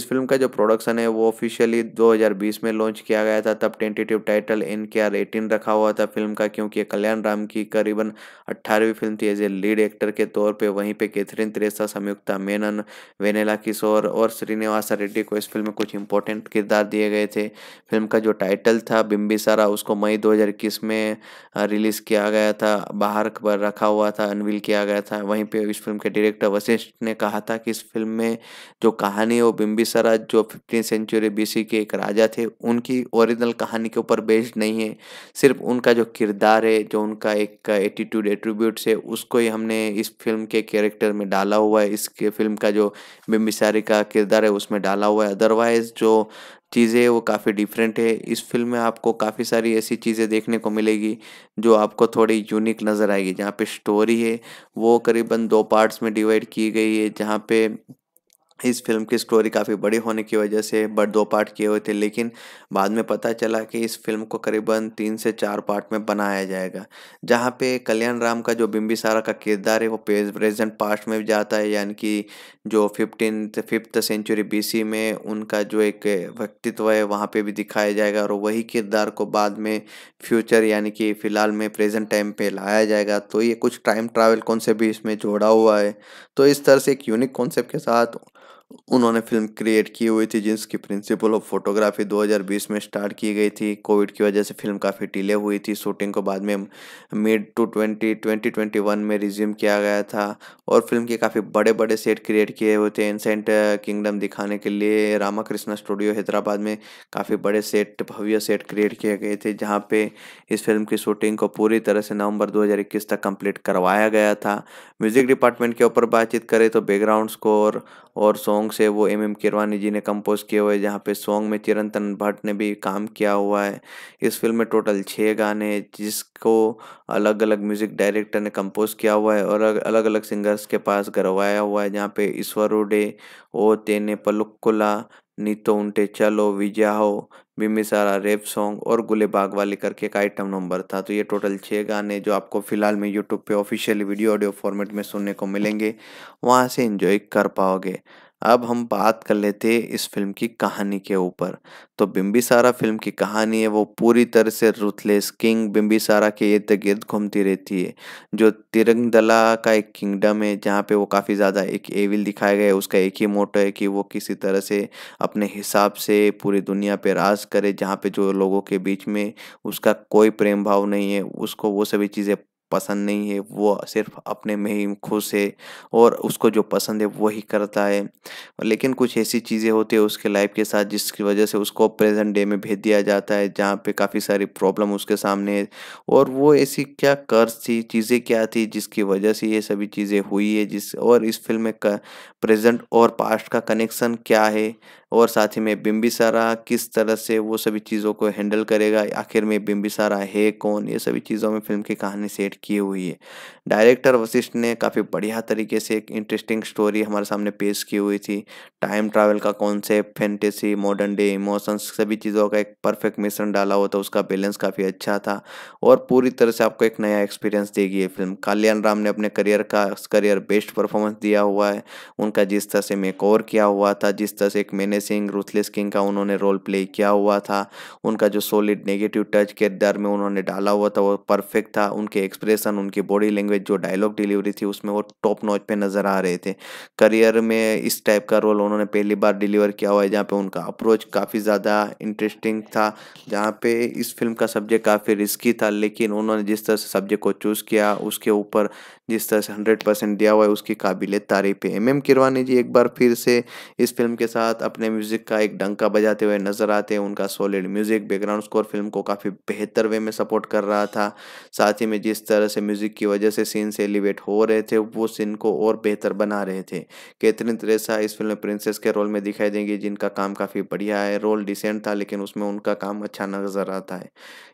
S1: इस फिल्म का जो प्रोडक्शन है वो ऑफिशियली 2020 में लॉन्च किया गया था तब tentative title N K R eighteen रखा हुआ था फिल्म का क्योंकि कल्याण राम की करीबन अट्ठारहवीं फिल्म थी एज ए लीड एक्टर के तौर पर वहीं पर कैथरीन त्रेसा संयुक्ता मेनन वेनेला किशोर और श्रीनिवास रेड्डी को इस फिल्म में कुछ इंपॉर्टेंट किरदार दिए गए थे फिल्म का जो टाइटल था बिम्बिसारा उसको मई 2021 में रिलीज़ किया गया था बाहर पर रखा हुआ था अनवील किया गया था वहीं पर इस फिल्म के डायरेक्टर वशिष्ठ ने कहा था कि इस फिल्म में जो कहानी है वो बिम्बिसारा जो फिफ्टीन सेंचुरी बी के एक राजा थे उनकी ओरिजिनल कहानी के ऊपर बेस्ड नहीं है सिर्फ उनका जो किरदार है जो उनका एक एटीट्यूड एट्रीब्यूट्स है उसको ही हमने इस फिल्म के कैरेक्टर में डाला हुआ है इसके फिल्म का जो बिम्बिसारी का किरदार है उसमें डाला हुआ है अदरवाइज़ जो चीज़ें वो काफ़ी डिफरेंट है इस फिल्म में आपको काफ़ी सारी ऐसी चीज़ें देखने को मिलेगी जो आपको थोड़ी यूनिक नज़र आएगी जहाँ पे स्टोरी है वो करीबन दो पार्ट्स में डिवाइड की गई है जहाँ पे इस फिल्म की स्टोरी काफ़ी बड़ी होने की वजह से बट दो पार्ट किए हुए थे लेकिन बाद में पता चला कि इस फिल्म को करीबन तीन से चार पार्ट में बनाया जाएगा जहाँ पे कल्याण राम का जो बिम्बिसारा का किरदार है वो प्रेजेंट पास्ट में भी जाता है यानी कि जो फिफ्टीन फिफ्थ सेंचुरी बीसी में उनका जो एक व्यक्तित्व है वहाँ पे भी दिखाया जाएगा और वही किरदार को बाद में फ्यूचर यानी कि फ़िलहाल में प्रेजेंट टाइम पे लाया जाएगा तो ये कुछ टाइम ट्रैवल कॉन्सेप्ट भी इसमें जोड़ा हुआ है तो इस तरह से एक यूनिक कॉन्सेप्ट के साथ उन्होंने फिल्म क्रिएट की हुई थी जिसकी प्रिंसिपल ऑफ फोटोग्राफी 2020 में स्टार्ट की गई थी कोविड की वजह से फिल्म काफ़ी डिले हुई थी शूटिंग को बाद में mid two twenty twenty twenty one में रिज्यूम किया गया था और फिल्म के काफ़ी बड़े बड़े सेट क्रिएट किए हुए थे एंसेंट किंगडम दिखाने के लिए रामा कृष्णा स्टूडियो हैदराबाद में काफ़ी बड़े सेट भव्य सेट क्रिएट किए गए थे जहाँ पे इस फिल्म की शूटिंग को पूरी तरह से नवंबर दो तक कंप्लीट करवाया गया था म्यूज़िक डिपार्टमेंट के ऊपर बातचीत करें तो बैकग्राउंड स्कोर और सॉन्ग से वो एम एम किरवानी जी ने कंपोज किए हुए जहाँ पे सॉन्ग में चिरंतन भट्ट ने भी काम किया हुआ है इस फिल्म में टोटल छः गाने जिसको अलग अलग म्यूज़िक डायरेक्टर ने कंपोज किया हुआ है और अलग अलग सिंगर्स के पास करवाया हुआ है जहाँ पे ईश्वर उडे ओ तेने पलुक्कुला नीतो उन्टे चलो विजा हो सारा रेप सॉन्ग और गुले बाग वाले करके एक आइटम नंबर था तो ये टोटल छः गाने जो आपको फ़िलहाल में यूट्यूब पे ऑफिशियल वीडियो ऑडियो फॉर्मेट में सुनने को मिलेंगे वहाँ से इन्जॉय कर पाओगे अब हम बात कर लेते हैं इस फिल्म की कहानी के ऊपर तो बिम्बिसारा फिल्म की कहानी है वो पूरी तरह से रुथलेस किंग बिम्बिसारा के इर्द गिर्द घूमती रहती है जो तिरंगदला का एक किंगडम है जहाँ पे वो काफ़ी ज़्यादा एक एविल दिखाया गया है उसका एक ही मोटो है कि वो किसी तरह से अपने हिसाब से पूरी दुनिया पे राज करे जहाँ पे जो लोगों के बीच में उसका कोई प्रेम भाव नहीं है उसको वो सभी चीज़ें पसंद नहीं है वो सिर्फ अपने में ही खुश है और उसको जो पसंद है वो ही करता है लेकिन कुछ ऐसी चीज़ें होती है उसके लाइफ के साथ जिसकी वजह से उसको प्रेजेंट डे में भेज दिया जाता है जहाँ पे काफ़ी सारी प्रॉब्लम उसके सामने है और वो ऐसी क्या कर्ज थी चीज़ें क्या थी जिसकी वजह से ये सभी चीज़ें हुई है जिस और इस फिल्म में प्रेजेंट और पास्ट का कनेक्शन क्या है और साथ ही में बिम्बिसारा किस तरह से वो सभी चीज़ों को हैंडल करेगा आखिर में बिम्बिसारा है कौन ये सभी चीज़ों में फिल्म की कहानी सेट की हुई है डायरेक्टर वशिष्ठ ने काफ़ी बढ़िया तरीके से एक इंटरेस्टिंग स्टोरी हमारे सामने पेश की हुई थी टाइम ट्रैवल का concept fantasy modern day emotions सभी चीज़ों का एक परफेक्ट मिश्रण डाला हुआ था तो उसका बैलेंस काफ़ी अच्छा था और पूरी तरह से आपको एक नया एक्सपीरियंस देगी ये फिल्म कल्याण राम ने अपने करियर का करियर बेस्ट परफॉर्मेंस दिया हुआ है उनका जिस तरह से मेक किया हुआ था जिस तरह से एक मैंने सिंह रूथलेस किंग का उन्होंने रोल प्ले किया हुआ था उनका जो सॉलिड नेगेटिव टच किरदार में उन्होंने डाला हुआ था वो परफेक्ट था उनके एक्सप्रेशन उनकी बॉडी लैंग्वेज जो डायलॉग डिलीवरी थी उसमें वो टॉप नॉच पे नज़र आ रहे थे करियर में इस टाइप का रोल उन्होंने पहली बार डिलीवर किया हुआ है जहाँ पे उनका अप्रोच काफ़ी ज़्यादा इंटरेस्टिंग था जहाँ पे इस फिल्म का सब्जेक्ट काफ़ी रिस्की था लेकिन उन्होंने जिस तरह से सब्जेक्ट को चूज़ किया उसके ऊपर जिस तरह से हंड्रेड परसेंट दिया हुआ है उसकी काबिल तारीफ है एम एम किरवानी जी एक बार फिर से इस फिल्म के साथ अपने म्यूज़िक का एक डंका बजाते हुए नज़र आते हैं उनका solid music background score film को काफ़ी बेहतर वे में सपोर्ट कर रहा था साथ ही में जिस तरह से म्यूज़िक की वजह से सीन से एलिवेट हो रहे थे वो सीन को और बेहतर बना रहे थे कैथरीन त्रेसा इस फिल्म में प्रिंसेस के रोल में दिखाई देंगी जिनका काम काफ़ी बढ़िया है रोल डिसेंट था लेकिन उसमें उनका काम अच्छा नजर आता है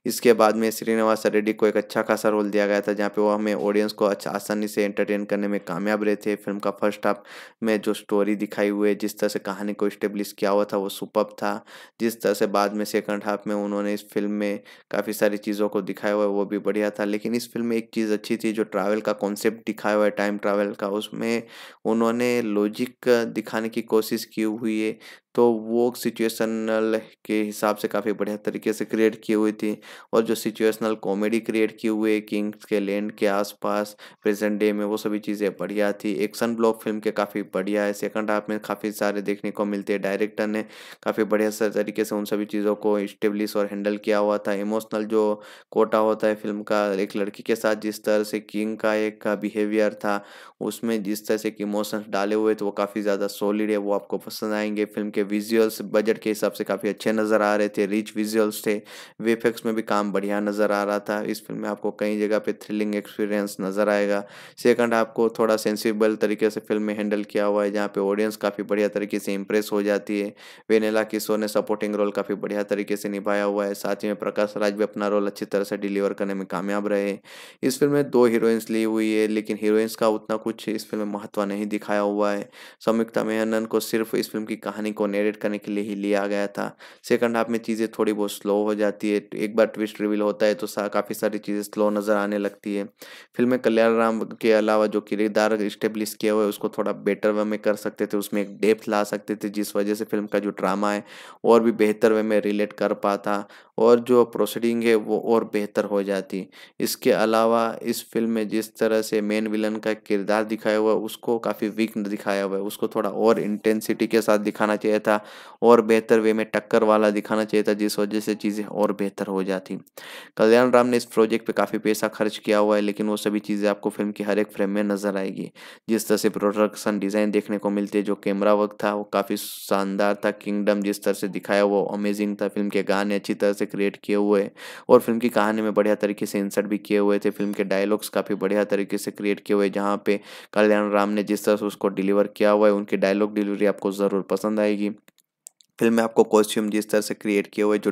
S1: इसके बाद में श्रीनिवास रेड्डी को एक अच्छा खासा रोल दिया गया था जहाँ पे वो हमें ऑडियंस को अच्छा आसानी से एंटरटेन करने में कामयाब रहे थे फिल्म का फर्स्ट हाफ में जो स्टोरी दिखाई हुई है जिस तरह से कहानी को इस्टेब्लिश किया हुआ था वो सुपर था जिस तरह से बाद में सेकंड हाफ में उन्होंने इस फिल्म में काफ़ी सारी चीज़ों को दिखाया हुआ है वो भी बढ़िया था लेकिन इस फिल्म में एक चीज़ अच्छी थी जो ट्रैवल का कॉन्सेप्ट दिखाया हुआ है टाइम ट्रैवल का उसमें उन्होंने लॉजिक दिखाने की कोशिश की हुई है तो वो सिचुएशनल के हिसाब से काफ़ी बढ़िया तरीके से क्रिएट की हुई थी और जो सिचुएशनल कॉमेडी क्रिएट की हुई किंग्स के लैंड के आसपास प्रेजेंट डे में वो सभी चीज़ें बढ़िया थी एक्शन ब्लॉक फिल्म के काफ़ी बढ़िया है सेकंड हाफ में काफ़ी सारे देखने को मिलते हैं डायरेक्टर ने काफ़ी बढ़िया तरीके से उन सभी चीज़ों को इस्टेब्लिश और हैंडल किया हुआ था इमोशनल जो कोटा होता है फिल्म का एक लड़की के साथ जिस तरह से किंग का एक बिहेवियर था उसमें जिस तरह से इमोशंस डाले हुए थे तो वो काफ़ी ज़्यादा सॉलिड है वो आपको पसंद आएंगे फिल्म के विजुअल्स बजट के हिसाब से काफ़ी अच्छे नज़र आ रहे थे रिच विजुअल्स थे वेफेक्स में भी काम बढ़िया नज़र आ रहा था इस फिल्म में आपको कई जगह पे थ्रिलिंग एक्सपीरियंस नज़र आएगा सेकंड आपको थोड़ा सेंसिबल तरीके से फिल्म में हैंडल किया हुआ है जहाँ पे ऑडियंस काफ़ी बढ़िया तरीके से इम्प्रेस हो जाती है वेनेला किशोर ने सपोर्टिंग रोल काफ़ी बढ़िया तरीके से निभाया हुआ है साथ ही में प्रकाश राज भी अपना रोल अच्छी तरह से डिलीवर करने में कामयाब रहे इस फिल्म में दो हीरोइंस ली हुई है लेकिन हीरोइंस का उतना कुछ इस फिल्म में महत्व नहीं दिखाया हुआ है संयुक्ता मेहनन को सिर्फ इस फिल्म की कहानी को नेरेट करने के लिए ही लिया गया था सेकंड हाफ में चीज़ें थोड़ी बहुत स्लो हो जाती है एक बार ट्विस्ट रिवील होता है तो सा, काफ़ी सारी चीज़ें स्लो नज़र आने लगती है फिल्म में कल्याण राम के अलावा जो किरदार इस्टेब्लिश किया हुआ है उसको थोड़ा बेटर वे में कर सकते थे उसमें एक डेप्थ ला सकते थे जिस वजह से फिल्म का जो ड्रामा है और भी बेहतर वे में रिलेट कर पाता और जो प्रोसीडिंग है वो और बेहतर हो जाती इसके अलावा इस फिल्म में जिस तरह से मेन विलन का किरदार दिखाया हुआ है उसको काफ़ी वीक दिखाया हुआ है उसको थोड़ा और इंटेंसिटी के साथ दिखाना चाहिए चाहिए था और बेहतर वे में टक्कर वाला दिखाना चाहिए था जिस वजह से चीज़ें और बेहतर हो जाती कल्याण राम ने इस प्रोजेक्ट पर काफ़ी पैसा खर्च किया हुआ है लेकिन वो सभी चीज़ें आपको फिल्म की हर एक फ्रेम में नजर आएगी जिस तरह से प्रोडक्शन डिज़ाइन देखने को मिलती है जो कैमरा वर्क था वो काफ़ी शानदार था किंगडम जिस तरह से दिखाया वो अमेजिंग था फिल्म के गाने अच्छी तरह से क्रिएट किए हुए और फिल्म की कहानी में बढ़िया तरीके से इंसर्ट भी किए हुए थे फिल्म के डायलॉग्स काफ़ी बढ़िया तरीके से क्रिएट किए हुए जहाँ पे कल्याण राम ने जिस तरह से उसको डिलीवर किया हुआ है उनकी डायलॉग डिलीवरी आपको ज़रूर पसंद आएगी फिल्म में आपको कॉस्ट्यूम जिस तरह से क्रिएट किए हुए जो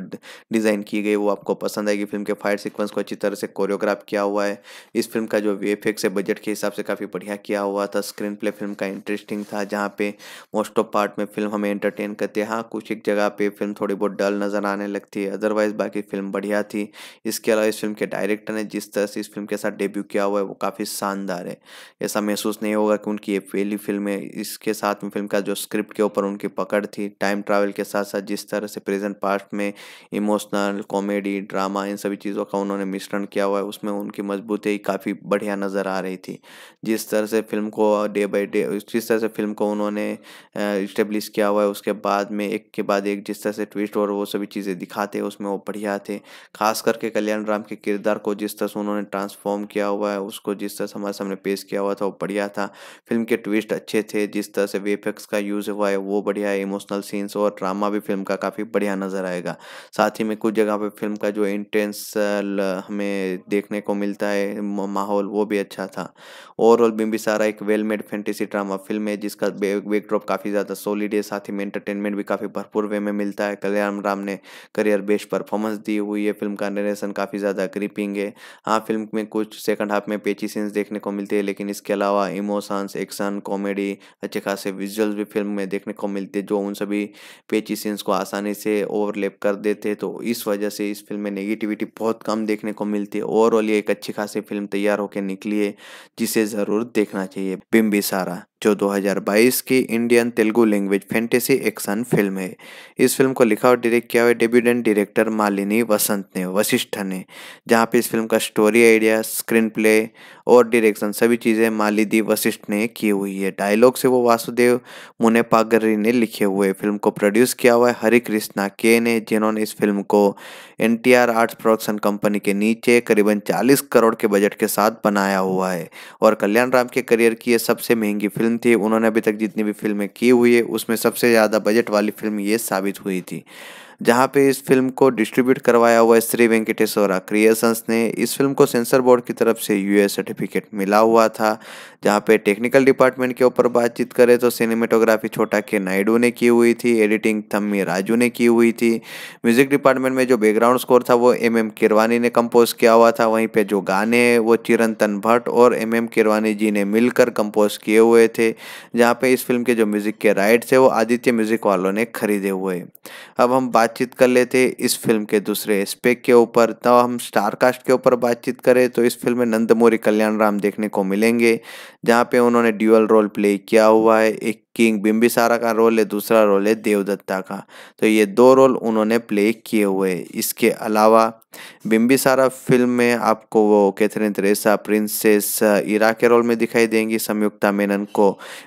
S1: डिज़ाइन की गई वो आपको पसंद आएगी फिल्म के फाइट सीक्वेंस को अच्छी तरह से कोरियोग्राफ किया हुआ है इस फिल्म का जो वी है बजट के हिसाब से काफ़ी बढ़िया किया हुआ था स्क्रीन प्ले फिल्म का इंटरेस्टिंग था जहाँ पे मोस्ट ऑफ पार्ट में फिल्म हमें एंटरटेन करती है हाँ कुछ एक जगह पर फिल्म थोड़ी बहुत डल नज़र आने लगती है अदरवाइज़ बाकी फिल्म बढ़िया थी इसके अलावा इस फिल्म के डायरेक्टर ने जिस तरह से इस फिल्म के साथ डेब्यू किया हुआ है वो काफ़ी शानदार है ऐसा महसूस नहीं होगा कि उनकी ये पहली फिल्म है इसके साथ में फिल्म का जो स्क्रिप्ट के ऊपर उनकी पकड़ थी टाइम ट्रैवल के साथ साथ जिस तरह से प्रेजेंट पास्ट में इमोशनल कॉमेडी ड्रामा इन सभी चीज़ों का उन्होंने मिश्रण किया हुआ है उसमें उनकी मजबूती काफ़ी बढ़िया नज़र आ रही थी जिस तरह से फिल्म को डे बाई डे जिस तरह से फिल्म को उन्होंने इस्टेब्लिश किया हुआ है उसके बाद में एक के बाद एक जिस तरह से ट्विस्ट और वो सभी चीज़ें दिखाते उसमें वो बढ़िया थे खास करके कल्याण राम के किरदार को जिस तरह से उन्होंने ट्रांसफॉर्म किया हुआ है उसको जिस तरह से हमारे सामने पेश किया हुआ था वो बढ़िया था फिल्म के ट्विस्ट अच्छे थे जिस तरह से वेफेक्स का यूज़ हुआ है वो बढ़िया है इमोशनल सीन्स और ड्रामा भी फिल्म का काफ़ी बढ़िया नज़र आएगा साथ ही में कुछ जगह पे फिल्म का जो इंटेंस हमें देखने को मिलता है माहौल वो भी अच्छा था ओवरऑल बिम्बी सारा एक well made fantasy drama film है जिसका बैकड्रॉप काफ़ी ज़्यादा सॉलिड है साथ ही में एंटरटेनमेंट भी काफ़ी भरपूर वे में मिलता है कल्याण राम ने करियर बेस्ट परफॉर्मेंस दी हुई है फिल्म का नरेशन काफ़ी ज़्यादा ग्रिपिंग है हाँ फिल्म में कुछ सेकंड हाफ में पेची सीन्स देखने को मिलते हैं लेकिन इसके अलावा इमोशंस एक्शन कॉमेडी अच्छे खासे विजुअल्स भी फिल्म में देखने को मिलते हैं जो उन सभी पेची सीन्स को आसानी से ओवरलेप कर देते तो इस वजह से इस फिल्म में नेगेटिविटी बहुत कम देखने को मिलती है ओवरऑल ये एक अच्छी खासी फिल्म तैयार होकर निकली है जिसे ज़रूर देखना चाहिए बिम्बिसारा जो 2022 की Indian Telugu language fantasy action film है इस फिल्म को लिखा और डायरेक्ट किया हुआ डेब्यूडेंट डायरेक्टर मालिनी वसंत ने वशिष्ठ ने जहाँ पे इस फिल्म का स्टोरी आइडिया स्क्रीन प्ले और डायरेक्शन सभी चीज़ें मालिदी वशिष्ठ ने की हुई है डायलॉग से वो वासुदेव मुनेपागरी ने लिखे हुए फिल्म को प्रोड्यूस किया हुआ है हरि कृष्णा के ने जिन्होंने इस फिल्म को N T R arts production company के नीचे करीबन चालीस करोड़ के बजट के साथ बनाया हुआ है और कल्याण राम के करियर की यह सबसे महंगी फिल्म फिल्म थी उन्होंने अभी तक जितनी भी फिल्में की हुई है उसमें सबसे ज़्यादा बजट वाली फिल्म ये साबित हुई थी जहां पे इस फिल्म को डिस्ट्रीब्यूट करवाया हुआ है श्री वेंकटेश्वरा क्रिएशंस ने इस फिल्म को सेंसर बोर्ड की तरफ से यूए सर्टिफिकेट मिला हुआ था जहां पे टेक्निकल डिपार्टमेंट के ऊपर बातचीत करें तो सिनेमेटोग्राफी छोटा के नायडू ने की हुई थी एडिटिंग थम्मी राजू ने की हुई थी म्यूजिक डिपार्टमेंट में जो बैकग्राउंड स्कोर था वो एम एम किरवानी ने कंपोज किया हुआ था वहीं पर जो गाने हैं वो चिरंतन भट्ट और एम एम किरवानी जी ने मिलकर कंपोज किए हुए थे जहाँ पे इस फिल्म के जो म्यूजिक के राइट्स है वो आदित्य म्यूजिक वालों ने खरीदे हुए अब हम बात बातचीत कर लेते इस फिल्म के दूसरे एस्पेक्ट के ऊपर तो हम स्टार कास्ट के ऊपर बातचीत करें तो इस फिल्म में नंदमोरी कल्याण राम देखने को मिलेंगे जहाँ पे उन्होंने ड्यूअल रोल प्ले किया हुआ है एक किंग बिम्बिसारा का रोल है दूसरा रोल है देवदत्ता का तो ये दो रोल उन्होंने प्ले किए हुए इसके अलावा बिम्बिसारा फिल्म में आपको वो कैथरीन त्रेसा प्रिंसेस ईरा के रोल में दिखाई देंगी संयुक्ता मेनन को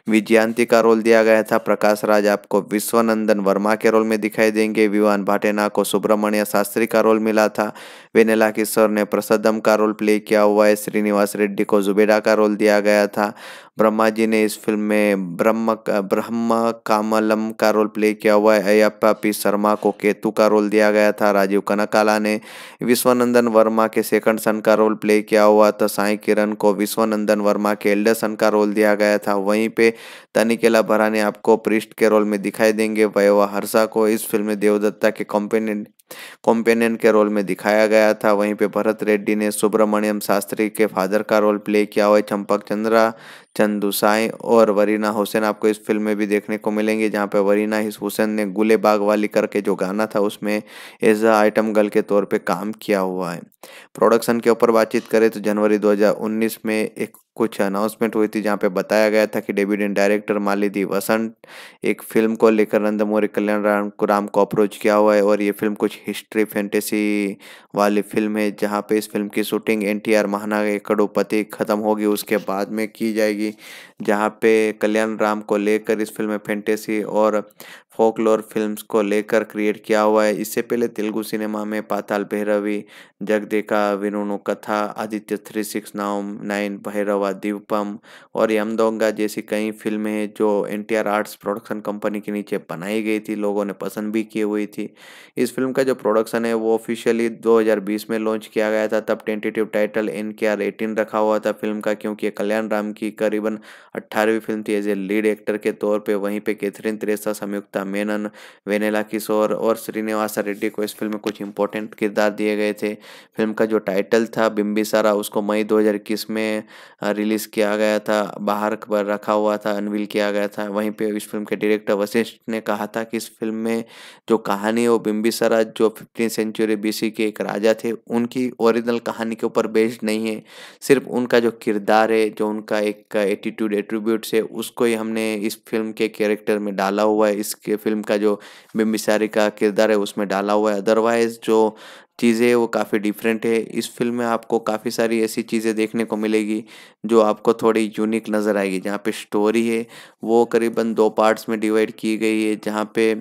S1: विजयांती का रोल दिया गया था प्रकाश राज आपको विश्वनंदन वर्मा के रोल में दिखाई देंगे विवान भाटेना को सुब्रमण्य शास्त्री का रोल मिला था वेनेला किशोर ने प्रसदम का रोल प्ले किया हुआ है श्रीनिवास रेड्डी को जुबेडा का रोल दिया गया था ब्रह्मा जी ने इस फिल्म में ब्रह्म ब्रह्मा कामलम का रोल प्ले किया हुआ है अयप्पा पी शर्मा को केतु का रोल दिया गया था राजीव कनकाला ने विश्वनंदन वर्मा के सेकंड सन का रोल प्ले किया हुआ था साई किरण को विश्वनंदन वर्मा के एल्डर सन का रोल दिया गया था वहीं पे तनिकेला भराने आपको पृष्ठ के रोल में दिखाई देंगे वयवा हर्षा को इस फिल्म में देवदत्ता के कॉम्पेनेंट कॉम्पेनियन के रोल में दिखाया गया था वहीं पे भरत रेड्डी ने सुब्रमण्यम शास्त्री के फादर का रोल प्ले किया हुआ है चंपक चंद्रा चंदू और वरीना हुसैन आपको इस फिल्म में भी देखने को मिलेंगे जहाँ पर वरीना हुसैन ने गुले बाग वाली करके जो गाना था उसमें एज अ आइटम गर्ल के तौर पर काम किया हुआ है प्रोडक्शन के ऊपर बातचीत करें तो जनवरी 2019 में एक कुछ अनाउंसमेंट हुई थी जहाँ पे बताया गया था कि डेब्यूटेंट डायरेक्टर मालिदी वसंत एक फिल्म को लेकर नंदमोरी कल्याण राम को राम को अप्रोच किया हुआ है और ये फिल्म कुछ हिस्ट्री फैंटेसी वाली फिल्म है जहाँ पे इस फिल्म की शूटिंग एन टी आर महाना के कड़ोपति ख़त्म होगी उसके बाद में की जाएगी जाएगी जहाँ पे कल्याण राम को लेकर इस फिल्म में फैंटेसी और फोकलोर फिल्म्स को लेकर क्रिएट किया हुआ है इससे पहले तेलुगु सिनेमा में पाताल भैरवी देखा विनुनु कथा आदित्य थ्री सिक्स नाउम नाइन भैरवा दीपम और यमदोंगा जैसी कई फिल्में हैं जो एन आर्ट्स प्रोडक्शन कंपनी के नीचे बनाई गई थी लोगों ने पसंद भी की हुई थी इस फिल्म का जो प्रोडक्शन है वो ऑफिशियली 2020 में लॉन्च किया गया था तब tentative title N K R eighteen रखा हुआ था फिल्म का क्योंकि कल्याण राम की करीबन अट्ठारहवीं फिल्म थी एज ए लीड एक्टर के तौर पर वहीं पर कैथरीन त्रेसा संयुक्ता मेनन वेनेला किशोर और श्रीनिवास रेड्डी को इस फिल्म में कुछ इंपॉर्टेंट किरदार दिए गए थे फिल्म का जो टाइटल था बिम्बिसारा उसको मई 2021 में रिलीज़ किया गया था बाहर पर रखा हुआ था अनवील किया गया था वहीं पर इस फिल्म के डायरेक्टर वशिष्ठ ने कहा था कि इस फिल्म में जो कहानी है वो बिम्बिसारा जो फिफ्टीन सेंचुरी बी के एक राजा थे उनकी ओरिजिनल कहानी के ऊपर बेस्ड नहीं है सिर्फ उनका जो किरदार है जो उनका एक एटीट्यूड एट्रीब्यूट्स है उसको ही हमने इस फिल्म के कैरेक्टर में डाला हुआ है इसके फिल्म का जो बिम्बिसारी का किरदार है उसमें डाला हुआ है अदरवाइज जो चीज़ें वो काफ़ी डिफरेंट है इस फिल्म में आपको काफ़ी सारी ऐसी चीज़ें देखने को मिलेगी जो आपको थोड़ी यूनिक नज़र आएगी जहाँ पे स्टोरी है वो करीबन दो पार्ट्स में डिवाइड की गई है जहाँ पे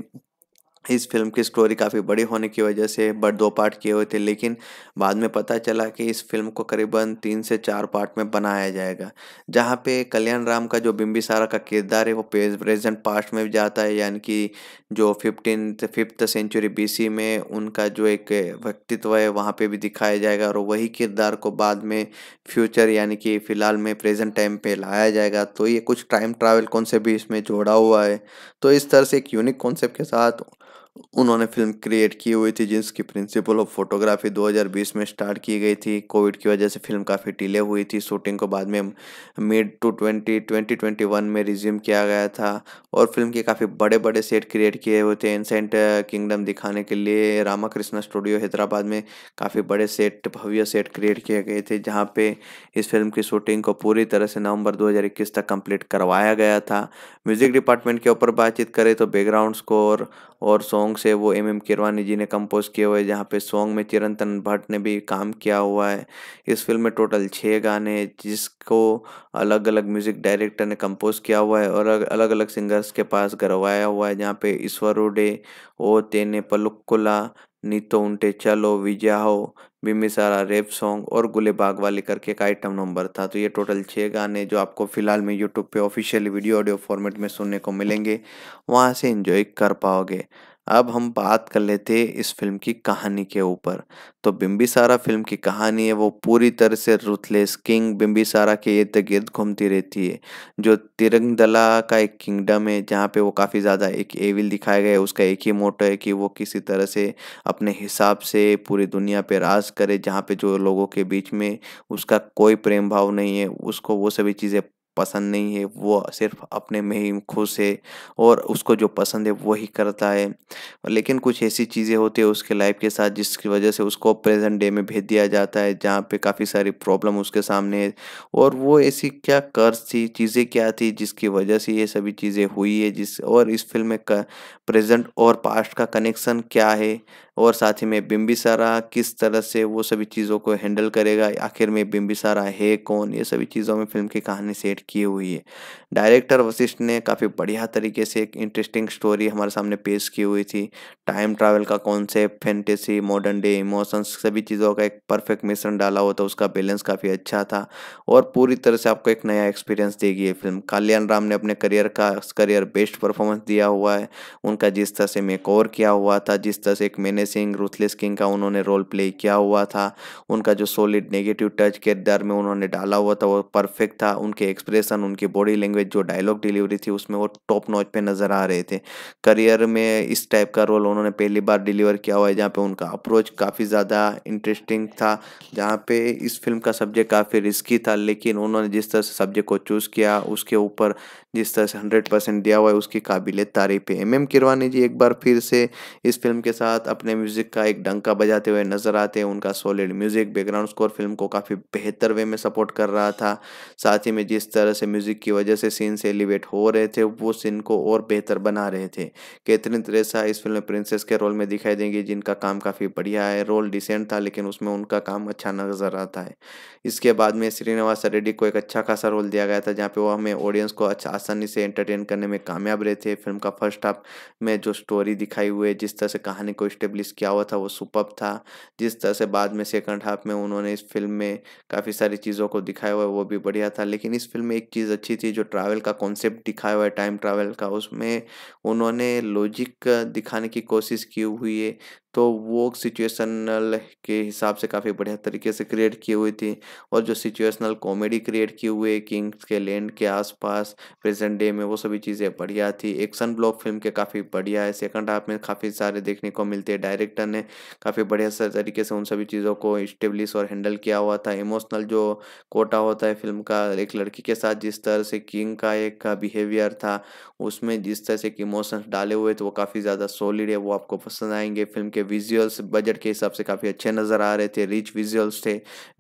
S1: इस फिल्म की स्टोरी काफ़ी बड़ी होने की वजह से बट दो पार्ट किए हुए थे लेकिन बाद में पता चला कि इस फिल्म को करीबन तीन से चार पार्ट में बनाया जाएगा जहाँ पे कल्याण राम का जो बिम्बिसारा का किरदार है वो प्रेजेंट पास्ट में भी जाता है यानी कि जो फिफ्टीन फिफ्थ सेंचुरी बीसी में उनका जो एक व्यक्तित्व है वहाँ पर भी दिखाया जाएगा और वही किरदार को बाद में फ्यूचर यानी कि फ़िलहाल में प्रेजेंट टाइम पर लाया जाएगा तो ये कुछ टाइम ट्रैवल कॉन्सेप्ट भी इसमें जोड़ा हुआ है तो इस तरह से एक यूनिक कॉन्सेप्ट के साथ उन्होंने फिल्म क्रिएट की हुई थी जिसकी प्रिंसिपल ऑफ फोटोग्राफी 2020 में स्टार्ट की गई थी कोविड की वजह से फिल्म काफ़ी डिले हुई थी शूटिंग को बाद में mid two twenty twenty twenty one में रिज्यूम किया गया था और फिल्म के काफ़ी बड़े बड़े सेट क्रिएट किए हुए थे एंसेंट किंगडम दिखाने के लिए रामा स्टूडियो हैदराबाद में काफ़ी बड़े सेट भव्य सेट क्रिएट किए गए थे जहाँ पे इस फिल्म की शूटिंग को पूरी तरह से नवंबर दो तक कंप्लीट करवाया गया था म्यूज़िक डिपार्टमेंट के ऊपर बातचीत करें तो बैकग्राउंड स्कोर और सॉन्ग सॉन्ग्स है वो एम एम किरवानी जी ने कंपोज किए हुए जहाँ पे सॉन्ग में चिरंतन भट्ट ने भी काम किया हुआ है इस फिल्म में टोटल छः गाने जिसको अलग अलग म्यूज़िक डायरेक्टर ने कंपोज किया हुआ है और अलग अलग सिंगर्स के पास गरवाया हुआ है जहाँ पे ईश्वर उडे ओ तेने पलुक्कुला नीतो उन्टे चलो विजया हो बिम्बिसारा रेप सॉन्ग और गुले बाग वाली करके एक आइटम नंबर था तो ये टोटल छः गाने जो आपको फ़िलहाल में यूट्यूब पे ऑफिशियली वीडियो ऑडियो फॉर्मेट में सुनने को मिलेंगे वहाँ से इन्जॉय कर पाओगे अब हम बात कर लेते हैं इस फिल्म की कहानी के ऊपर तो बिम्बिसारा फिल्म की कहानी है वो पूरी तरह से रुथलेस किंग बिम्बिसारा के इर्द गिर्द घूमती रहती है जो तिरंगदला का एक किंगडम है जहाँ पे वो काफ़ी ज़्यादा एक एविल दिखाया गया है उसका एक ही मोटो है कि वो किसी तरह से अपने हिसाब से पूरी दुनिया पे राज करे जहाँ पे जो लोगों के बीच में उसका कोई प्रेम भाव नहीं है उसको वो सभी चीज़ें पसंद नहीं है वो सिर्फ अपने में ही खुश है और उसको जो पसंद है वही करता है लेकिन कुछ ऐसी चीज़ें होती है उसके लाइफ के साथ जिसकी वजह से उसको प्रेजेंट डे में भेज दिया जाता है जहाँ पे काफ़ी सारी प्रॉब्लम उसके सामने है और वो ऐसी क्या कर्ज थी चीज़ें क्या थी जिसकी वजह से ये सभी चीज़ें हुई है जिस और इस फिल्म में प्रेजेंट और पास्ट का कनेक्शन क्या है और साथ ही में बिम्बिसारा किस तरह से वो सभी चीज़ों को हैंडल करेगा आखिर में बिम्बिसारा है कौन ये सभी चीज़ों में फिल्म की कहानी सेट की हुई है डायरेक्टर वशिष्ठ ने काफ़ी बढ़िया तरीके से एक इंटरेस्टिंग स्टोरी हमारे सामने पेश की हुई थी टाइम ट्रैवल का concept fantasy modern day emotions सभी चीज़ों का एक परफेक्ट मिश्रण डाला हुआ था उसका बैलेंस काफ़ी अच्छा था और पूरी तरह से आपको एक नया एक्सपीरियंस देगी ये फिल्म कल्याण राम ने अपने करियर का करियर बेस्ट परफॉर्मेंस दिया हुआ है उनका जिस तरह से मेक किया हुआ था जिस तरह से एक मैंने सिंह रूथलेस किंग का उन्होंने रोल प्ले किया हुआ था उनका जो सॉलिड नेगेटिव टच किरदार में उन्होंने डाला हुआ था वो परफेक्ट था उनके एक्सप्रेशन उनकी बॉडी लैंग्वेज जो डायलॉग डिलीवरी थी उसमें वो टॉप नॉच पे नज़र आ रहे थे करियर में इस टाइप का रोल उन्होंने पहली बार डिलीवर किया हुआ है जहाँ पे उनका अप्रोच काफ़ी ज़्यादा इंटरेस्टिंग था जहाँ पे इस फिल्म का सब्जेक्ट काफ़ी रिस्की था लेकिन उन्होंने जिस तरह से सब्जेक्ट को चूज़ किया उसके ऊपर जिस तरह से हंड्रेड परसेंट दिया हुआ है उसकी काबिल तारीफ है एम एम किरवानी जी एक बार फिर से इस फिल्म के साथ अपने म्यूजिक का एक डंका बजाते हुए नजर आते हैं उनका solid music background score film को काफ़ी बेहतर वे में सपोर्ट कर रहा था साथ ही में जिस तरह से म्यूजिक की वजह से सीन से एलिवेट हो रहे थे वो सीन को और बेहतर बना रहे थे कैथरीन त्रेसा इस फिल्म में प्रिंसेस के रोल में दिखाई देंगी जिनका काम काफ़ी बढ़िया है रोल डिसेंट था लेकिन उसमें उनका काम अच्छा नजर आता है इसके बाद में श्रीनिवास रेड्डी को एक अच्छा खासा रोल दिया गया था जहाँ पे वो हमें ऑडियंस को अच्छा आसानी से एंटरटेन करने में कामयाब रहे थे फिल्म का फर्स्ट हाफ में जो स्टोरी दिखाई हुई है जिस तरह से कहानी को स्टेब्लिश रिलीज़ किया हुआ था वो सुपर था जिस तरह से बाद में सेकंड हाफ में उन्होंने इस फिल्म में काफ़ी सारी चीज़ों को दिखाया हुआ है वो भी बढ़िया था लेकिन इस फिल्म में एक चीज़ अच्छी थी जो ट्रैवल का कॉन्सेप्ट दिखाया हुआ है टाइम ट्रैवल का उसमें उन्होंने लॉजिक दिखाने की कोशिश की हुई है तो वो सिचुएशनल के हिसाब से काफ़ी बढ़िया तरीके से क्रिएट की हुई थी और जो सिचुएशनल कॉमेडी क्रिएट की हुई किंग्स के लैंड के आसपास प्रेजेंट डे में वो सभी चीज़ें बढ़िया थी एक्शन ब्लॉक फिल्म के काफ़ी बढ़िया है सेकंड हाफ में काफ़ी सारे देखने को मिलते हैं डायरेक्टर ने काफ़ी बढ़िया तरीके से उन सभी चीज़ों को इस्टेब्लिश और हैंडल किया हुआ था इमोशनल जो कोटा होता है फिल्म का एक लड़की के साथ जिस तरह से किंग का एक बिहेवियर था उसमें जिस तरह से इमोशंस डाले हुए थे वो काफ़ी ज़्यादा सॉलिड है वो आपको पसंद आएंगे फिल्म के विजुअल्स बजट के हिसाब से काफ़ी अच्छे नज़र आ रहे थे रिच विजुअल्स थे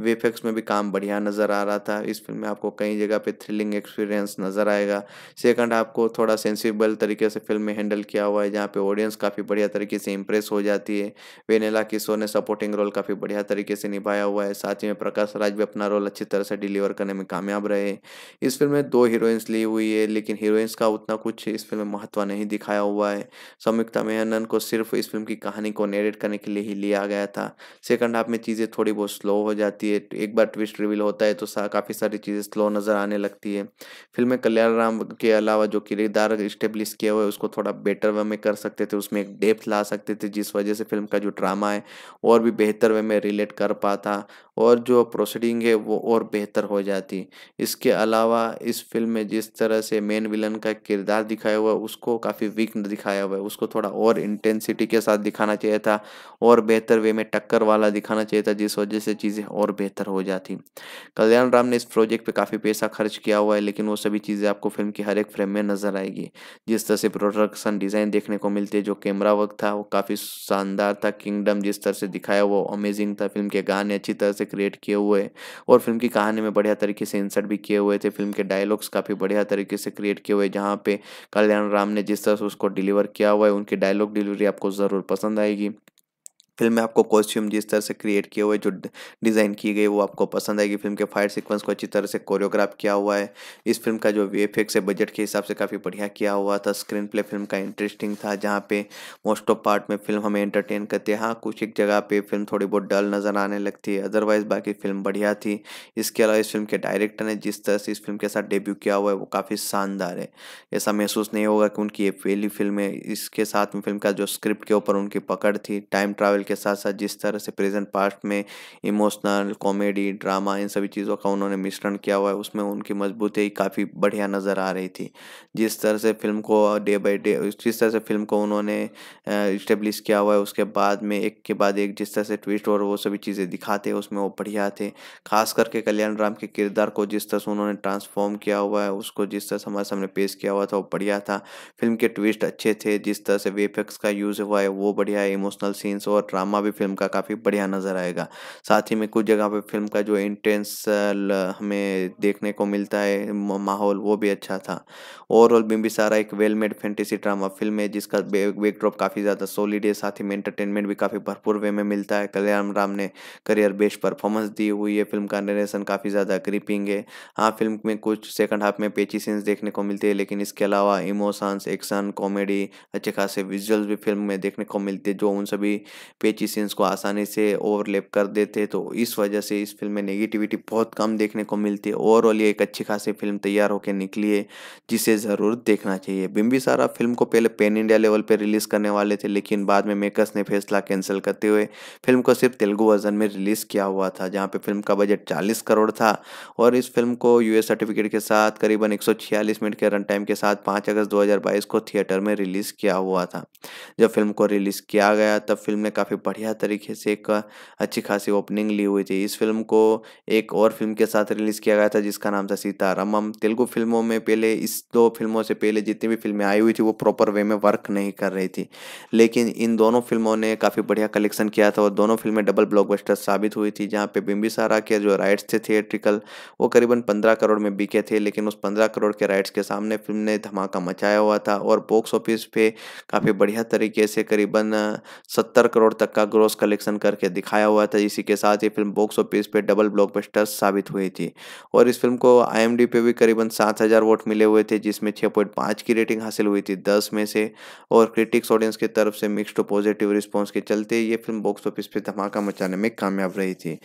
S1: वेफेक्स में भी काम बढ़िया नज़र आ रहा था इस फिल्म में आपको कई जगह पे थ्रिलिंग एक्सपीरियंस नज़र आएगा सेकंड आपको थोड़ा सेंसिबल तरीके से फिल्म में हैंडल किया हुआ है जहाँ पे ऑडियंस काफ़ी बढ़िया तरीके से इंप्रेस हो जाती है वेनेला किशोर ने सपोर्टिंग रोल काफ़ी बढ़िया तरीके से निभाया हुआ है साथ ही में प्रकाश राज भी अपना रोल अच्छी तरह से डिलीवर करने में कामयाब रहे इस फिल्म में दो हीरोइंस ली हुई है लेकिन हीरोइंस का उतना कुछ इस फिल्म में महत्व नहीं दिखाया हुआ है संयुक्ता मेहनन को सिर्फ इस फिल्म की कहानी को नेरेट करने के लिए ही लिया गया था सेकंड हाफ में चीज़ें थोड़ी बहुत स्लो हो जाती है एक बार ट्विस्ट रिवील होता है तो सा, काफ़ी सारी चीज़ें स्लो नज़र आने लगती है फिल्म में कल्याण राम के अलावा जो किरदार इस्टेब्लिश किया हुआ है उसको थोड़ा बेटर वे में कर सकते थे उसमें एक डेप्थ ला सकते थे जिस वजह से फिल्म का जो ड्रामा है और भी बेहतर वे में रिलेट कर पाता और जो प्रोसीडिंग है वो और बेहतर हो जाती इसके अलावा इस फिल्म में जिस तरह से मेन विलन का किरदार दिखाया हुआ है उसको काफ़ी वीक दिखाया हुआ है उसको थोड़ा और इंटेंसिटी के साथ दिखाना चाहिए था और बेहतर वे में टक्कर वाला दिखाना चाहिए था जिस वजह से चीज़ें और बेहतर हो जाती कल्याण राम ने इस प्रोजेक्ट पर काफ़ी पैसा खर्च किया हुआ है लेकिन वो सभी चीज़ें आपको फिल्म की हर एक फ्रेम में नज़र आएगी जिस तरह से प्रोडक्शन डिज़ाइन देखने को मिलती है जो कैमरा वर्क था वो काफ़ी शानदार था किंगडम जिस तरह से दिखाया वो अमेजिंग था फिल्म के गाने अच्छी तरह से क्रिएट किए हुए और फिल्म की कहानी में बढ़िया तरीके से इंसर्ट भी किए हुए थे फिल्म के डायलॉग्स काफ़ी बढ़िया तरीके से क्रिएट किए हुए जहाँ पे कल्याण राम ने जिस तरह से उसको डिलीवर किया हुआ है उनकी डायलॉग डिलीवरी आपको ज़रूर पसंद आएगी फिल्म में आपको कॉस्ट्यूम जिस तरह से क्रिएट किए हुए जो डिज़ाइन की गई वो आपको पसंद आएगी फिल्म के फाइट सीक्वेंस को अच्छी तरह से कोरियोग्राफ किया हुआ है इस फिल्म का जो वी एफ है बजट के हिसाब से काफ़ी बढ़िया किया हुआ था स्क्रीन प्ले फिल्म का इंटरेस्टिंग था जहाँ पे मोस्ट ऑफ पार्ट में फिल्म हमें एंटरटेन करती है हाँ कुछ एक जगह पर फिल्म थोड़ी बहुत डल नज़र आने लगती है अदरवाइज़ बाकी फिल्म बढ़िया थी इसके अलावा इस फिल्म के डायरेक्टर ने जिस तरह से इस फिल्म के साथ डेब्यू किया हुआ है वो काफ़ी शानदार है ऐसा महसूस नहीं होगा कि उनकी ये पहली फिल्म है इसके साथ में फिल्म का जो स्क्रिप्ट के ऊपर उनकी पकड़ थी टाइम ट्रैवल के साथ साथ जिस तरह से प्रेजेंट पास्ट में इमोशनल कॉमेडी ड्रामा इन सभी चीज़ों का उन्होंने मिश्रण किया हुआ है उसमें उनकी मजबूती काफ़ी बढ़िया नज़र आ रही थी जिस तरह से फिल्म को डे बाई डे जिस तरह से फिल्म को उन्होंने इस्टेब्लिश किया हुआ है उसके बाद में एक के बाद एक जिस तरह से ट्विस्ट और वो सभी चीज़ें दिखाते हैं उसमें वो बढ़िया थे खास करके कल्याण राम के किरदार को जिस तरह से उन्होंने ट्रांसफॉर्म किया हुआ है उसको जिस तरह से हमारे सामने पेश किया हुआ था वो बढ़िया था फिल्म के ट्विस्ट अच्छे थे जिस तरह से वेफेक्स का यूज़ हुआ है वो बढ़िया है इमोशनल सीन्स और ड्रामा भी फिल्म का काफ़ी बढ़िया नज़र आएगा साथ ही में कुछ जगह पे फिल्म का जो इंटेंस हमें देखने को मिलता है माहौल वो भी अच्छा था ओवरऑल सारा एक well made fantasy drama film है जिसका बैकड्रॉप काफ़ी ज़्यादा सॉलिड है साथ ही में एंटरटेनमेंट भी काफ़ी भरपूर वे में मिलता है कल्याण राम ने करियर बेस्ट परफॉर्मेंस दी हुई है फिल्म का नरेशन काफ़ी ज़्यादा ग्रिपिंग है हाँ फिल्म में कुछ सेकंड हाफ में पेची सीन्स देखने को मिलते हैं लेकिन इसके अलावा इमोशंस एक्शन कॉमेडी अच्छे खासे विजुअल्स भी फिल्म में देखने को मिलते हैं जो उन सभी पेची सीन्स को आसानी से ओवरलेप कर देते तो इस वजह से इस फिल्म में नेगेटिविटी बहुत कम देखने को मिलती है ओवरऑल ये एक अच्छी खासी फिल्म तैयार होकर निकली है जिसे ज़रूर देखना चाहिए बिम्बी सारा फिल्म को पहले पेन इंडिया लेवल पर रिलीज़ करने वाले थे लेकिन बाद में मेकर्स ने फैसला कैंसिल करते हुए फिल्म को सिर्फ तेलुगु वर्जन में रिलीज़ किया हुआ था जहाँ पर फिल्म का बजट चालीस करोड़ था और इस फिल्म को यू सर्टिफिकेट के साथ करीबन एक मिनट के रन टाइम के साथ पाँच अगस्त दो को थिएटर में रिलीज़ किया हुआ था जब फिल्म को रिलीज़ किया गया तब फिल्म ने काफ़ी बढ़िया तरीके से एक अच्छी खासी ओपनिंग ली हुई थी इस फिल्म को एक और फिल्म के साथ रिलीज़ किया गया था जिसका नाम था सीतारामम तेलुगु फिल्मों में पहले इस दो फिल्मों से पहले जितनी भी फिल्में आई हुई थी वो प्रॉपर वे में वर्क नहीं कर रही थी लेकिन इन दोनों फिल्मों ने काफ़ी बढ़िया कलेक्शन किया था और दोनों फिल्में डबल ब्लॉकबस्टर साबित हुई थी जहाँ पे बिम्बिसारा के जो राइट्स थे थिएट्रिकल वो करीबन पंद्रह करोड़ में बिके थे लेकिन उस पंद्रह करोड़ के राइट्स के सामने फिल्म ने धमाका मचाया हुआ था और बॉक्स ऑफिस पे काफ़ी बढ़िया तरीके से करीबन सत्तर करोड़ तक तक का ग्रोस कलेक्शन करके दिखाया हुआ था इसी के साथ ये फिल्म बॉक्स ऑफिस पे डबल ब्लॉकबस्टर साबित हुई थी और इस फिल्म को आईएमडी पे भी करीबन सात हज़ार वोट मिले हुए थे जिसमें छः पॉइंट पाँच की रेटिंग हासिल हुई थी दस में से और क्रिटिक्स ऑडियंस की तरफ से मिक्सड पॉजिटिव रिस्पॉन्स के चलते ये फिल्म बॉक्स ऑफिस पर धमाका मचाने में कामयाब रही थी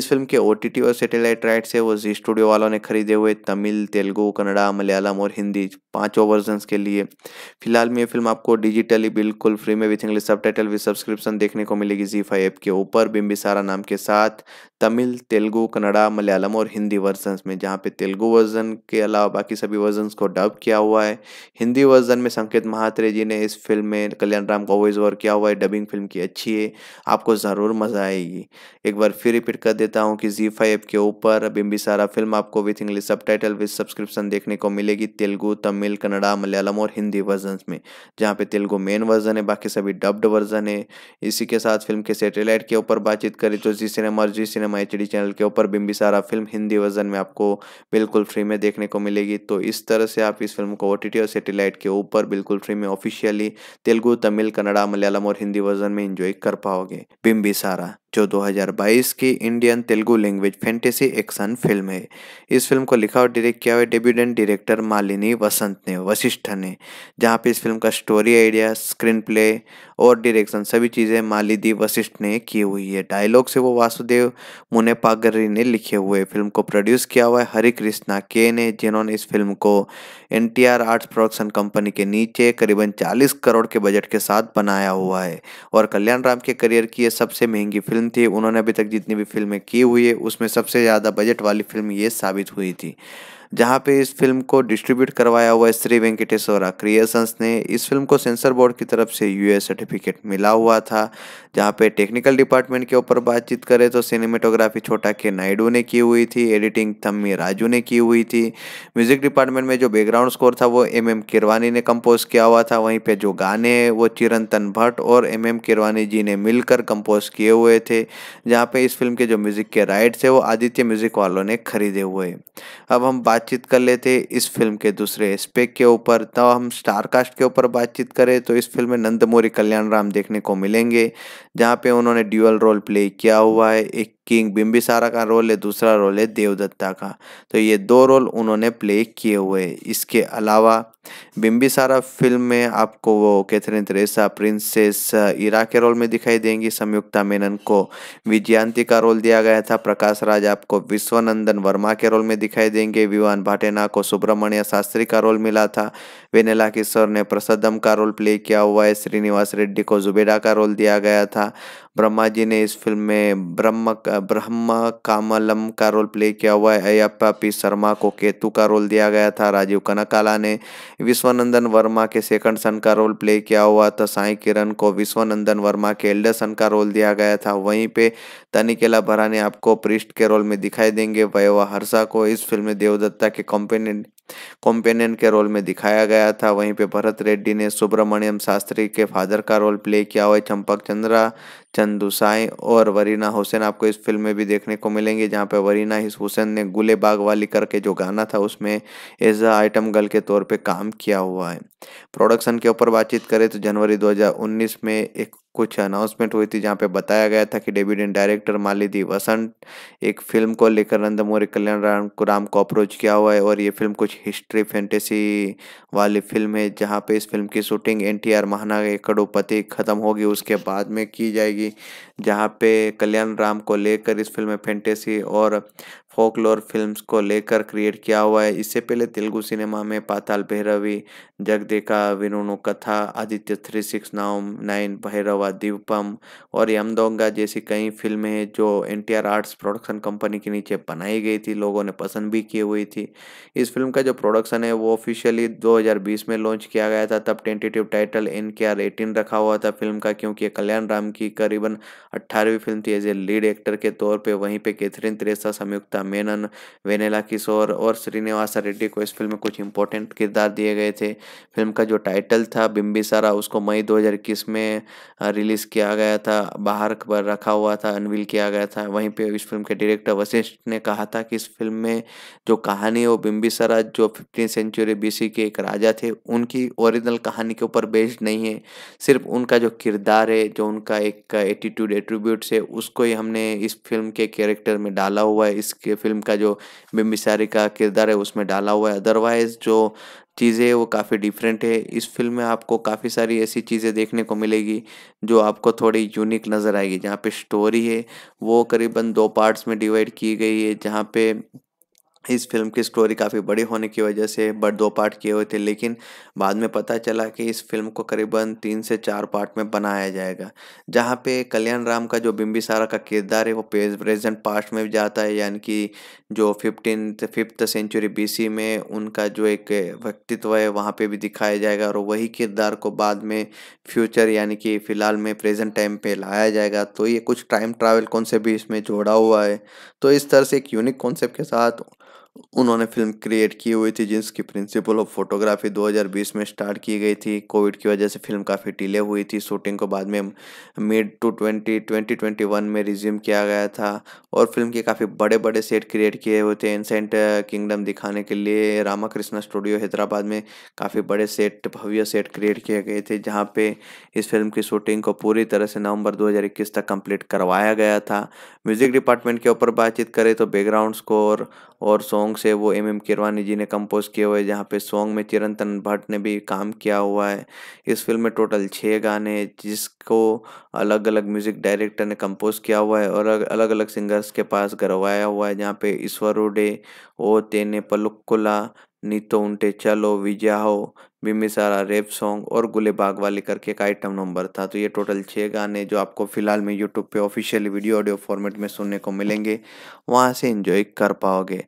S1: इस फिल्म के ओ और सेटेलाइट राइट्स है वो जी स्टूडियो वालों ने खरीदे हुए तमिल तेलुगु कन्नड़ा मलयालम और हिंदी पाँचों वर्जन के लिए फिलहाल में ये फिल्म आपको डिजिटली बिल्कुल फ्री में with English subtitle subscription देखने देखने को मिलेगी जी फाइव के ऊपर बिम्बिसारा नाम के साथ तमिल तेलुगू कन्नड़ा मलयालम और हिंदी वर्जन में जहाँ पे तेलुगु वर्जन के अलावा बाकी सभी वर्जन को डब किया हुआ है हिंदी वर्जन में संकेत महात्रे जी ने इस फिल्म में कल्याण राम का वॉइस ओवर किया हुआ है डबिंग फिल्म की अच्छी है आपको ज़रूर मज़ा आएगी एक बार फिर रिपीट कर देता हूँ कि जी फाइव के ऊपर बिम्बिसारा फिल्म आपको with English subtitle with subscription देखने को मिलेगी तेलुगु तमिल कन्नड़ा मलयालम और हिंदी वर्जन में जहाँ पे तेलुगु मेन वर्जन है बाकी सभी डब्ड वर्जन है इसी के साथ फिल्म के सेटेलाइट के ऊपर बातचीत करी तो जी सिनेमा और जी सिनेमा एच चैनल के ऊपर बिम्बिसारा फिल्म हिंदी वर्जन में आपको बिल्कुल फ्री में देखने को मिलेगी तो इस तरह से आप इस फिल्म को ओ और सेटेलाइट के ऊपर बिल्कुल फ्री में ऑफिशियली तेलुगु तमिल कन्नड़ा मलयालम और हिंदी वर्जन में इंजॉय कर पाओगे बिम्बिसारा जो 2022 की Indian Telugu language fantasy action film है इस फिल्म को लिखा और डायरेक्ट किया हुआ डेब्यूडेंट डायरेक्टर मालिनी वसंत ने वशिष्ठ ने जहाँ पे इस फिल्म का स्टोरी आइडिया स्क्रीन प्ले और डायरेक्शन सभी चीज़ें मालिदी वशिष्ठ ने की हुई है डायलॉग से वो वासुदेव मुनेपागरी ने लिखे हुए फिल्म को प्रोड्यूस किया हुआ है हरि कृष्णा के ने जिन्होंने इस फिल्म को N T R arts production company के नीचे करीबन चालीस करोड़ के बजट के साथ बनाया हुआ है और कल्याण राम के करियर की यह सबसे महंगी फिल्म फिल्म थी उन्होंने अभी तक जितनी भी फिल्में की हुई है उसमें सबसे ज़्यादा बजट वाली फिल्म ये साबित हुई थी जहां पे इस फिल्म को डिस्ट्रीब्यूट करवाया हुआ है श्री वेंकटेश्वरा क्रिएशंस ने इस फिल्म को सेंसर बोर्ड की तरफ से यूए सर्टिफिकेट मिला हुआ था जहां पे टेक्निकल डिपार्टमेंट के ऊपर बातचीत करें तो सिनेमेटोग्राफी छोटा के नायडू ने की हुई थी एडिटिंग थम्मी राजू ने की हुई थी म्यूजिक डिपार्टमेंट में जो बैकग्राउंड स्कोर था वो एम एम किरवानी ने कंपोज किया हुआ था वहीं पर जो गाने हैं वो चिरंतन भट्ट और एम एम किरवानी जी ने मिलकर कंपोज किए हुए थे जहाँ पे इस फिल्म के जो म्यूजिक के राइट्स है वो आदित्य म्यूजिक वालों ने खरीदे हुए अब हम बात बातचीत कर लेते इस फिल्म के दूसरे एस्पेक्ट के ऊपर तो हम स्टार कास्ट के ऊपर बातचीत करें तो इस फिल्म में नंदमोरी कल्याण राम देखने को मिलेंगे जहाँ पे उन्होंने ड्यूअल रोल प्ले किया हुआ है एक किंग बिम्बिसारा का रोल है दूसरा रोल है देवदत्ता का तो ये दो रोल उन्होंने प्ले किए हुए इसके अलावा बिम्बिसारा फिल्म में आपको वो कैथरीन त्रेसा प्रिंसेस ईरा के रोल में दिखाई देंगी संयुक्ता मेनन को विजयांती का रोल दिया गया था प्रकाश राज आपको विश्वनंदन वर्मा के रोल में दिखाई देंगे विवान भाटेना को सुब्रमण्य शास्त्री का रोल मिला था वेनेला किशोर ने प्रसदम का रोल प्ले किया हुआ है श्रीनिवास रेड्डी को जुबेडा का रोल दिया गया था ब्रह्मा जी ने इस फिल्म में ब्रह्म ब्रह्म कामलम का रोल प्ले किया हुआ है अयप्पा पी शर्मा को केतु का रोल दिया गया था राजीव कनकाला ने विश्वनंदन वर्मा के सेकंड सन का रोल प्ले किया हुआ था साई किरण को विश्वनंदन वर्मा के एल्डर सन का रोल दिया गया था वहीं पे तनिकेला भराने आपको पृष्ठ के रोल में दिखाई देंगे वयवा हर्षा को इस फिल्म में देवदत्ता के कॉम्पेनियन कॉम्पेनियन के रोल में दिखाया गया था वहीं पे भरत रेड्डी ने सुब्रमण्यम शास्त्री के फादर का रोल प्ले किया हुआ है चंपक चंद्रा चंदुसाई और वरीना हुसैन आपको इस फिल्म में भी देखने को मिलेंगे जहाँ पे वरीना हुसैन ने गुले बाग वाली करके जो गाना था उसमें एज अ आइटम गर्ल के तौर पर काम किया हुआ है प्रोडक्शन के ऊपर बातचीत करें तो जनवरी 2019 में एक कुछ अनाउंसमेंट हुई थी जहाँ पे बताया गया था कि एंड डायरेक्टर मालिदी वसंत एक फिल्म को लेकर नंदमोरी कल्याण राम को राम को अप्रोच किया हुआ है और ये फिल्म कुछ हिस्ट्री फैंटेसी वाली फिल्म है जहाँ पे इस फिल्म की शूटिंग एन टी आर महाना कड़ोपति ख़त्म होगी उसके बाद में की जाएगी जहाँ पे कल्याण राम को लेकर इस फिल्म में फैंटेसी और फोकलोर फिल्म्स को लेकर क्रिएट किया हुआ है इससे पहले तेलुगु सिनेमा में पाताल भैरवी जगदेखा विनुनु कथा आदित्य थ्री सिक्स नाउम नाइन भैरवा दीपम और यमदोंगा जैसी कई फिल्में हैं जो एन आर्ट्स प्रोडक्शन कंपनी के नीचे बनाई गई थी लोगों ने पसंद भी की हुई थी इस फिल्म का जो प्रोडक्शन है वो ऑफिशियली 2020 में लॉन्च किया गया था तब tentative title N K R eighteen रखा हुआ था फिल्म का क्योंकि कल्याण राम की करीबन अट्ठारहवीं फिल्म थी एज ए लीड एक्टर के तौर पर वहीं पर कैथरीन त्रेसा संयुक्ता मेनन वेनेला किशोर और श्रीनिवासा रेड्डी को इस फिल्म में कुछ इंपॉर्टेंट किरदार दिए गए थे फिल्म का जो टाइटल था बिम्बिसारा उसको मई 2021 में रिलीज़ किया गया था बाहर पर रखा हुआ था अनवील किया गया था वहीं पर इस फिल्म के डायरेक्टर वशिष्ठ ने कहा था कि इस फिल्म में जो कहानी है वो बिम्बिसारा जो फिफ्टीन सेंचुरी बी के एक राजा थे उनकी ओरिजिनल कहानी के ऊपर बेस्ड नहीं है सिर्फ उनका जो किरदार है जो उनका एक एटीट्यूड एट्रीब्यूट्स है उसको ही हमने इस फिल्म के कैरेक्टर में डाला हुआ है इसके इसके फिल्म का जो बिम्बिसारी का किरदार है उसमें डाला हुआ है अदरवाइज जो चीज़ें वो काफ़ी डिफरेंट है इस फिल्म में आपको काफ़ी सारी ऐसी चीज़ें देखने को मिलेगी जो आपको थोड़ी यूनिक नज़र आएगी जहाँ पे स्टोरी है वो करीबन दो पार्ट्स में डिवाइड की गई है जहाँ पे इस फिल्म की स्टोरी काफ़ी बड़ी होने की वजह से बट दो पार्ट किए हुए थे लेकिन बाद में पता चला कि इस फिल्म को करीबन तीन से चार पार्ट में बनाया जाएगा जहाँ पे कल्याण राम का जो बिम्बिसारा का किरदार है वो प्रेजेंट पास्ट में भी जाता है यानी कि जो फिफ्टीन फिफ्थ सेंचुरी बीसी में उनका जो एक व्यक्तित्व है वहाँ पर भी दिखाया जाएगा और वही किरदार को बाद में फ्यूचर यानी कि फ़िलहाल में प्रेजेंट टाइम पर लाया जाएगा तो ये कुछ टाइम ट्रैवल कॉन्सेप्ट भी इसमें जोड़ा हुआ है तो इस तरह से एक यूनिक कॉन्सेप्ट के साथ उन्होंने फिल्म क्रिएट की हुई थी जिसकी प्रिंसिपल ऑफ फोटोग्राफी 2020 में स्टार्ट की गई थी कोविड की वजह से फिल्म काफ़ी डिले हुई थी शूटिंग को बाद में mid two twenty twenty twenty one में रिज्यूम किया गया था और फिल्म के काफ़ी बड़े बड़े सेट क्रिएट किए हुए थे एंसेंट किंगडम दिखाने के लिए रामा कृष्णा स्टूडियो हैदराबाद में काफ़ी बड़े सेट भव्य सेट क्रिएट किए गए थे जहाँ पे इस फिल्म की शूटिंग को पूरी तरह से नवंबर दो तक कंप्लीट करवाया गया था म्यूज़िक डिपार्टमेंट के ऊपर बातचीत करें तो बैकग्राउंड स्कोर और सॉन्ग सॉन्ग्स है वो एम एम किरवानी जी ने कंपोज किए हुए जहाँ पे सॉन्ग में चिरंतन भट्ट ने भी काम किया हुआ है इस फिल्म में टोटल छः गाने जिसको अलग अलग म्यूज़िक डायरेक्टर ने कंपोज किया हुआ है और अलग अलग सिंगर्स के पास गरवाया हुआ है जहाँ पे ईश्वर उडे ओ तेने पलुक्कुला नीतो उन्टे चलो विजया हो बिम्बिसारा रेप सॉन्ग और गुले बाग वाली करके एक आइटम नंबर था तो ये टोटल छः गाने जो आपको फ़िलहाल में यूट्यूब पे ऑफिशियली वीडियो ऑडियो फॉर्मेट में सुनने को मिलेंगे वहाँ से इन्जॉय कर पाओगे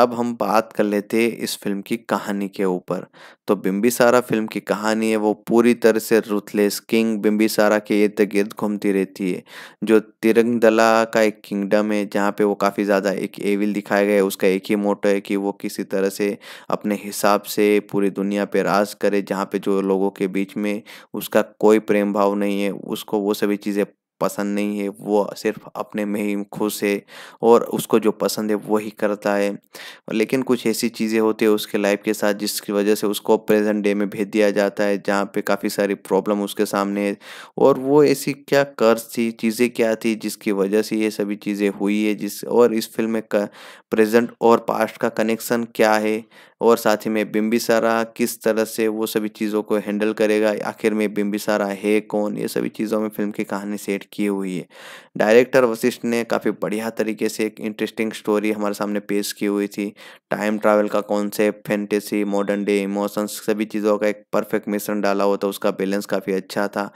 S1: अब हम बात कर लेते हैं इस फिल्म की कहानी के ऊपर तो बिम्बिसारा फिल्म की कहानी है वो पूरी तरह से रुथलेस किंग बिम्बिसारा के इर्द गिर्द घूमती रहती है जो तिरंगदला का एक किंगडम है जहाँ पे वो काफ़ी ज़्यादा एक एविल दिखाया गया है उसका एक ही मोटो है कि वो किसी तरह से अपने हिसाब से पूरी दुनिया पे राज करे जहाँ पे जो लोगों के बीच में उसका कोई प्रेम भाव नहीं है उसको वो सभी चीज़ें पसंद नहीं है वो सिर्फ अपने में ही खुश है और उसको जो पसंद है वही करता है लेकिन कुछ ऐसी चीज़ें होती है उसके लाइफ के साथ जिसकी वजह से उसको प्रेजेंट डे में भेज दिया जाता है जहाँ पे काफ़ी सारी प्रॉब्लम उसके सामने है और वो ऐसी क्या कर्ज थी चीज़ें क्या थी जिसकी वजह से ये सभी चीज़ें हुई है जिस और इस फिल्म में प्रेजेंट और पास्ट का कनेक्शन क्या है और साथ ही में बिम्बिसारा किस तरह से वो सभी चीज़ों को हैंडल करेगा आखिर में बिम्बिसारा है कौन ये सभी चीज़ों में फिल्म की कहानी सेट की हुई है डायरेक्टर वशिष्ठ ने काफ़ी बढ़िया तरीके से एक इंटरेस्टिंग स्टोरी हमारे सामने पेश की हुई थी टाइम ट्रैवल का concept fantasy modern day emotions सभी चीज़ों का एक परफेक्ट मिश्रण डाला हुआ था तो उसका बैलेंस काफ़ी अच्छा था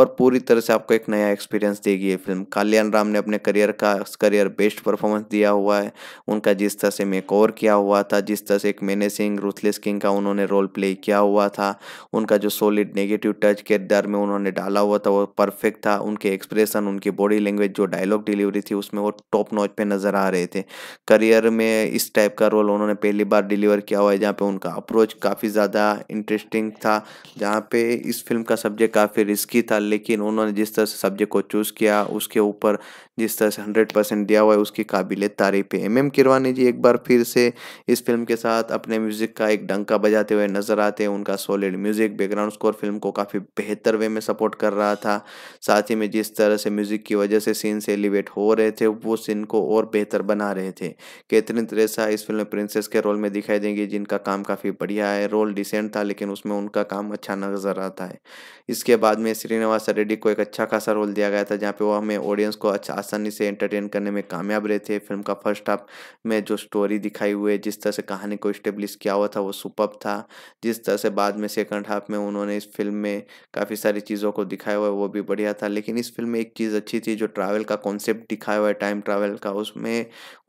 S1: और पूरी तरह से आपको एक नया एक्सपीरियंस देगी ये फिल्म कल्याण राम ने अपने करियर का करियर बेस्ट परफॉर्मेंस दिया हुआ है उनका जिस तरह से मेक किया हुआ था जिस तरह से एक मैंने सिंह रूथलेस किंग का उन्होंने रोल प्ले किया हुआ था उनका जो सॉलिड नेगेटिव टच किरदार में उन्होंने डाला हुआ था वो परफेक्ट था उनके एक्सप्रेशन उनकी बॉडी लैंग्वेज जो डायलॉग डिलीवरी थी उसमें वो टॉप नॉच पे नज़र आ रहे थे करियर में इस टाइप का रोल उन्होंने पहली बार डिलीवर किया हुआ है जहाँ पे उनका अप्रोच काफ़ी ज़्यादा इंटरेस्टिंग था जहाँ पे इस फिल्म का सब्जेक्ट काफ़ी रिस्की था लेकिन उन्होंने जिस तरह से सब्जेक्ट को चूज़ किया उसके ऊपर जिस तरह से हंड्रेड परसेंट दिया हुआ है उसकी काबिल तारीफ है एम एम किरवानी जी एक बार फिर से इस फिल्म के साथ अपने म्यूज़िक का एक डंका बजाते हुए नजर आते हैं उनका solid music background score film को काफ़ी बेहतर वे में सपोर्ट कर रहा था साथ ही में जिस तरह से म्यूज़िक की वजह से सीन से एलिवेट हो रहे थे वो सीन को और बेहतर बना रहे थे कैथरीन त्रेसा इस फिल्म में प्रिंसेस के रोल में दिखाई देंगी जिनका काम काफ़ी बढ़िया है रोल डिसेंट था लेकिन उसमें उनका काम अच्छा नजर आता है इसके बाद में श्रीनिवास रेड्डी को एक अच्छा खासा रोल दिया गया था जहाँ पे वो हमें ऑडियंस को अच्छा आसानी से एंटरटेन करने में कामयाब रहे थे फिल्म का फर्स्ट हाफ में जो स्टोरी दिखाई हुई है जिस तरह से कहानी को इस्टेब्लिश किया हुआ था वो सुपर था जिस तरह से बाद में सेकंड हाफ में उन्होंने इस फिल्म में काफ़ी सारी चीज़ों को दिखाया हुआ है वो भी बढ़िया था लेकिन इस फिल्म में एक चीज़ अच्छी थी जो ट्रैवल का कॉन्सेप्ट दिखाया हुआ है टाइम ट्रैवल का उसमें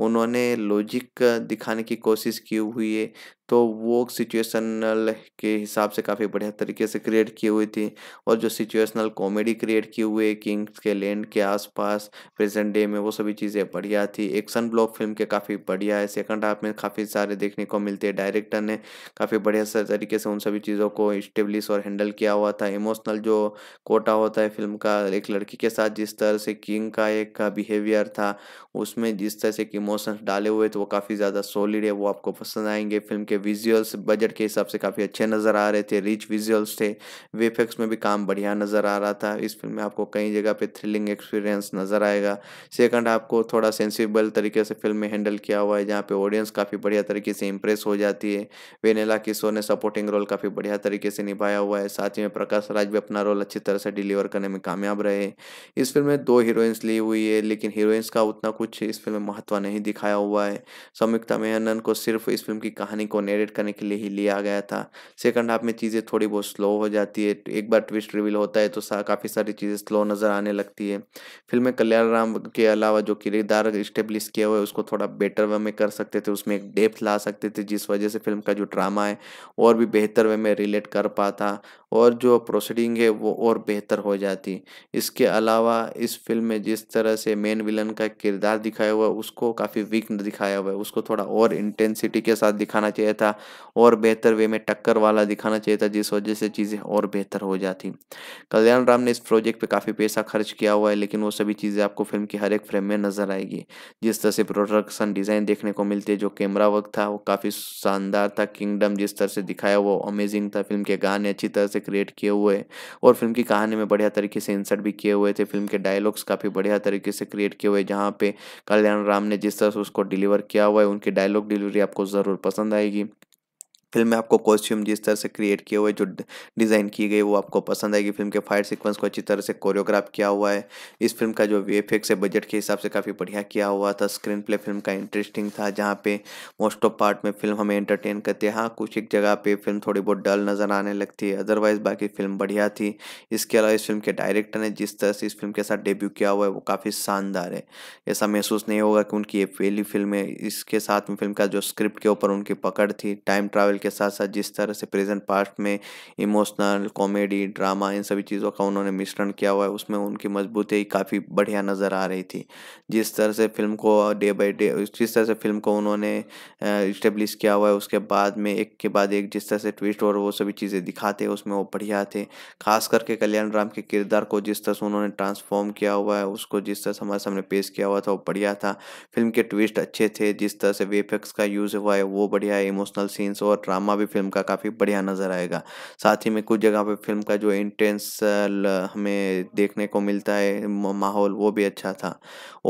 S1: उन्होंने लॉजिक दिखाने की कोशिश की हुई है तो वो सिचुएशनल के हिसाब से काफ़ी बढ़िया तरीके से क्रिएट की हुई थी और जो सिचुएशनल कॉमेडी क्रिएट की हुई है किंग्स के लैंड के आसपास प्रेजेंट डे में वो सभी चीज़ें बढ़िया थी एक्शन ब्लॉक फिल्म के काफ़ी बढ़िया है सेकंड हाफ में काफ़ी सारे देखने को मिलते हैं डायरेक्टर ने काफ़ी बढ़िया से तरीके से उन सभी चीज़ों को इस्टेब्लिश और हैंडल किया हुआ था इमोशनल जो कोटा होता है फिल्म का एक लड़की के साथ जिस तरह से किंग का एक बिहेवियर था उसमें जिस तरह से इमोशंस डाले हुए थे तो वो काफ़ी ज़्यादा सॉलिड है वो आपको पसंद आएंगे फिल्म के विजुअल्स बजट के हिसाब से काफ़ी अच्छे नज़र आ रहे थे रिच विजुअल्स थे वेफेक्स में भी काम बढ़िया नज़र आ रहा था इस फिल्म में आपको कई जगह पर थ्रिलिंग एक्सपीरियंस नज़र आएगा किया सेकंड आपको थोड़ा सेंसिबल तरीके से फिल्म में हैंडल किया हुआ है जहाँ पे ऑडियंस काफ़ी बढ़िया तरीके से इम्प्रेस हो जाती है वेनेला किशोर ने सपोर्टिंग रोल काफ़ी बढ़िया तरीके से निभाया हुआ है साथ ही में प्रकाश राज भी अपना रोल अच्छी तरह से डिलीवर करने में कामयाब रहे इस फिल्म में दो हीरोइंस ली हुई है लेकिन हीरोइंस का उतना कुछ इस फिल्म में महत्व नहीं दिखाया हुआ है संयुक्ता मेहनन को सिर्फ इस फिल्म की कहानी को नेरेट करने के लिए ही लिया गया था सेकंड हाफ में चीज़ें थोड़ी बहुत स्लो हो जाती है एक बार ट्विस्ट रिवील होता है तो काफ़ी सारी चीज़ें स्लो नज़र आने लगती है फिल्म में कल्याण काम के अलावा जो किरदार इस्टेब्लिश किया हुआ है उसको थोड़ा बेटर वे में कर सकते थे उसमें एक डेप्थ ला सकते थे जिस वजह से फिल्म का जो ड्रामा है और भी बेहतर वे में रिलेट कर पाता और जो प्रोसीडिंग है वो और बेहतर हो जाती इसके अलावा इस फिल्म में जिस तरह से मेन विलन का किरदार दिखाया हुआ है उसको काफ़ी वीक दिखाया हुआ है उसको थोड़ा और इंटेंसिटी के साथ दिखाना चाहिए था और बेहतर वे में टक्कर वाला दिखाना चाहिए था जिस वजह से चीज़ें और बेहतर हो जाती कल्याण राम ने इस प्रोजेक्ट पर काफ़ी पैसा खर्च किया हुआ है लेकिन वो सभी चीज़ें आपको फिल्म की हर एक फ्रेम में नजर आएगी जिस तरह से प्रोडक्शन डिज़ाइन देखने को मिलती है जो कैमरा वर्क था वो काफ़ी शानदार था किंगडम जिस तरह से दिखाया वो अमेजिंग था फिल्म के गाने अच्छी तरह से क्रिएट किए हुए और फिल्म की कहानी में बढ़िया तरीके से इंसर्ट भी किए हुए थे फिल्म के डायलॉग्स काफ़ी बढ़िया तरीके से क्रिएट किए हुए जहाँ पे कल्याण राम ने जिस तरह से उसको डिलीवर किया हुआ है उनकी डायलॉग डिलीवरी आपको ज़रूर पसंद आएगी फिल्म में आपको कॉस्ट्यूम जिस तरह से क्रिएट किए हुए जो डिज़ाइन की गई वो आपको पसंद आएगी फिल्म के फाइट सीक्वेंस को अच्छी तरह से कोरियोग्राफ किया हुआ है इस फिल्म का जो वी एफ है बजट के हिसाब से काफ़ी बढ़िया किया हुआ था स्क्रीन प्ले फिल्म का इंटरेस्टिंग था जहाँ पे मोस्ट ऑफ पार्ट में फिल्म हमें एंटरटेन करती है हाँ कुछ एक जगह पर फिल्म थोड़ी बहुत डल नज़र आने लगती है अदरवाइज़ बाकी फिल्म बढ़िया थी इसके अलावा इस फिल्म के डायरेक्टर ने जिस तरह से इस फिल्म के साथ डेब्यू किया हुआ है वो काफ़ी शानदार है ऐसा महसूस नहीं होगा कि उनकी ये पहली फिल्म है इसके साथ में फिल्म का जो स्क्रिप्ट के ऊपर उनकी पकड़ थी टाइम ट्रैवल के साथ साथ जिस तरह से प्रेजेंट पास्ट में इमोशनल कॉमेडी ड्रामा इन सभी चीज़ों का उन्होंने मिश्रण किया हुआ है उसमें उनकी मजबूती काफ़ी बढ़िया नज़र आ रही थी जिस तरह से फिल्म को डे बाई डे जिस तरह से फिल्म को उन्होंने इस्टेब्लिश किया हुआ है उसके बाद में एक के बाद एक जिस तरह से ट्विस्ट और वो सभी चीज़ें दिखाते हैं उसमें वो बढ़िया थे खास करके कल्याण राम के किरदार को जिस तरह से उन्होंने ट्रांसफॉर्म किया हुआ है उसको जिस तरह से हमारे सामने पेश किया हुआ था वो बढ़िया था फिल्म के ट्विस्ट अच्छे थे जिस तरह से वेफेक्स का यूज़ हुआ है वो बढ़िया है इमोशनल सीन्स और ड्रामा भी फिल्म का काफ़ी बढ़िया नज़र आएगा साथ ही में कुछ जगह पे फिल्म का जो इंटेंस हमें देखने को मिलता है माहौल वो भी अच्छा था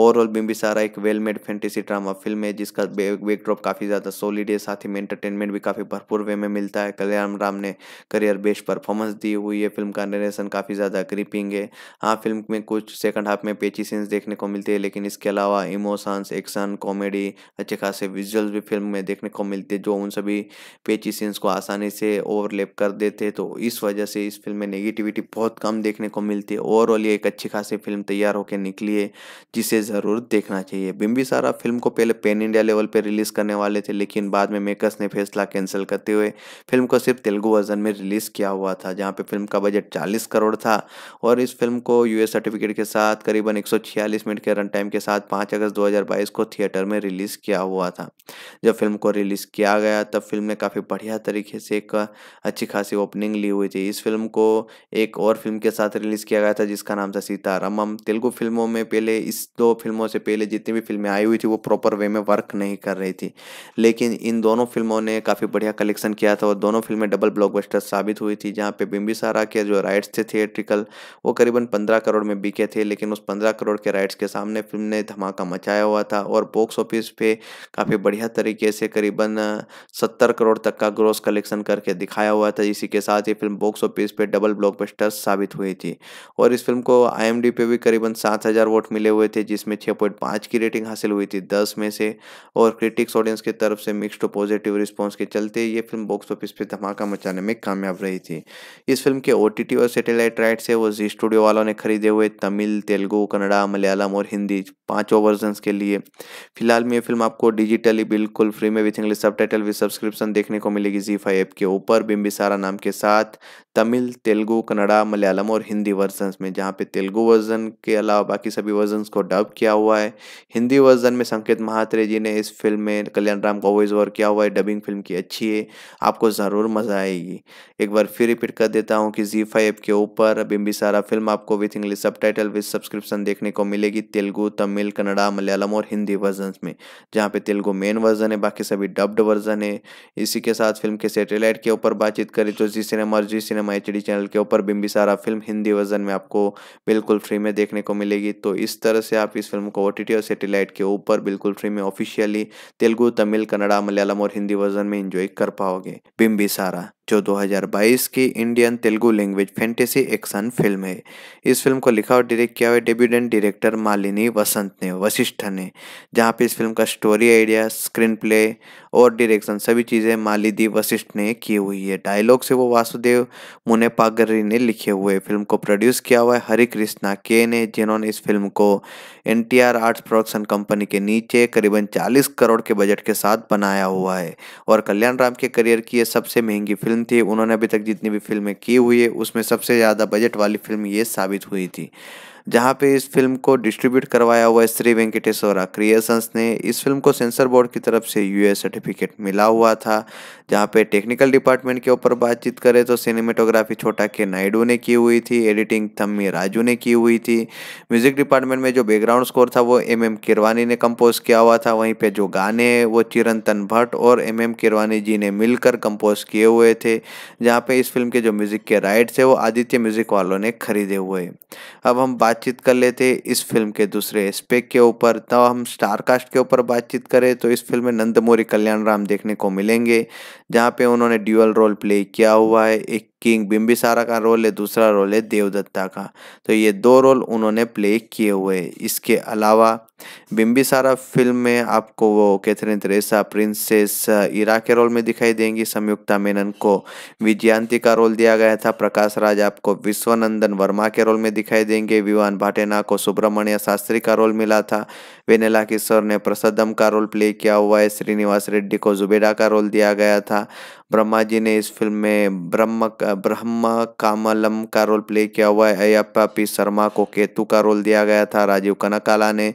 S1: ओवरऑल बिम्बी सारा एक well made fantasy drama film है जिसका बैकड्रॉप काफ़ी ज़्यादा सॉलिड है साथ ही में एंटरटेनमेंट भी काफ़ी भरपूर वे में मिलता है कल्याण राम ने करियर बेस्ट परफॉर्मेंस दी हुई है फिल्म का नरेशन काफ़ी ज़्यादा ग्रिपिंग है हाँ फिल्म में कुछ सेकंड हाफ में पेची सीन्स देखने को मिलती है लेकिन इसके अलावा इमोशंस एक्शन कॉमेडी अच्छे खासे विजुअल्स भी फिल्म में देखने को मिलते हैं जो उन सभी पे पेची सीन्स को आसानी से ओवरलेप कर देते तो इस वजह से इस फिल्म में नेगेटिविटी बहुत कम देखने को मिलती है ओवरऑल ये एक अच्छी खासी फिल्म तैयार होकर निकली है जिसे ज़रूर देखना चाहिए सारा फिल्म को पहले पेन इंडिया लेवल पर रिलीज़ करने वाले थे लेकिन बाद में मेकर्स ने फैसला कैंसिल करते हुए फिल्म को सिर्फ तेलुगु वर्जन में रिलीज़ किया हुआ था जहाँ पर फिल्म का बजट चालीस करोड़ था और इस फिल्म को यूएस सर्टिफिकेट के साथ करीबन एक मिनट के रन टाइम के साथ पाँच अगस्त दो को थिएटर में रिलीज़ किया हुआ था जब फिल्म को रिलीज़ किया गया तब फिल्म ने काफ़ी काफ़ी बढ़िया तरीके से एक अच्छी खासी ओपनिंग ली हुई थी इस फिल्म को एक और फिल्म के साथ रिलीज़ किया गया था जिसका नाम था सीतारामम तेलुगु फिल्मों में पहले इस दो फिल्मों से पहले जितनी भी फिल्में आई हुई थी वो प्रॉपर वे में वर्क नहीं कर रही थी लेकिन इन दोनों फिल्मों ने काफ़ी बढ़िया कलेक्शन किया था और दोनों फिल्में डबल ब्लॉकबस्टर साबित हुई थी जहाँ पे बिम्बिसारा के जो राइट्स थे थिएट्रिकल वो करीबन पंद्रह करोड़ में बिके थे लेकिन उस पंद्रह करोड़ के राइट्स के सामने फिल्म ने धमाका मचाया हुआ था और बॉक्स ऑफिस पे काफ़ी बढ़िया तरीके से करीबन सत्तर करोड़ तक का ग्रोस कलेक्शन करके दिखाया हुआ था इसी के साथ ये फिल्म बॉक्स ऑफिस पे डबल ब्लॉकबस्टर साबित हुई थी और इस फिल्म को आईएमडी पे भी करीबन सात हज़ार वोट मिले हुए थे जिसमें छः पॉइंट पाँच की रेटिंग हासिल हुई थी दस में से और क्रिटिक्स ऑडियंस की तरफ से मिक्सड पॉजिटिव रिस्पॉन्स के चलते ये फिल्म बॉक्स ऑफिस पर धमाका मचाने में कामयाब रही थी इस फिल्म के ओ और सेटेलाइट राइट से वो जी स्टूडियो वालों ने खरीदे हुए तमिल तेलुगु कन्नड़ा मलयालम और हिंदी पाँचों वर्जन के लिए फिलहाल में ये फिल्म आपको डिजिटली बिल्कुल फ्री में with English subtitle subscription देखने देखने को मिलेगी जी फाइव के ऊपर बिम्बिसारा नाम के साथ तमिल तेलुगू कन्नड़ा मलयालम और हिंदी वर्जन में जहाँ पे तेलुगु वर्जन के अलावा बाकी सभी वर्जन को डब किया हुआ है हिंदी वर्जन में संकेत महात्रे जी ने इस फिल्म में कल्याण राम का वॉइस ओवर किया हुआ है डबिंग फिल्म की अच्छी है आपको ज़रूर मज़ा आएगी एक बार फिर रिपीट कर देता हूँ कि जी फाइव के ऊपर बिम्बिसारा फिल्म आपको with English subtitle with subscription देखने को मिलेगी तेलुगु तमिल कन्नड़ा मलयालम और हिंदी वर्जन में जहाँ पे तेलुगु मेन वर्जन है बाकी सभी डब्ड वर्जन है इसी जी के साथ फिल्म के सैटेलाइट के ऊपर बातचीत करी तो जी सिनेमा और जी सिनेमा एच चैनल के ऊपर बिम्बिसारा फिल्म हिंदी वर्जन में आपको बिल्कुल फ्री में देखने को मिलेगी तो इस तरह से आप इस फिल्म को ओ और सेटेलाइट के ऊपर बिल्कुल फ्री में ऑफिशियली तेलुगु तमिल कन्नड़ा मलयालम और हिंदी वर्जन में इंजॉय कर पाओगे बिम्बिसारा जो 2022 की Indian Telugu language fantasy action film है इस फिल्म को लिखा और डायरेक्ट किया हुआ डेब्यूडेंट डायरेक्टर मालिनी वसंत ने वशिष्ठ ने जहाँ पे इस फिल्म का स्टोरी आइडिया स्क्रीन प्ले और डायरेक्शन सभी चीज़ें मालिदी वशिष्ठ ने की हुई है डायलॉग से वो वासुदेव मुनेपागरी ने लिखे हुए फिल्म को प्रोड्यूस किया हुआ है हरि कृष्णा के ने जिन्होंने इस फिल्म को N T R arts production company के नीचे करीबन चालीस करोड़ के बजट के साथ बनाया हुआ है और कल्याण राम के करियर की यह सबसे महंगी फिल्म फिल्म थी उन्होंने अभी तक जितनी भी फिल्में की हुई है उसमें सबसे ज़्यादा बजट वाली फिल्म ये साबित हुई थी जहां पे इस फिल्म को डिस्ट्रीब्यूट करवाया हुआ है श्री वेंकटेश्वरा क्रिएशंस ने इस फिल्म को सेंसर बोर्ड की तरफ से यूए सर्टिफिकेट मिला हुआ था जहां पे टेक्निकल डिपार्टमेंट के ऊपर बातचीत करें तो सिनेमेटोग्राफी छोटा के नायडू ने की हुई थी एडिटिंग थम्मी राजू ने की हुई थी म्यूजिक डिपार्टमेंट में जो बैकग्राउंड स्कोर था वो एम एम किरवानी ने कंपोज किया हुआ था वहीं पर जो गाने हैं वो चिरंतन भट्ट और एम एम किरवानी जी ने मिलकर कंपोज किए हुए थे जहाँ पे इस फिल्म के जो म्यूजिक के राइट्स है वो आदित्य म्यूजिक वालों ने खरीदे हुए अब हम बात बातचीत कर लेते इस फिल्म के दूसरे एस्पेक्ट के ऊपर तब तो हम स्टार कास्ट के ऊपर बातचीत करें तो इस फिल्म में नंदमोरी कल्याण राम देखने को मिलेंगे जहाँ पे उन्होंने ड्यूअल रोल प्ले किया हुआ है एक किंग बिम्बिसारा का रोल है दूसरा रोल है देवदत्ता का तो ये दो रोल उन्होंने प्ले किए हुए इसके अलावा बिम्बिसारा फिल्म में आपको वो कैथरीन थ्रेसा प्रिंसेस ईरा के रोल में दिखाई देंगी संयुक्ता मेनन को विजयंती का रोल दिया गया था प्रकाश राज आपको विश्वनंदन वर्मा के रोल में दिखाई देंगे विवान भाटेना को सुब्रमण्य शास्त्री का रोल मिला था वेनेला किशोर ने प्रसदम का रोल प्ले किया हुआ है श्रीनिवास रेड्डी को जुबेडा का रोल दिया गया था ब्रह्मा जी ने इस फिल्म में ब्रह्म ब्रह्म कामलम का रोल प्ले किया हुआ है अयप्पा पी शर्मा को केतु का रोल दिया गया था राजीव कनकाला ने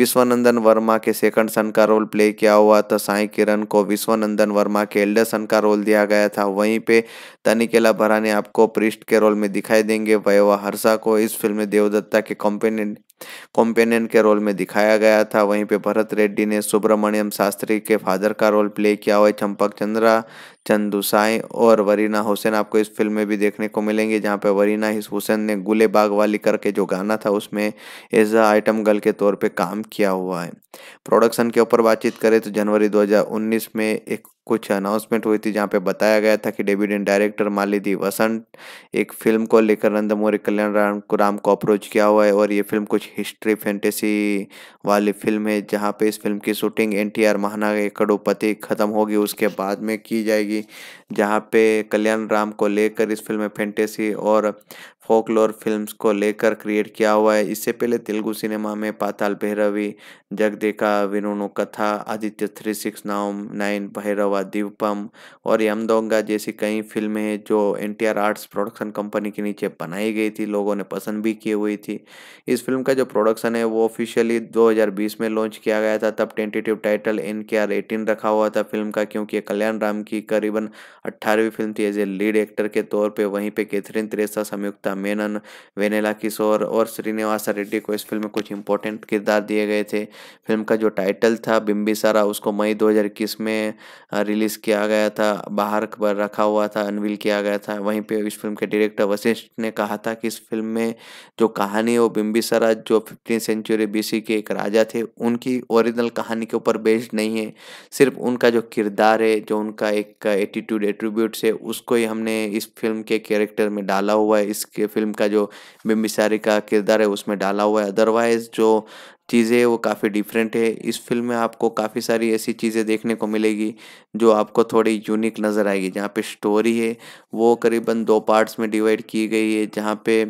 S1: विश्वनंदन वर्मा के सेकंड सन का रोल प्ले किया हुआ था साई किरण को विश्वनंदन वर्मा के एल्डर सन का रोल दिया गया था वहीं पे तनिकेला ने आपको पृष्ठ के रोल में दिखाई देंगे वयवा हर्षा को इस फिल्म में देवदत्ता के कॉम्पेनियन कॉम्पेनियन के रोल में दिखाया गया था वहीं पे भरत रेड्डी ने सुब्रमण्यम शास्त्री के फादर का रोल प्ले किया हुआ चंपक चंद्रा चंदुसाई और वरीना हुसैन आपको इस फिल्म में भी देखने को मिलेंगे जहाँ पे वरीना हुसैन ने गुले बाग वाली करके जो गाना था उसमें एज अ आइटम गर्ल के तौर पे काम किया हुआ है प्रोडक्शन के ऊपर बातचीत करें तो जनवरी दो में एक कुछ अनाउंसमेंट हुई थी जहाँ पे बताया गया था कि डेब्यूटेंट डायरेक्टर मालिदी वसंत एक फिल्म को लेकर नंदमोरी कल्याण राम राम को अप्रोच किया हुआ है और ये फिल्म कुछ हिस्ट्री फैंटेसी वाली फिल्म है जहाँ पे इस फिल्म की शूटिंग एन टी आर महानगर कड़ोपति ख़त्म होगी उसके बाद में की जाएगी जहाँ पे कल्याण राम को लेकर इस फिल्म में फैंटेसी और फोकलोर फिल्म्स को लेकर क्रिएट किया हुआ है इससे पहले तेलुगु सिनेमा में पाताल भैरवी जगदेखा विनुनु कथा आदित्य थ्री सिक्स नाउम नाइन भैरवा दीपम और यमदोंगा जैसी कई फिल्में हैं जो एन आर्ट्स प्रोडक्शन कंपनी के नीचे बनाई गई थी लोगों ने पसंद भी की हुई थी इस फिल्म का जो प्रोडक्शन है वो ऑफिशियली 2020 में लॉन्च किया गया था तब tentative title N K R eighteen रखा हुआ था फिल्म का क्योंकि कल्याण राम की करीबन अट्ठारहवीं फिल्म थी एज ए लीड एक्टर के तौर पर वहीं पर कैथरीन त्रेसा संयुक्ता मेनन वेनेला किशोर और श्रीनिवास रेड्डी को इस फिल्म में कुछ इंपॉर्टेंट किरदार दिए गए थे फिल्म का जो टाइटल था बिम्बिसारा उसको मई 2021 में रिलीज़ किया गया था बाहर पर रखा हुआ था अनवील किया गया था वहीं पर इस फिल्म के डायरेक्टर वशिष्ठ ने कहा था कि इस फिल्म में जो कहानी है वो बिम्बिसारा जो फिफ्टीन सेंचुरी बी के एक राजा थे उनकी ओरिजिनल कहानी के ऊपर बेस्ड नहीं है सिर्फ उनका जो किरदार है जो उनका एक एटीट्यूड एट्रीब्यूट्स है उसको ही हमने इस फिल्म के कैरेक्टर में डाला हुआ है इसके फिल्म का जो बिम्बिसारी का किरदार है उसमें डाला हुआ है अदरवाइज जो चीज़ें वो काफ़ी डिफरेंट है इस फिल्म में आपको काफ़ी सारी ऐसी चीज़ें देखने को मिलेगी जो आपको थोड़ी यूनिक नज़र आएगी जहाँ पे स्टोरी है वो करीबन दो पार्ट्स में डिवाइड की गई है जहाँ पे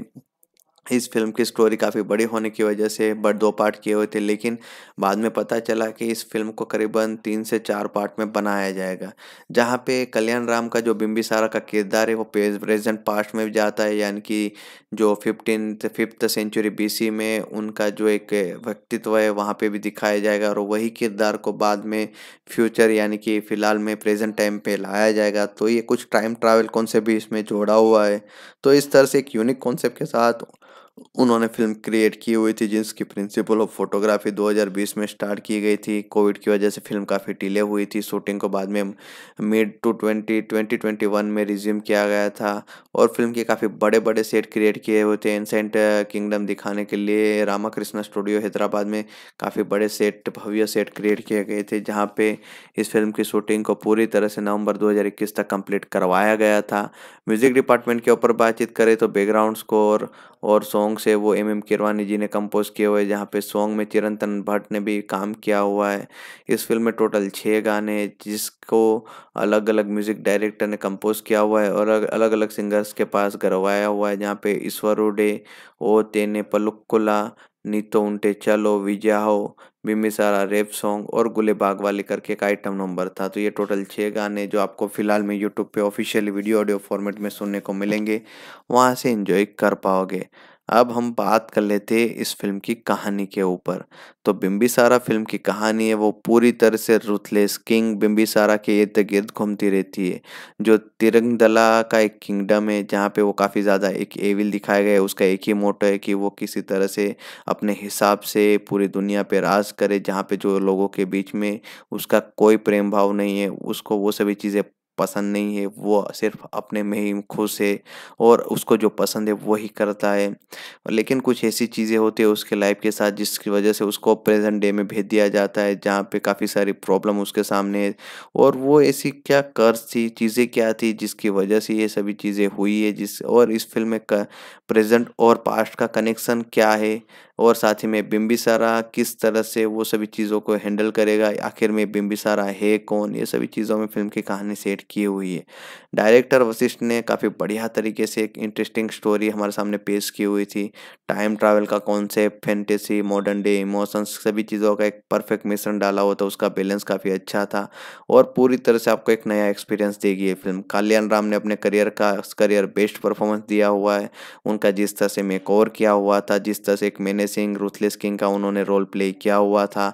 S1: इस फिल्म की स्टोरी काफ़ी बड़ी होने की वजह से बट दो पार्ट किए हुए थे लेकिन बाद में पता चला कि इस फिल्म को करीबन तीन से चार पार्ट में बनाया जाएगा जहाँ पे कल्याण राम का जो बिम्बिसारा का किरदार है वो प्रेजेंट पास्ट में भी जाता है यानी कि जो फिफ्टीन फिफ्थ सेंचुरी बीसी में उनका जो एक व्यक्तित्व है वहाँ पर भी दिखाया जाएगा और वही किरदार को बाद में फ्यूचर यानी कि फ़िलहाल में प्रेजेंट टाइम पर लाया जाएगा तो ये कुछ टाइम ट्रैवल कॉन्सेप्ट भी इसमें जोड़ा हुआ है तो इस तरह से एक यूनिक कॉन्सेप्ट के साथ उन्होंने फिल्म क्रिएट की हुई थी जिसकी प्रिंसिपल ऑफ फोटोग्राफी 2020 में स्टार्ट की गई थी कोविड की वजह से फिल्म काफ़ी डिले हुई थी शूटिंग को बाद में mid two twenty twenty twenty one में रिज्यूम किया गया था और फिल्म के काफ़ी बड़े बड़े सेट क्रिएट किए हुए थे एंसेंट किंगडम दिखाने के लिए रामाकृष्णा स्टूडियो हैदराबाद में काफ़ी बड़े सेट भव्य सेट क्रिएट किए गए थे जहाँ पे इस फिल्म की शूटिंग को पूरी तरह से नवंबर दो तक कंप्लीट करवाया गया था म्यूज़िक डिपार्टमेंट के ऊपर बातचीत करें तो बैकग्राउंड स्कोर और सॉन्ग से वो एम एम किरवानी जी ने कंपोज किए हुए जहाँ पे सॉन्ग में चिरंतन भट्ट ने भी काम किया हुआ है इस फिल्म में टोटल छः गाने जिसको अलग अलग म्यूज़िक डायरेक्टर ने कंपोज किया हुआ है और अलग अलग सिंगर्स के पास करवाया हुआ है जहाँ पे ईश्वर उडे ओ तेने पलुक्कुला नीतो उन्टे चलो विजय हो बिम्बिसारा रेप सॉन्ग और गुले वाले करके एक आइटम नंबर था तो ये टोटल छः गाने जो आपको फ़िलहाल में यूट्यूब पे ऑफिशियल वीडियो ऑडियो फॉर्मेट में सुनने को मिलेंगे वहाँ से इन्जॉय कर पाओगे अब हम बात कर लेते हैं इस फिल्म की कहानी के ऊपर तो बिम्बिसारा फिल्म की कहानी है वो पूरी तरह से रुथलेस किंग बिम्बिसारा के इर्द गिर्द घूमती रहती है जो तिरंगदला का एक किंगडम है जहाँ पे वो काफ़ी ज़्यादा एक एविल दिखाया गया है उसका एक ही मोटो है कि वो किसी तरह से अपने हिसाब से पूरी दुनिया पे राज करे जहाँ पे जो लोगों के बीच में उसका कोई प्रेम भाव नहीं है उसको वो सभी चीज़ें पसंद नहीं है वो सिर्फ अपने में ही खुश है और उसको जो पसंद है वही करता है लेकिन कुछ ऐसी चीज़ें होती है उसके लाइफ के साथ जिसकी वजह से उसको प्रेजेंट डे में भेज दिया जाता है जहाँ पे काफ़ी सारी प्रॉब्लम उसके सामने है और वो ऐसी क्या कर्ज थी चीज़ें क्या थी जिसकी वजह से ये सभी चीज़ें हुई है जिस और इस फिल्म में प्रेजेंट और पास्ट का कनेक्शन क्या है और साथ ही में बिम्बिसारा किस तरह से वो सभी चीज़ों को हैंडल करेगा आखिर में बिम्बिसारा है कौन ये सभी चीज़ों में फिल्म की कहानी सेट की हुई है डायरेक्टर वशिष्ठ ने काफ़ी बढ़िया तरीके से एक इंटरेस्टिंग स्टोरी हमारे सामने पेश की हुई थी टाइम ट्रैवल का concept fantasy modern day emotions सभी चीज़ों का एक परफेक्ट मिश्रण डाला हुआ था उसका बैलेंस काफ़ी अच्छा था और पूरी तरह से आपको एक नया एक्सपीरियंस देगी ये फिल्म कल्याण राम ने अपने करियर का करियर बेस्ट परफॉर्मेंस दिया हुआ है उन उनका जिस तरह से मेकओवर किया हुआ था जिस तरह से एक मैने सिंह रूथलेस किंग का उन्होंने रोल प्ले किया हुआ था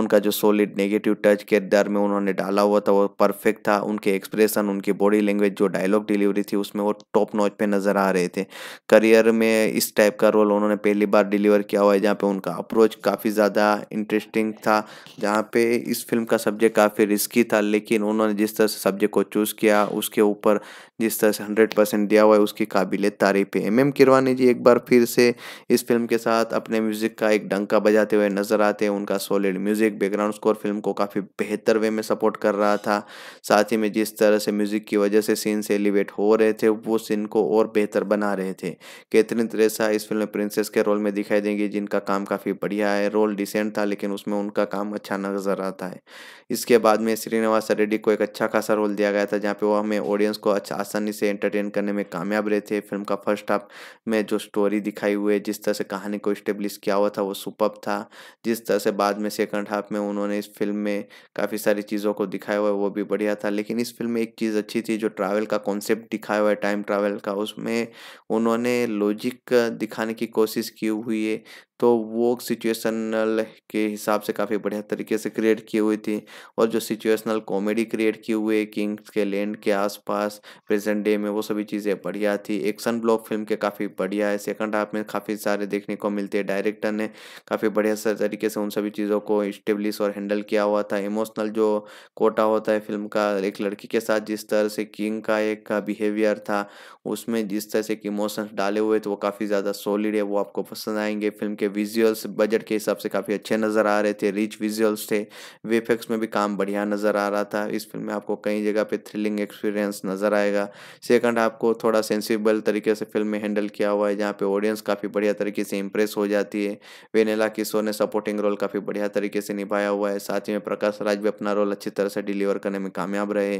S1: उनका जो सॉलिड नेगेटिव टच किरदार में उन्होंने डाला हुआ था वो परफेक्ट था उनके एक्सप्रेशन उनकी बॉडी लैंग्वेज जो डायलॉग डिलीवरी थी उसमें वो टॉप नॉच पर नज़र आ रहे थे करियर में इस टाइप का रोल उन्होंने पहली बार डिलीवर किया हुआ है जहाँ पर उनका अप्रोच काफ़ी ज़्यादा इंटरेस्टिंग था जहाँ पे इस फिल्म का सब्जेक्ट काफ़ी रिस्की था लेकिन उन्होंने जिस तरह से सब्जेक्ट को चूज़ किया उसके ऊपर जिस तरह से हंड्रेड परसेंट दिया हुआ है उसकी काबिल तारीफ है M M Keeravani ji एक बार फिर से इस फिल्म के साथ अपने म्यूजिक का एक डंका बजाते हुए नजर आते हैं उनका solid music background score film को काफ़ी बेहतर वे में सपोर्ट कर रहा था साथ ही में जिस तरह से म्यूजिक की वजह से सीन से एलिवेट हो रहे थे वो सीन को और बेहतर बना रहे थे कैथरीन त्रेसा इस फिल्म में प्रिंसेस के रोल में दिखाई देंगी जिनका काम काफ़ी बढ़िया है रोल डिसेंट था लेकिन उसमें उनका काम अच्छा नजर आता है इसके बाद में श्रीनिवास रेड्डी को एक अच्छा खासा रोल दिया गया था जहाँ पे वो हमें ऑडियंस को अच्छा आसानी से एंटरटेन करने में कामयाब रहे थे फिल्म का फर्स्ट हाफ में जो स्टोरी दिखाई हुई है जिस तरह से कहानी को इस्टेब्लिश किया हुआ था वो सुपर था जिस तरह से बाद में सेकंड हाफ में उन्होंने इस फिल्म में काफ़ी सारी चीज़ों को दिखाया हुआ है वो भी बढ़िया था लेकिन इस फिल्म में एक चीज़ अच्छी थी जो ट्रैवल का कॉन्सेप्ट दिखाया हुआ है टाइम ट्रैवल का उसमें उन्होंने लॉजिक दिखाने की कोशिश की हुई है तो वो सिचुएशनल के हिसाब से काफ़ी बढ़िया तरीके से क्रिएट की हुई थी और जो सिचुएशनल कॉमेडी क्रिएट की हुई किंग्स के लैंड के आसपास प्रेजेंट डे में वो सभी चीज़ें बढ़िया थी एक्शन ब्लॉक फिल्म के काफ़ी बढ़िया है सेकंड हाफ में काफ़ी सारे देखने को मिलते हैं डायरेक्टर ने काफ़ी बढ़िया तरीके से उन सभी चीज़ों को इस्टेब्लिश और हैंडल किया हुआ था इमोशनल जो कोटा होता है फिल्म का एक लड़की के साथ जिस तरह से किंग का एक बिहेवियर था उसमें जिस तरह से इमोशंस डाले हुए थे वो काफ़ी ज़्यादा सॉलिड है वो आपको पसंद आएंगे फिल्म के के विजुअल्स बजट के हिसाब से काफ़ी अच्छे नज़र आ रहे थे रिच विजुअल्स थे वेफेक्स में भी काम बढ़िया नज़र आ रहा था इस फिल्म में आपको कई जगह पे थ्रिलिंग एक्सपीरियंस नज़र आएगा सेकंड आपको थोड़ा सेंसिबल तरीके से फिल्म में हैंडल किया हुआ है जहाँ पर ऑडियंस काफ़ी बढ़िया तरीके से इंप्रेस हो जाती है वेनेला किशोर ने सपोर्टिंग रोल काफ़ी बढ़िया तरीके से निभाया हुआ है साथ ही में प्रकाश राज भी अपना रोल अच्छी तरह से डिलीवर करने में कामयाब रहे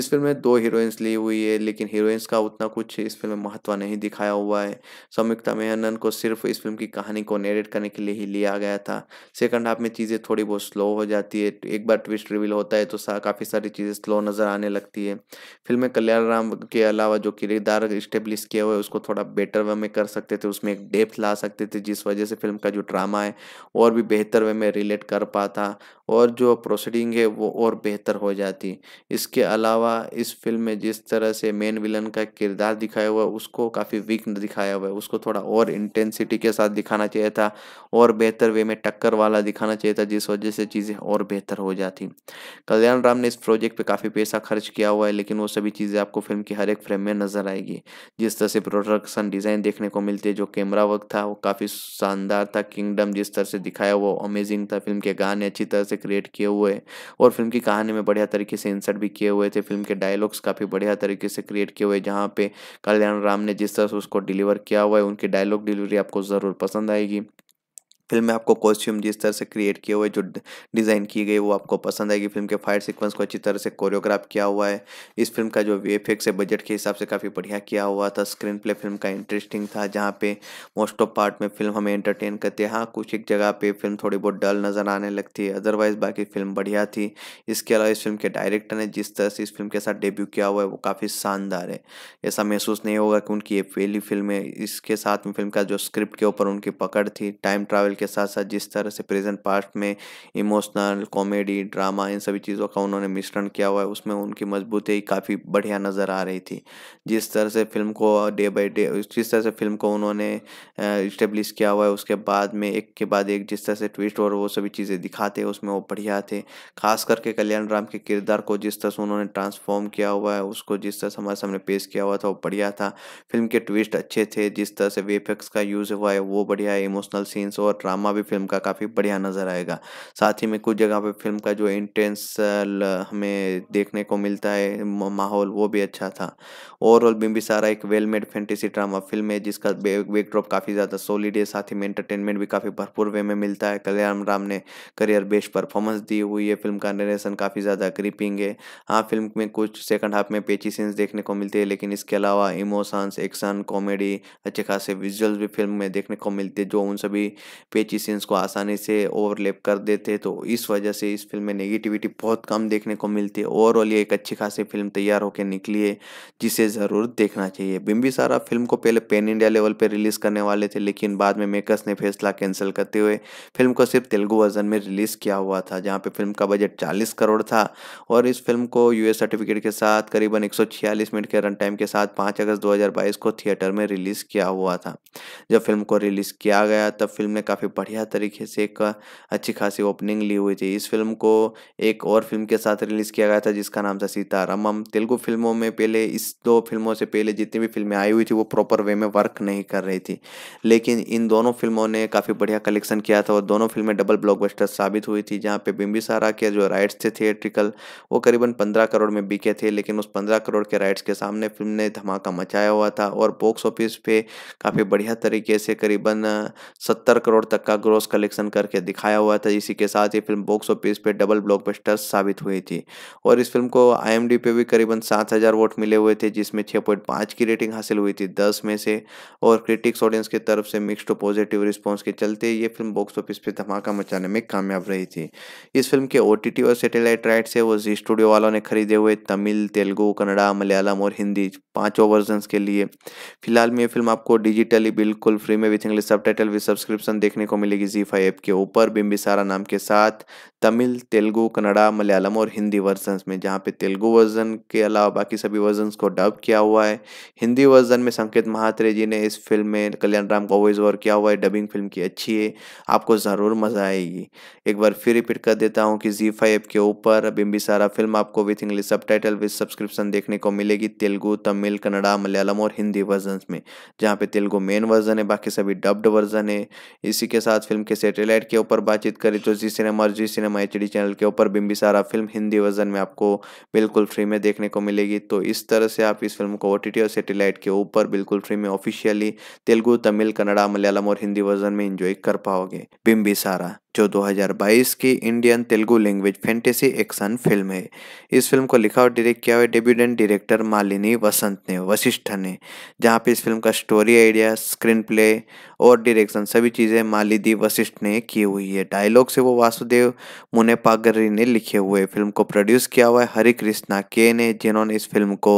S1: इस फिल्म में दो हीरोइंस ली हुई है लेकिन हीरोइंस का उतना कुछ इस फिल्म में महत्व नहीं दिखाया हुआ है संयुक्ता मेहनन को सिर्फ इस फिल्म की कहानी को नेरेट करने के लिए ही लिया गया था सेकंड हाफ में चीज़ें थोड़ी बहुत स्लो हो जाती है एक बार ट्विस्ट रिवील होता है तो सा, काफ़ी सारी चीज़ें स्लो नज़र आने लगती है फिल्म में कल्याण राम के अलावा जो किरदार इस्टेब्लिश किया हुआ है उसको थोड़ा बेटर वे में कर सकते थे उसमें एक डेप्थ ला सकते थे जिस वजह से फिल्म का जो ड्रामा है और भी बेहतर वे में रिलेट कर पाता और जो प्रोसीडिंग है वो और बेहतर हो जाती इसके अलावा इस फिल्म में जिस तरह से मेन विलन का किरदार दिखाया हुआ है उसको काफ़ी वीक दिखाया हुआ है उसको थोड़ा और इंटेंसिटी के साथ दिखाना चाहिए था और बेहतर वे में टक्कर वाला दिखाना चाहिए था जिस वजह से चीज़ें और बेहतर हो जाती कल्याण राम ने इस प्रोजेक्ट पर काफ़ी पैसा खर्च किया हुआ है लेकिन वो सभी चीज़ें आपको फिल्म की हर एक फ्रेम में नज़र आएगी जिस तरह से प्रोडक्शन डिज़ाइन देखने को मिलती है जो कैमरा वर्क था वो काफ़ी शानदार था किंगडम जिस तरह से दिखाया वो अमेजिंग था फिल्म के गाने अच्छी तरह से क्रिएट किए हुए और फिल्म की कहानी में बढ़िया तरीके से इंसर्ट भी किए हुए थे फिल्म के डायलॉग्स काफ़ी बढ़िया तरीके से क्रिएट किए हुए जहाँ पे कल्याण राम ने जिस तरह से उसको डिलीवर किया हुआ है उनकी डायलॉग डिलीवरी आपको ज़रूर पसंद आएगी फिल्म में आपको कॉस्ट्यूम जिस तरह से क्रिएट किए हुए जो डिज़ाइन की गई वो आपको पसंद आएगी फिल्म के फाइट सीक्वेंस को अच्छी तरह से कोरियोग्राफ किया हुआ है इस फिल्म का जो वी है बजट के हिसाब से काफ़ी बढ़िया किया हुआ था स्क्रीन प्ले फिल्म का इंटरेस्टिंग था जहाँ पे मोस्ट ऑफ पार्ट में फिल्म हमें एंटरटेन करती है हाँ कुछ एक जगह पर फिल्म थोड़ी बहुत डल नज़र आने लगती है अदरवाइज़ बाकी फिल्म बढ़िया थी इसके अलावा इस फिल्म के डायरेक्टर ने जिस तरह से इस फिल्म के साथ डेब्यू किया हुआ है वो काफ़ी शानदार है ऐसा महसूस नहीं होगा कि उनकी ये पहली फिल्म है इसके साथ में फिल्म का जो स्क्रिप्ट के ऊपर उनकी पकड़ थी टाइम ट्रैवल के साथ साथ जिस तरह से प्रेजेंट पास्ट में इमोशनल कॉमेडी ड्रामा इन सभी चीज़ों का उन्होंने मिश्रण किया हुआ है उसमें उनकी मजबूती काफ़ी बढ़िया नज़र आ रही थी जिस तरह से फिल्म को डे बाई डे जिस तरह से फिल्म को उन्होंने इस्टेब्लिश किया हुआ है उसके बाद में एक के बाद एक जिस तरह से ट्विस्ट और वो सभी चीज़ें दिखाते हैं उसमें वो बढ़िया थे खास करके कल्याण राम के किरदार को जिस तरह से उन्होंने ट्रांसफॉर्म किया हुआ है उसको जिस तरह से हमारे सामने पेश किया हुआ था वो बढ़िया था फिल्म के ट्विस्ट अच्छे थे जिस तरह से वेफेक्स का यूज़ हुआ है वो बढ़िया है इमोशनल सीन्स और ड्रामा भी फिल्म का काफ़ी बढ़िया नज़र आएगा साथ ही में कुछ जगह पे फिल्म का जो इंटेंस हमें देखने को मिलता है माहौल वो भी अच्छा था ओवरऑल बिम्बी सारा एक well made fantasy drama film है जिसका बैकड्रॉप काफ़ी ज़्यादा सॉलिड है साथ ही में एंटरटेनमेंट भी काफ़ी भरपूर वे में मिलता है कल्याण राम ने करियर बेस्ट परफॉर्मेंस दी हुई है फिल्म का नरेशन काफ़ी ज़्यादा ग्रिपिंग है हाँ फिल्म में कुछ सेकंड हाफ में पेची सीन्स देखने को मिलते हैं लेकिन इसके अलावा इमोशंस एक्शन कॉमेडी अच्छे खासे विजुअल्स भी फिल्म में देखने को मिलते हैं जो उन सभी पे पेची सीन्स को आसानी से ओवरलेप कर देते तो इस वजह से इस फिल्म में नेगेटिविटी बहुत कम देखने को मिलती है ओवरऑल ये एक अच्छी खासी फिल्म तैयार होकर निकली है जिसे ज़रूर देखना चाहिए बिम्बी सारा फिल्म को पहले पेन इंडिया लेवल पर रिलीज़ करने वाले थे लेकिन बाद में मेकर्स ने फैसला कैंसिल करते हुए फिल्म को सिर्फ तेलुगु वर्जन में रिलीज़ किया हुआ था जहाँ पे फिल्म का बजट चालीस करोड़ था और इस फिल्म को यूएस सर्टिफिकेट के साथ करीबन एक मिनट के रन टाइम के साथ 5 अगस्त दो को थिएटर में रिलीज़ किया हुआ था जब फिल्म को रिलीज़ किया गया तब फिल्म ने काफ़ी बढ़िया तरीके से एक अच्छी खासी ओपनिंग ली हुई थी इस फिल्म को एक और फिल्म के साथ रिलीज़ किया गया था जिसका नाम था सीतारामम तेलुगु फिल्मों में पहले इस दो फिल्मों से पहले जितनी भी फिल्में आई हुई थी वो प्रॉपर वे में वर्क नहीं कर रही थी लेकिन इन दोनों फिल्मों ने काफ़ी बढ़िया कलेक्शन किया था और दोनों फिल्में डबल ब्लॉकबस्टर साबित हुई थी जहाँ पे बिम्बिसारा के जो राइट्स थे थिएट्रिकल वो करीबन पंद्रह करोड़ में बिके थे लेकिन उस पंद्रह करोड़ के राइट्स के सामने फिल्म ने धमाका मचाया हुआ था और बॉक्स ऑफिस पे काफ़ी बढ़िया तरीके से करीबन सत्तर करोड़ तक का ग्रोस कलेक्शन करके दिखाया हुआ था इसी के साथ ये फिल्म बॉक्स ऑफिस पे डबल ब्लॉकबस्टर साबित हुई थी और इस फिल्म को आईएमडी पे भी करीबन सात हज़ार वोट मिले हुए थे जिसमें छः पॉइंट पाँच की रेटिंग हासिल हुई थी दस में से और क्रिटिक्स ऑडियंस की तरफ से मिक्सड पॉजिटिव रिस्पॉन्स के चलते ये फिल्म बॉक्स ऑफिस पर धमाका मचाने में कामयाब रही थी इस फिल्म के ओ और सेटेलाइट राइट्स है वो जी स्टूडियो वालों ने खरीदे हुए तमिल तेलुगु कन्नड़ा मलयालम और हिंदी पाँचों वर्जन के लिए फिलहाल में ये फिल्म आपको डिजिटली बिल्कुल फ्री में विथ इंग्लिश सब भी सब्सक्रिप्शन देखने देखने को मिलेगी जी फाइव के ऊपर बिम्बिसारा नाम के साथ तमिल तेलुगू कन्नड़ा मलयालम और हिंदी वर्जन में जहाँ पे तेलुगु वर्जन के अलावा बाकी सभी वर्जन को डब किया हुआ है हिंदी वर्जन में संकेत महात्रे जी ने इस फिल्म में कल्याण राम का वॉइस ओवर किया हुआ है डबिंग फिल्म की अच्छी है आपको ज़रूर मज़ा आएगी एक बार फिर रिपीट कर देता हूँ कि जी फाइव के ऊपर बिम्बिसारा फिल्म आपको with English subtitle with subscription देखने को मिलेगी तेलुगु तमिल कन्नड़ा मलयालम और हिंदी वर्जन में जहाँ पे तेलुगु मेन वर्जन है बाकी सभी डब्ड वर्जन है इसी के साथ फिल्म के सैटेलाइट के ऊपर बातचीत करी तो जी सिनेमा और जी सिनेमा एच चैनल के ऊपर बिम्बिसारा फिल्म हिंदी वर्जन में आपको बिल्कुल फ्री में देखने को मिलेगी तो इस तरह से आप इस फिल्म को ओ और सेटेलाइट के ऊपर बिल्कुल फ्री में ऑफिशियली तेलुगु तमिल कन्नड़ा मलयालम और हिंदी वर्जन में इंजॉय कर पाओगे बिम्बिसारा जो 2022 की Indian Telugu language fantasy action film है इस फिल्म को लिखा और डायरेक्ट किया हुआ डेब्यूडेंट डायरेक्टर मालिनी वसंत ने वशिष्ठ ने जहाँ पे इस फिल्म का स्टोरी आइडिया स्क्रीन प्ले और डायरेक्शन सभी चीज़ें मालिदी वशिष्ठ ने की हुई है डायलॉग से वो वासुदेव मुनेपागरी ने लिखे हुए फिल्म को प्रोड्यूस किया हुआ है हरि कृष्णा के ने जिन्होंने इस फिल्म को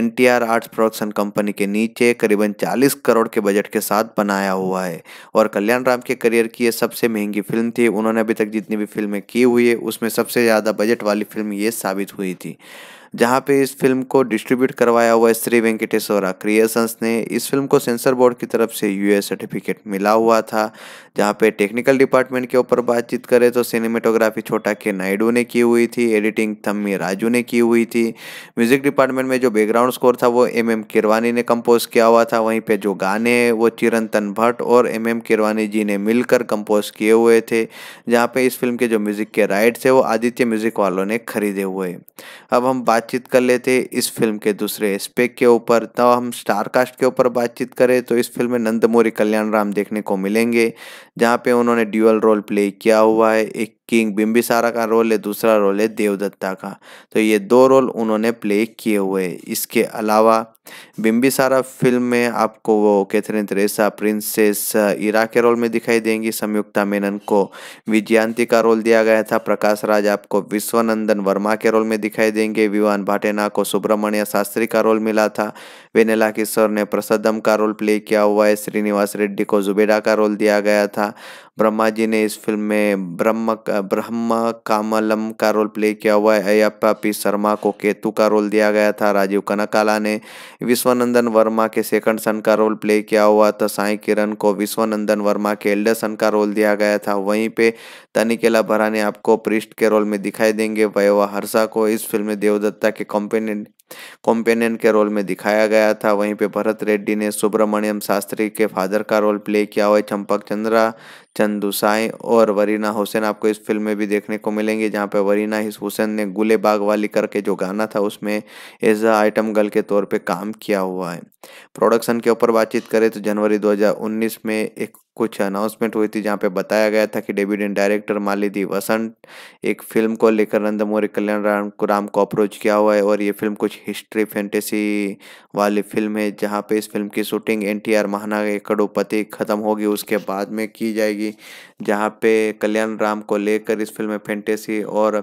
S1: एन आर्ट्स प्रोडक्शन कंपनी के नीचे करीबन चालीस करोड़ के बजट के साथ बनाया हुआ है और कल्याण राम के करियर की यह सबसे महंगी फिल्म फिल्म थी उन्होंने अभी तक जितनी भी फिल्में की हुई है उसमें सबसे ज़्यादा बजट वाली फिल्म ये साबित हुई थी जहां पे इस फिल्म को डिस्ट्रीब्यूट करवाया हुआ है श्री वेंकटेश्वरा क्रिएशंस ने इस फिल्म को सेंसर बोर्ड की तरफ से यूए सर्टिफिकेट मिला हुआ था जहां पे टेक्निकल डिपार्टमेंट के ऊपर बातचीत करें तो सिनेमेटोग्राफी छोटा के नायडू ने की हुई थी एडिटिंग थम्मी राजू ने की हुई थी म्यूजिक डिपार्टमेंट में जो बैकग्राउंड स्कोर था वो एम एम किरवानी ने कंपोज किया हुआ था वहीं पर जो गाने हैं वो चिरंतन भट्ट और एम एम किरवानी जी ने मिलकर कंपोज किए हुए थे जहाँ पे इस फिल्म के जो म्यूजिक के राइट्स है वो आदित्य म्यूजिक वालों ने खरीदे हुए अब हम बात बातचीत कर लेते इस फिल्म के दूसरे एस्पेक्ट के ऊपर तो हम स्टार कास्ट के ऊपर बातचीत करें तो इस फिल्म में नंदमोरी कल्याण राम देखने को मिलेंगे जहाँ पे उन्होंने ड्यूअल रोल प्ले किया हुआ है एक किंग बिम्बिसारा का रोल है दूसरा रोल है देवदत्ता का तो ये दो रोल उन्होंने प्ले किए हुए इसके अलावा बिम्बिसारा फिल्म में आपको वो कैथरीन थ्रेसा प्रिंसेस ईरा के रोल में दिखाई देंगी संयुक्ता मेनन को विजयंती का रोल दिया गया था प्रकाश राज आपको विश्वनंदन वर्मा के रोल में दिखाई देंगे विवान भाटेना को सुब्रमण्य शास्त्री का रोल मिला था वेनेला किशोर ने प्रसदम का रोल प्ले किया हुआ है श्रीनिवास रेड्डी को जुबेडा का रोल दिया गया था ब्रह्मा जी ने इस फिल्म में ब्रह्म ब्रह्म कामलम का रोल प्ले किया हुआ है अयप्पा पी शर्मा को केतु का रोल दिया गया था राजीव कनकाला ने विश्वनंदन वर्मा के सेकंड सन का रोल प्ले किया हुआ था साई किरण को विश्वनंदन वर्मा के एल्डर सन का रोल दिया गया था वहीं पे तनिकेला भराने आपको पृष्ठ के रोल में दिखाई देंगे वैवा हर्षा को इस फिल्म में देवदत्ता के कॉम्पेनियन कॉम्पेनियन के रोल में दिखाया गया था वहीं पे भरत रेड्डी ने सुब्रमण्यम शास्त्री के फादर का रोल प्ले किया हुआ है चंपक चंद्रा चंदुसाई और वरीना हुसैन आपको इस फिल्म में भी देखने को मिलेंगे जहाँ पे वरीना हुसैन ने गुले बाग वाली करके जो गाना था उसमें एज अ आइटम गर्ल के तौर पे काम किया हुआ है प्रोडक्शन के ऊपर बातचीत करें तो जनवरी 2019 में एक कुछ अनाउंसमेंट हुई थी जहाँ पे बताया गया था कि एंड डायरेक्टर मालिदी वसंत एक फिल्म को लेकर नंदमोरी कल्याण राम को राम को अप्रोच किया हुआ है और ये फिल्म कुछ हिस्ट्री फैंटेसी वाली फिल्म है जहाँ पे इस फिल्म की शूटिंग एन टी आर महाना कड़ोपति ख़त्म होगी उसके बाद में की जाएगी जहाँ पे कल्याण राम को लेकर इस फिल्म में फैंटेसी और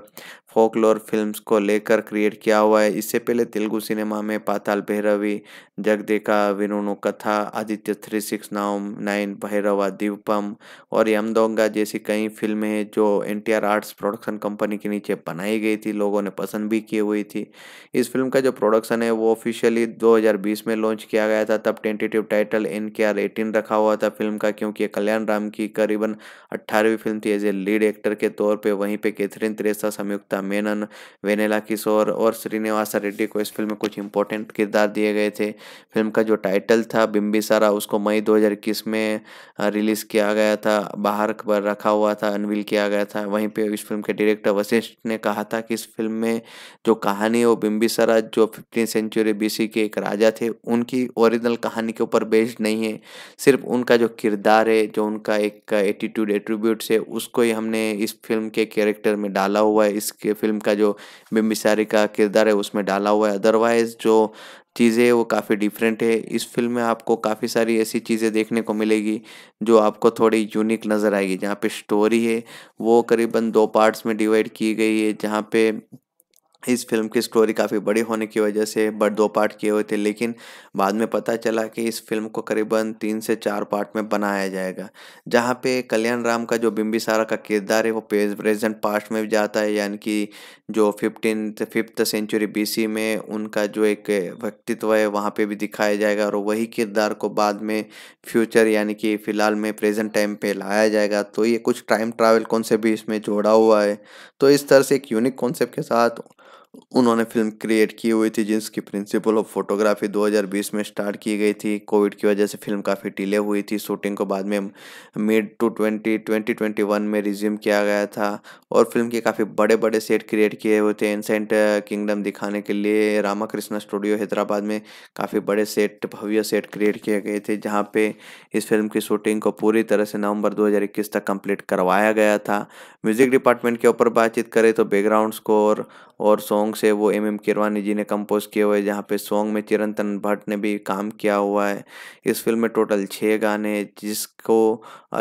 S1: फोकलोर फिल्म्स को लेकर क्रिएट किया हुआ है इससे पहले तेलुगु सिनेमा में पाताल भैरवी जगदेखा विनुनु कथा आदित्य थ्री सिक्स नाउम नाइन भैरवा दीपम और यमदोंगा जैसी कई फिल्में हैं जो एन आर्ट्स प्रोडक्शन कंपनी के नीचे बनाई गई थी लोगों ने पसंद भी की हुई थी इस फिल्म का जो प्रोडक्शन है वो ऑफिशियली 2020 में लॉन्च किया गया था तब tentative title N K R eighteen रखा हुआ था फिल्म का क्योंकि कल्याण राम की करीबन अट्ठारहवीं फिल्म थी एज ए लीड एक्टर के तौर पर वहीं पर कैथरीन त्रेसा संयुक्त था मेनन वेनेला किशोर और श्रीनिवासा रेड्डी को इस फिल्म में कुछ इंपॉर्टेंट किरदार दिए गए थे फिल्म का जो टाइटल था बिम्बिसारा उसको मई दो में रिलीज़ किया गया था बाहर पर रखा हुआ था अनवील किया गया था वहीं पर इस फिल्म के डायरेक्टर वशिष्ठ ने कहा था कि इस फिल्म में जो कहानी है वो बिम्बिसारा जो फिफ्टीन सेंचुरी बीसी के एक राजा थे उनकी ओरिजिनल कहानी के ऊपर बेस्ड नहीं है सिर्फ उनका जो किरदार है जो उनका एक एटीट्यूड एट्रीब्यूट्स है उसको ही हमने इस फिल्म के कैरेक्टर में डाला हुआ है इस उसके फिल्म का जो बिम्बिसारी का किरदार है उसमें डाला हुआ है अदरवाइज़ जो चीज़ें वो काफ़ी डिफरेंट है इस फिल्म में आपको काफ़ी सारी ऐसी चीज़ें देखने को मिलेगी जो आपको थोड़ी यूनिक नज़र आएगी जहाँ पे स्टोरी है वो करीबन दो पार्ट्स में डिवाइड की गई है जहाँ पे इस फिल्म की स्टोरी काफ़ी बड़ी होने की वजह से बट दो पार्ट किए हुए थे लेकिन बाद में पता चला कि इस फिल्म को करीबन तीन से चार पार्ट में बनाया जाएगा जहाँ पे कल्याण राम का जो बिम्बिसारा का किरदार है वो प्रेजेंट पास्ट में भी जाता है यानी कि जो फिफ्टीन फिफ्थ सेंचुरी बीसी में उनका जो एक व्यक्तित्व है वहाँ पर भी दिखाया जाएगा और वही किरदार को बाद में फ्यूचर यानी कि फ़िलहाल में प्रेजेंट टाइम पर लाया जाएगा तो ये कुछ टाइम ट्रैवल कॉन्सेप्ट भी इसमें जोड़ा हुआ है तो इस तरह से एक यूनिक कॉन्सेप्ट के साथ उन्होंने फिल्म क्रिएट की हुई थी जिसकी प्रिंसिपल ऑफ फोटोग्राफी 2020 में स्टार्ट की गई थी कोविड की वजह से फिल्म काफ़ी डिले हुई थी शूटिंग को बाद में mid two twenty twenty twenty one में रिज्यूम किया गया था और फिल्म के काफ़ी बड़े बड़े सेट क्रिएट किए हुए थे एंसेंट किंगडम दिखाने के लिए रामाकृष्णा स्टूडियो हैदराबाद में काफ़ी बड़े सेट भव्य सेट क्रिएट किए गए थे जहाँ पे इस फिल्म की शूटिंग को पूरी तरह से नवंबर 2021 तक कंप्लीट करवाया गया था म्यूज़िक डिपार्टमेंट के ऊपर बातचीत करें तो बैकग्राउंड स्कोर और सॉन्ग सॉन्ग्स है वो एम एम किरवानी जी ने कंपोज किए हुए जहाँ पे सॉन्ग में चिरंतन भट्ट ने भी काम किया हुआ है इस फिल्म में टोटल छः गाने जिसको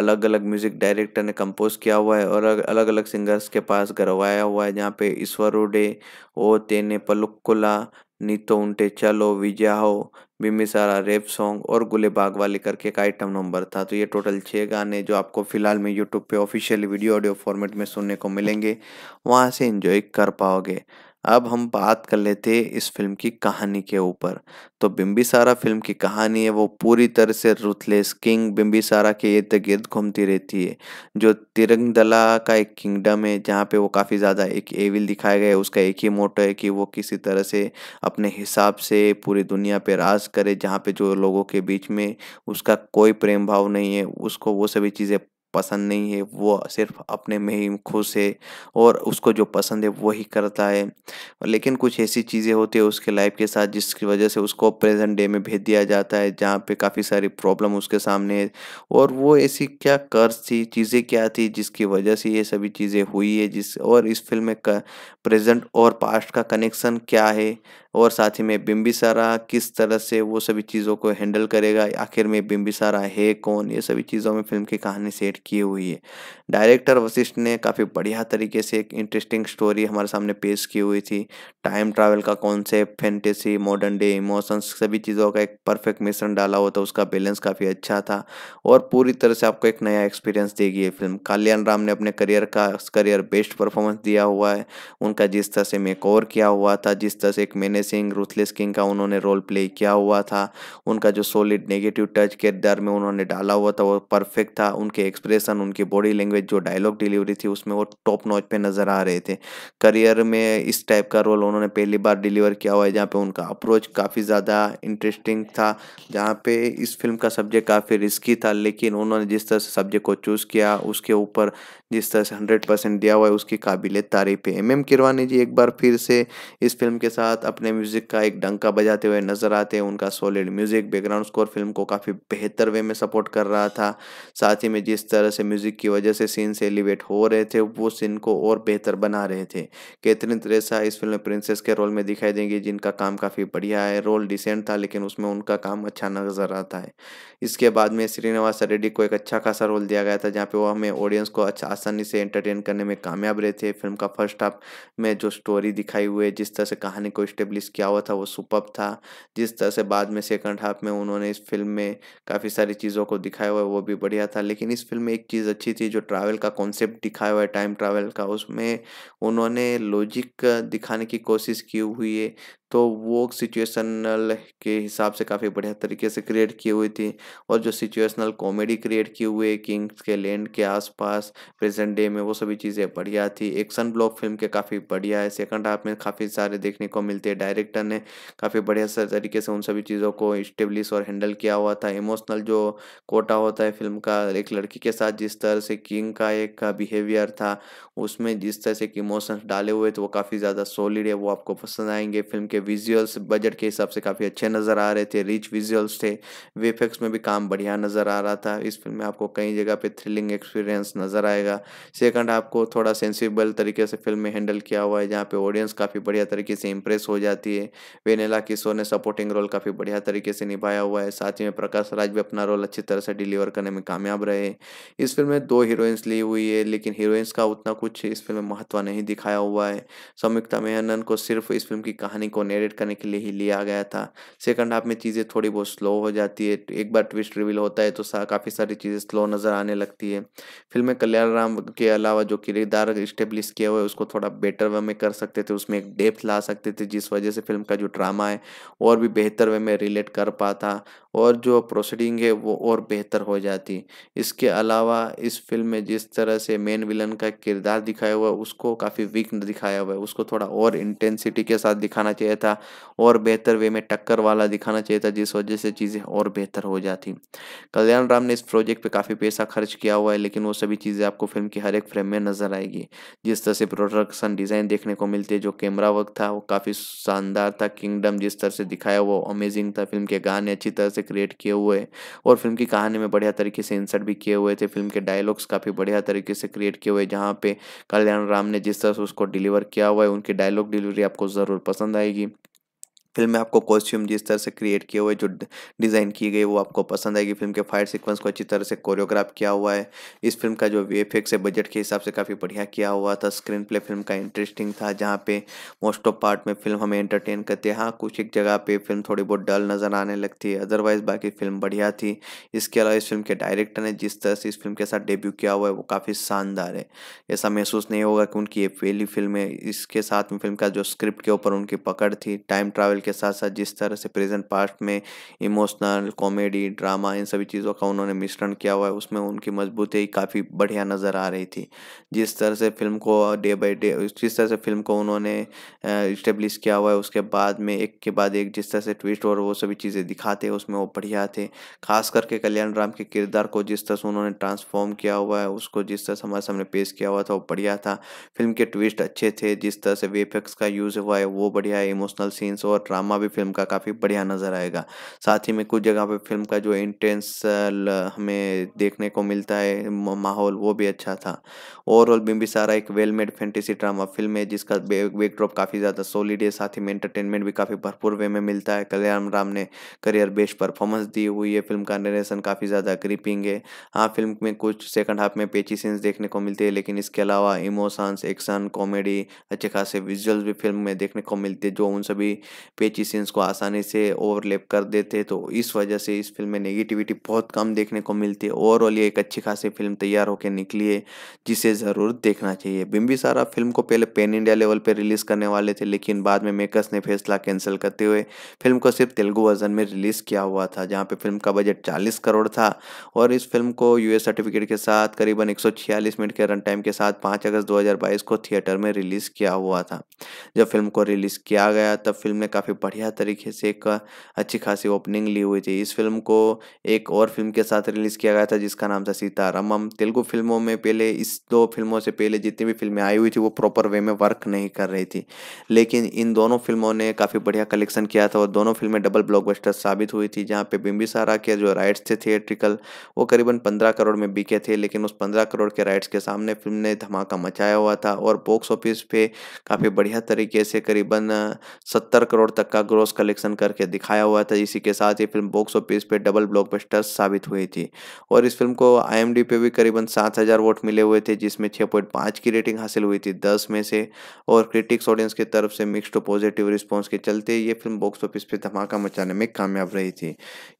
S1: अलग अलग म्यूज़िक डायरेक्टर ने कंपोज किया हुआ है और अलग अलग सिंगर्स के पास करवाया हुआ है जहाँ पे ईश्वर उडे ओ तेने पलुक्कुला नीतो उन्टे चलो विजयाहो बिम्बिसारा रेप सॉन्ग और गुले बाग वाले करके एक आइटम नंबर था तो ये टोटल छः गाने जो आपको फ़िलहाल में यूट्यूब पे ऑफिशियली वीडियो ऑडियो फॉर्मेट में सुनने को मिलेंगे वहाँ से इन्जॉय कर पाओगे अब हम बात कर लेते हैं इस फिल्म की कहानी के ऊपर तो बिम्बिसारा फिल्म की कहानी है वो पूरी तरह से रुथलेस किंग बिम्बिसारा के इर्द गिर्द घूमती रहती है जो तिरंगदला का एक किंगडम है जहाँ पे वो काफ़ी ज़्यादा एक एविल दिखाया गया है उसका एक ही मोटो है कि वो किसी तरह से अपने हिसाब से पूरी दुनिया पे राज करे जहाँ पे जो लोगों के बीच में उसका कोई प्रेम भाव नहीं है उसको वो सभी चीज़ें पसंद नहीं है वो सिर्फ अपने में ही खुश है और उसको जो पसंद है वही करता है लेकिन कुछ ऐसी चीज़ें होती है उसके लाइफ के साथ जिसकी वजह से उसको प्रेजेंट डे में भेज दिया जाता है जहाँ पे काफ़ी सारी प्रॉब्लम उसके सामने है और वो ऐसी क्या कर्ज थी चीज़ें क्या थी जिसकी वजह से ये सभी चीज़ें हुई है जिस और इस फिल्म में प्रेजेंट और पास्ट का कनेक्शन क्या है और साथ ही में बिम्बिसारा किस तरह से वो सभी चीज़ों को हैंडल करेगा आखिर में बिम्बिसारा है कौन ये सभी चीज़ों में फिल्म की कहानी सेट की हुई है डायरेक्टर वशिष्ठ ने काफ़ी बढ़िया तरीके से एक इंटरेस्टिंग स्टोरी हमारे सामने पेश की हुई थी टाइम ट्रैवल का concept fantasy modern day emotions सभी चीज़ों का एक परफेक्ट मिश्रण डाला हुआ था उसका बैलेंस काफ़ी अच्छा था और पूरी तरह से आपको एक नया एक्सपीरियंस देगी ये फिल्म कल्याण राम ने अपने करियर का करियर बेस्ट परफॉर्मेंस दिया हुआ है उनका जिस तरह से मेक किया हुआ था जिस तरह से एक मैंने सिंह रूथलेस किंग का उन्होंने रोल प्ले किया हुआ था उनका जो सॉलिड नेगेटिव टच किरदार में उन्होंने डाला हुआ था वो परफेक्ट था उनके एक्सप्रेशन उनकी बॉडी लैंग्वेज जो डायलॉग डिलीवरी थी उसमें वो टॉप नॉच पे नज़र आ रहे थे करियर में इस टाइप का रोल उन्होंने पहली बार डिलीवर किया हुआ है जहाँ पे उनका अप्रोच काफ़ी ज़्यादा इंटरेस्टिंग था जहाँ पे इस फिल्म का सब्जेक्ट काफ़ी रिस्की था लेकिन उन्होंने जिस तरह से सब्जेक्ट को चूज़ किया उसके ऊपर जिस तरह से हंड्रेड परसेंट दिया हुआ है उसकी काबिल तारीफ है एम एम किरवानी जी एक बार फिर से इस फिल्म के साथ अपने म्यूज़िक का एक डंका बजाते हुए नजर आते हैं उनका solid music background score film को काफ़ी बेहतर वे में सपोर्ट कर रहा था साथ ही में जिस तरह से म्यूज़िक की वजह से सीन से एलिवेट हो रहे थे वो सीन को और बेहतर बना रहे थे कैथरीन त्रेसा इस फिल्म में प्रिंसेस के रोल में दिखाई देंगी जिनका काम काफ़ी बढ़िया है रोल डिसेंट था लेकिन उसमें उनका काम अच्छा नजर आता है इसके बाद में श्रीनिवास रेड्डी को एक अच्छा खासा रोल दिया गया था जहाँ पे वो हमें ऑडियंस को अच्छा आसानी से एंटरटेन करने में कामयाब रहे थे फिल्म का फर्स्ट हाफ में जो स्टोरी दिखाई हुई है जिस तरह से कहानी को इस्टेब्लिश किया हुआ था वो सुपर था जिस तरह से बाद में सेकंड हाफ में उन्होंने इस फिल्म में काफ़ी सारी चीज़ों को दिखाया हुआ है वो भी बढ़िया था लेकिन इस फिल्म में एक चीज़ अच्छी थी जो ट्रैवल का कॉन्सेप्ट दिखाया हुआ है टाइम ट्रैवल का उसमें उन्होंने लॉजिक दिखाने की कोशिश की हुई है तो वो सिचुएशनल के हिसाब से काफ़ी बढ़िया तरीके से क्रिएट की हुई थी और जो सिचुएशनल कॉमेडी क्रिएट की हुई है किंग्स के लैंड के आसपास प्रेजेंट डे में वो सभी चीज़ें बढ़िया थी एक्शन ब्लॉक फिल्म के काफ़ी बढ़िया है सेकंड हाफ में काफ़ी सारे देखने को मिलते हैं डायरेक्टर ने काफ़ी बढ़िया सर तरीके से उन सभी चीज़ों को इस्टेब्लिश और हैंडल किया हुआ था इमोशनल जो कोटा होता है फिल्म का एक लड़की के साथ जिस तरह से किंग का एक बिहेवियर था उसमें जिस तरह से इमोशंस डाले हुए थे तो वो काफ़ी ज़्यादा सॉलिड है वो आपको पसंद आएंगे फिल्म के विजुअल्स बजट के हिसाब से काफ़ी अच्छे नज़र आ रहे थे रिच विजुअल्स थे वेफेक्स में भी काम बढ़िया नज़र आ रहा था इस फिल्म में आपको कई जगह पर थ्रिलिंग एक्सपीरियंस नज़र आएगा किया सेकंड आपको थोड़ा सेंसिबल तरीके से फिल्म में हैंडल किया हुआ है जहाँ पे ऑडियंस काफ़ी बढ़िया तरीके से इम्प्रेस हो जाती है वेनेला किशोर ने सपोर्टिंग रोल काफ़ी बढ़िया तरीके से निभाया हुआ है साथ ही में प्रकाश राज भी अपना रोल अच्छी तरह से डिलीवर करने में कामयाब रहे इस फिल्म में दो हीरोइंस ली हुई है लेकिन हीरोइंस का उतना कुछ इस फिल्म में महत्व नहीं दिखाया हुआ है संयुक्ता मेहनन को सिर्फ इस फिल्म की कहानी को नेरेट करने के लिए ही लिया गया था सेकंड हाफ में चीज़ें थोड़ी बहुत स्लो हो जाती है एक बार ट्विस्ट रिवील होता है तो काफ़ी सारी चीज़ें स्लो नज़र आने लगती है फिल्म में कल्याण काम के अलावा जो किरदार इस्टेब्लिश किया हुआ है उसको थोड़ा बेटर वे में कर सकते थे उसमें एक डेप्थ ला सकते थे जिस वजह से फिल्म का जो ड्रामा है और भी बेहतर वे में रिलेट कर पाता और जो प्रोसीडिंग है वो और बेहतर हो जाती इसके अलावा इस फिल्म में जिस तरह से मेन विलन का किरदार दिखाया हुआ है उसको काफ़ी वीक दिखाया हुआ है उसको थोड़ा और इंटेंसिटी के साथ दिखाना चाहिए था और बेहतर वे में टक्कर वाला दिखाना चाहिए था जिस वजह से चीज़ें और बेहतर हो जाती कल्याण राम ने इस प्रोजेक्ट पर काफ़ी पैसा खर्च किया हुआ है लेकिन वो सभी चीज़ें आपको फिल्म की हर एक फ्रेम में नजर आएगी जिस तरह से प्रोडक्शन डिज़ाइन देखने को मिलती है जो कैमरा वर्क था वो काफ़ी शानदार था किंगडम जिस तरह से दिखाया वो अमेजिंग था फिल्म के गाने अच्छी तरह से क्रिएट किए हुए और फिल्म की कहानी में बढ़िया तरीके से इंसर्ट भी किए हुए थे फिल्म के डायलॉग्स काफ़ी बढ़िया तरीके से क्रिएट किए हुए जहाँ पे कल्याण राम ने जिस तरह से उसको डिलीवर किया हुआ है उनकी डायलॉग डिलीवरी आपको ज़रूर पसंद आएगी फिल्म में आपको कॉस्ट्यूम जिस तरह से क्रिएट किए हुए जो डिज़ाइन की गई वो आपको पसंद आएगी फिल्म के फायर सीक्वेंस को अच्छी तरह से कोरियोग्राफ किया हुआ है इस फिल्म का जो वी है बजट के हिसाब से काफ़ी बढ़िया किया हुआ था स्क्रीन प्ले फिल्म का इंटरेस्टिंग था जहाँ पे मोस्ट ऑफ पार्ट में फिल्म हमें एंटरटेन करती है हाँ कुछ एक जगह पर फिल्म थोड़ी बहुत डल नज़र आने लगती है अदरवाइज़ बाकी फिल्म बढ़िया थी इसके अलावा इस फिल्म के डायरेक्टर ने जिस तरह से इस फिल्म के साथ डेब्यू किया हुआ है वो काफ़ी शानदार है ऐसा महसूस नहीं होगा कि उनकी ये पहली फिल्म है इसके साथ में फिल्म का जो स्क्रिप्ट के ऊपर उनकी पकड़ थी टाइम ट्रैवल के साथ साथ जिस तरह से प्रेजेंट पास्ट में इमोशनल कॉमेडी ड्रामा इन सभी चीज़ों का उन्होंने मिश्रण किया हुआ है उसमें उनकी मजबूती काफ़ी बढ़िया नज़र आ रही थी जिस तरह से फिल्म को डे बाई डे जिस तरह से फिल्म को उन्होंने इस्टेब्लिश किया हुआ है उसके बाद में एक के बाद एक जिस तरह से ट्विस्ट और वो सभी चीज़ें दिखाते हैं उसमें वो बढ़िया थे खास करके कल्याण राम के किरदार को जिस तरह से उन्होंने ट्रांसफॉर्म किया हुआ है उसको जिस तरह से हमारे सामने पेश किया हुआ था वो बढ़िया था फिल्म के ट्विस्ट अच्छे थे जिस तरह से वेफेक्स का यूज़ हुआ है वो बढ़िया है इमोशनल सीन्स और ड्रामा भी फिल्म का काफ़ी बढ़िया नज़र आएगा साथ ही में कुछ जगह पे फिल्म का जो इंटेंस हमें देखने को मिलता है माहौल वो भी अच्छा था ओवरऑल बिम्बी सारा एक well made fantasy drama film है जिसका बैकड्रॉप काफ़ी ज़्यादा सॉलिड है साथ ही में एंटरटेनमेंट भी काफ़ी भरपूर वे में मिलता है कल्याण राम ने करियर बेस्ट परफॉर्मेंस दी हुई है फिल्म का नरेशन काफ़ी ज़्यादा ग्रिपिंग है हाँ फिल्म में कुछ सेकंड हाफ में पेची सीन्स देखने को मिलते हैं लेकिन इसके अलावा इमोशंस एक्शन कॉमेडी अच्छे खासे विजुअल्स भी फिल्म में देखने को मिलते हैं जो उन सभी पेची सीन्स को आसानी से ओवरलेप कर देते तो इस वजह से इस फिल्म में नेगेटिविटी बहुत कम देखने को मिलती है ओवरऑल ये एक अच्छी खासी फिल्म तैयार होकर निकली है जिसे ज़रूर देखना चाहिए बिम्बी सारा फिल्म को पहले पेन इंडिया लेवल पर रिलीज़ करने वाले थे लेकिन बाद में मेकर्स ने फैसला कैंसिल करते हुए फिल्म को सिर्फ तेलुगु वर्जन में रिलीज़ किया हुआ था जहाँ पर फिल्म का बजट चालीस करोड़ था और इस फिल्म को यू सर्टिफिकेट के साथ करीबन एक मिनट के रन टाइम के साथ पाँच अगस्त दो को थिएटर में रिलीज़ किया हुआ था जब फिल्म को रिलीज़ किया गया तब फिल्म ने काफ़ी काफ़ी बढ़िया तरीके से एक अच्छी खासी ओपनिंग ली हुई थी इस फिल्म को एक और फिल्म के साथ रिलीज़ किया गया था जिसका नाम था सीतारामम तेलुगु फिल्मों में पहले इस दो फिल्मों से पहले जितनी भी फिल्में आई हुई थी वो प्रॉपर वे में वर्क नहीं कर रही थी लेकिन इन दोनों फिल्मों ने काफ़ी बढ़िया कलेक्शन किया था और दोनों फिल्में डबल ब्लॉकबस्टर साबित हुई थी जहाँ पे बिम्बिसारा के जो राइट्स थे थिएट्रिकल वो करीबन पंद्रह करोड़ में बिके थे लेकिन उस पंद्रह करोड़ के राइट्स के सामने फिल्म ने धमाका मचाया हुआ था और बॉक्स ऑफिस पे काफ़ी बढ़िया तरीके से करीबन सत्तर करोड़ तक का ग्रोस कलेक्शन करके दिखाया हुआ था इसी के साथ ये फिल्म बॉक्स ऑफिस पे डबल ब्लॉकबस्टर साबित हुई थी और इस फिल्म को आईएमडी पे भी करीबन सात हज़ार वोट मिले हुए थे जिसमें छः पॉइंट पाँच की रेटिंग हासिल हुई थी दस में से और क्रिटिक्स ऑडियंस की तरफ से मिक्सड पॉजिटिव रिस्पॉन्स के चलते ये फिल्म बॉक्स ऑफिस पर धमाका मचाने में कामयाब रही थी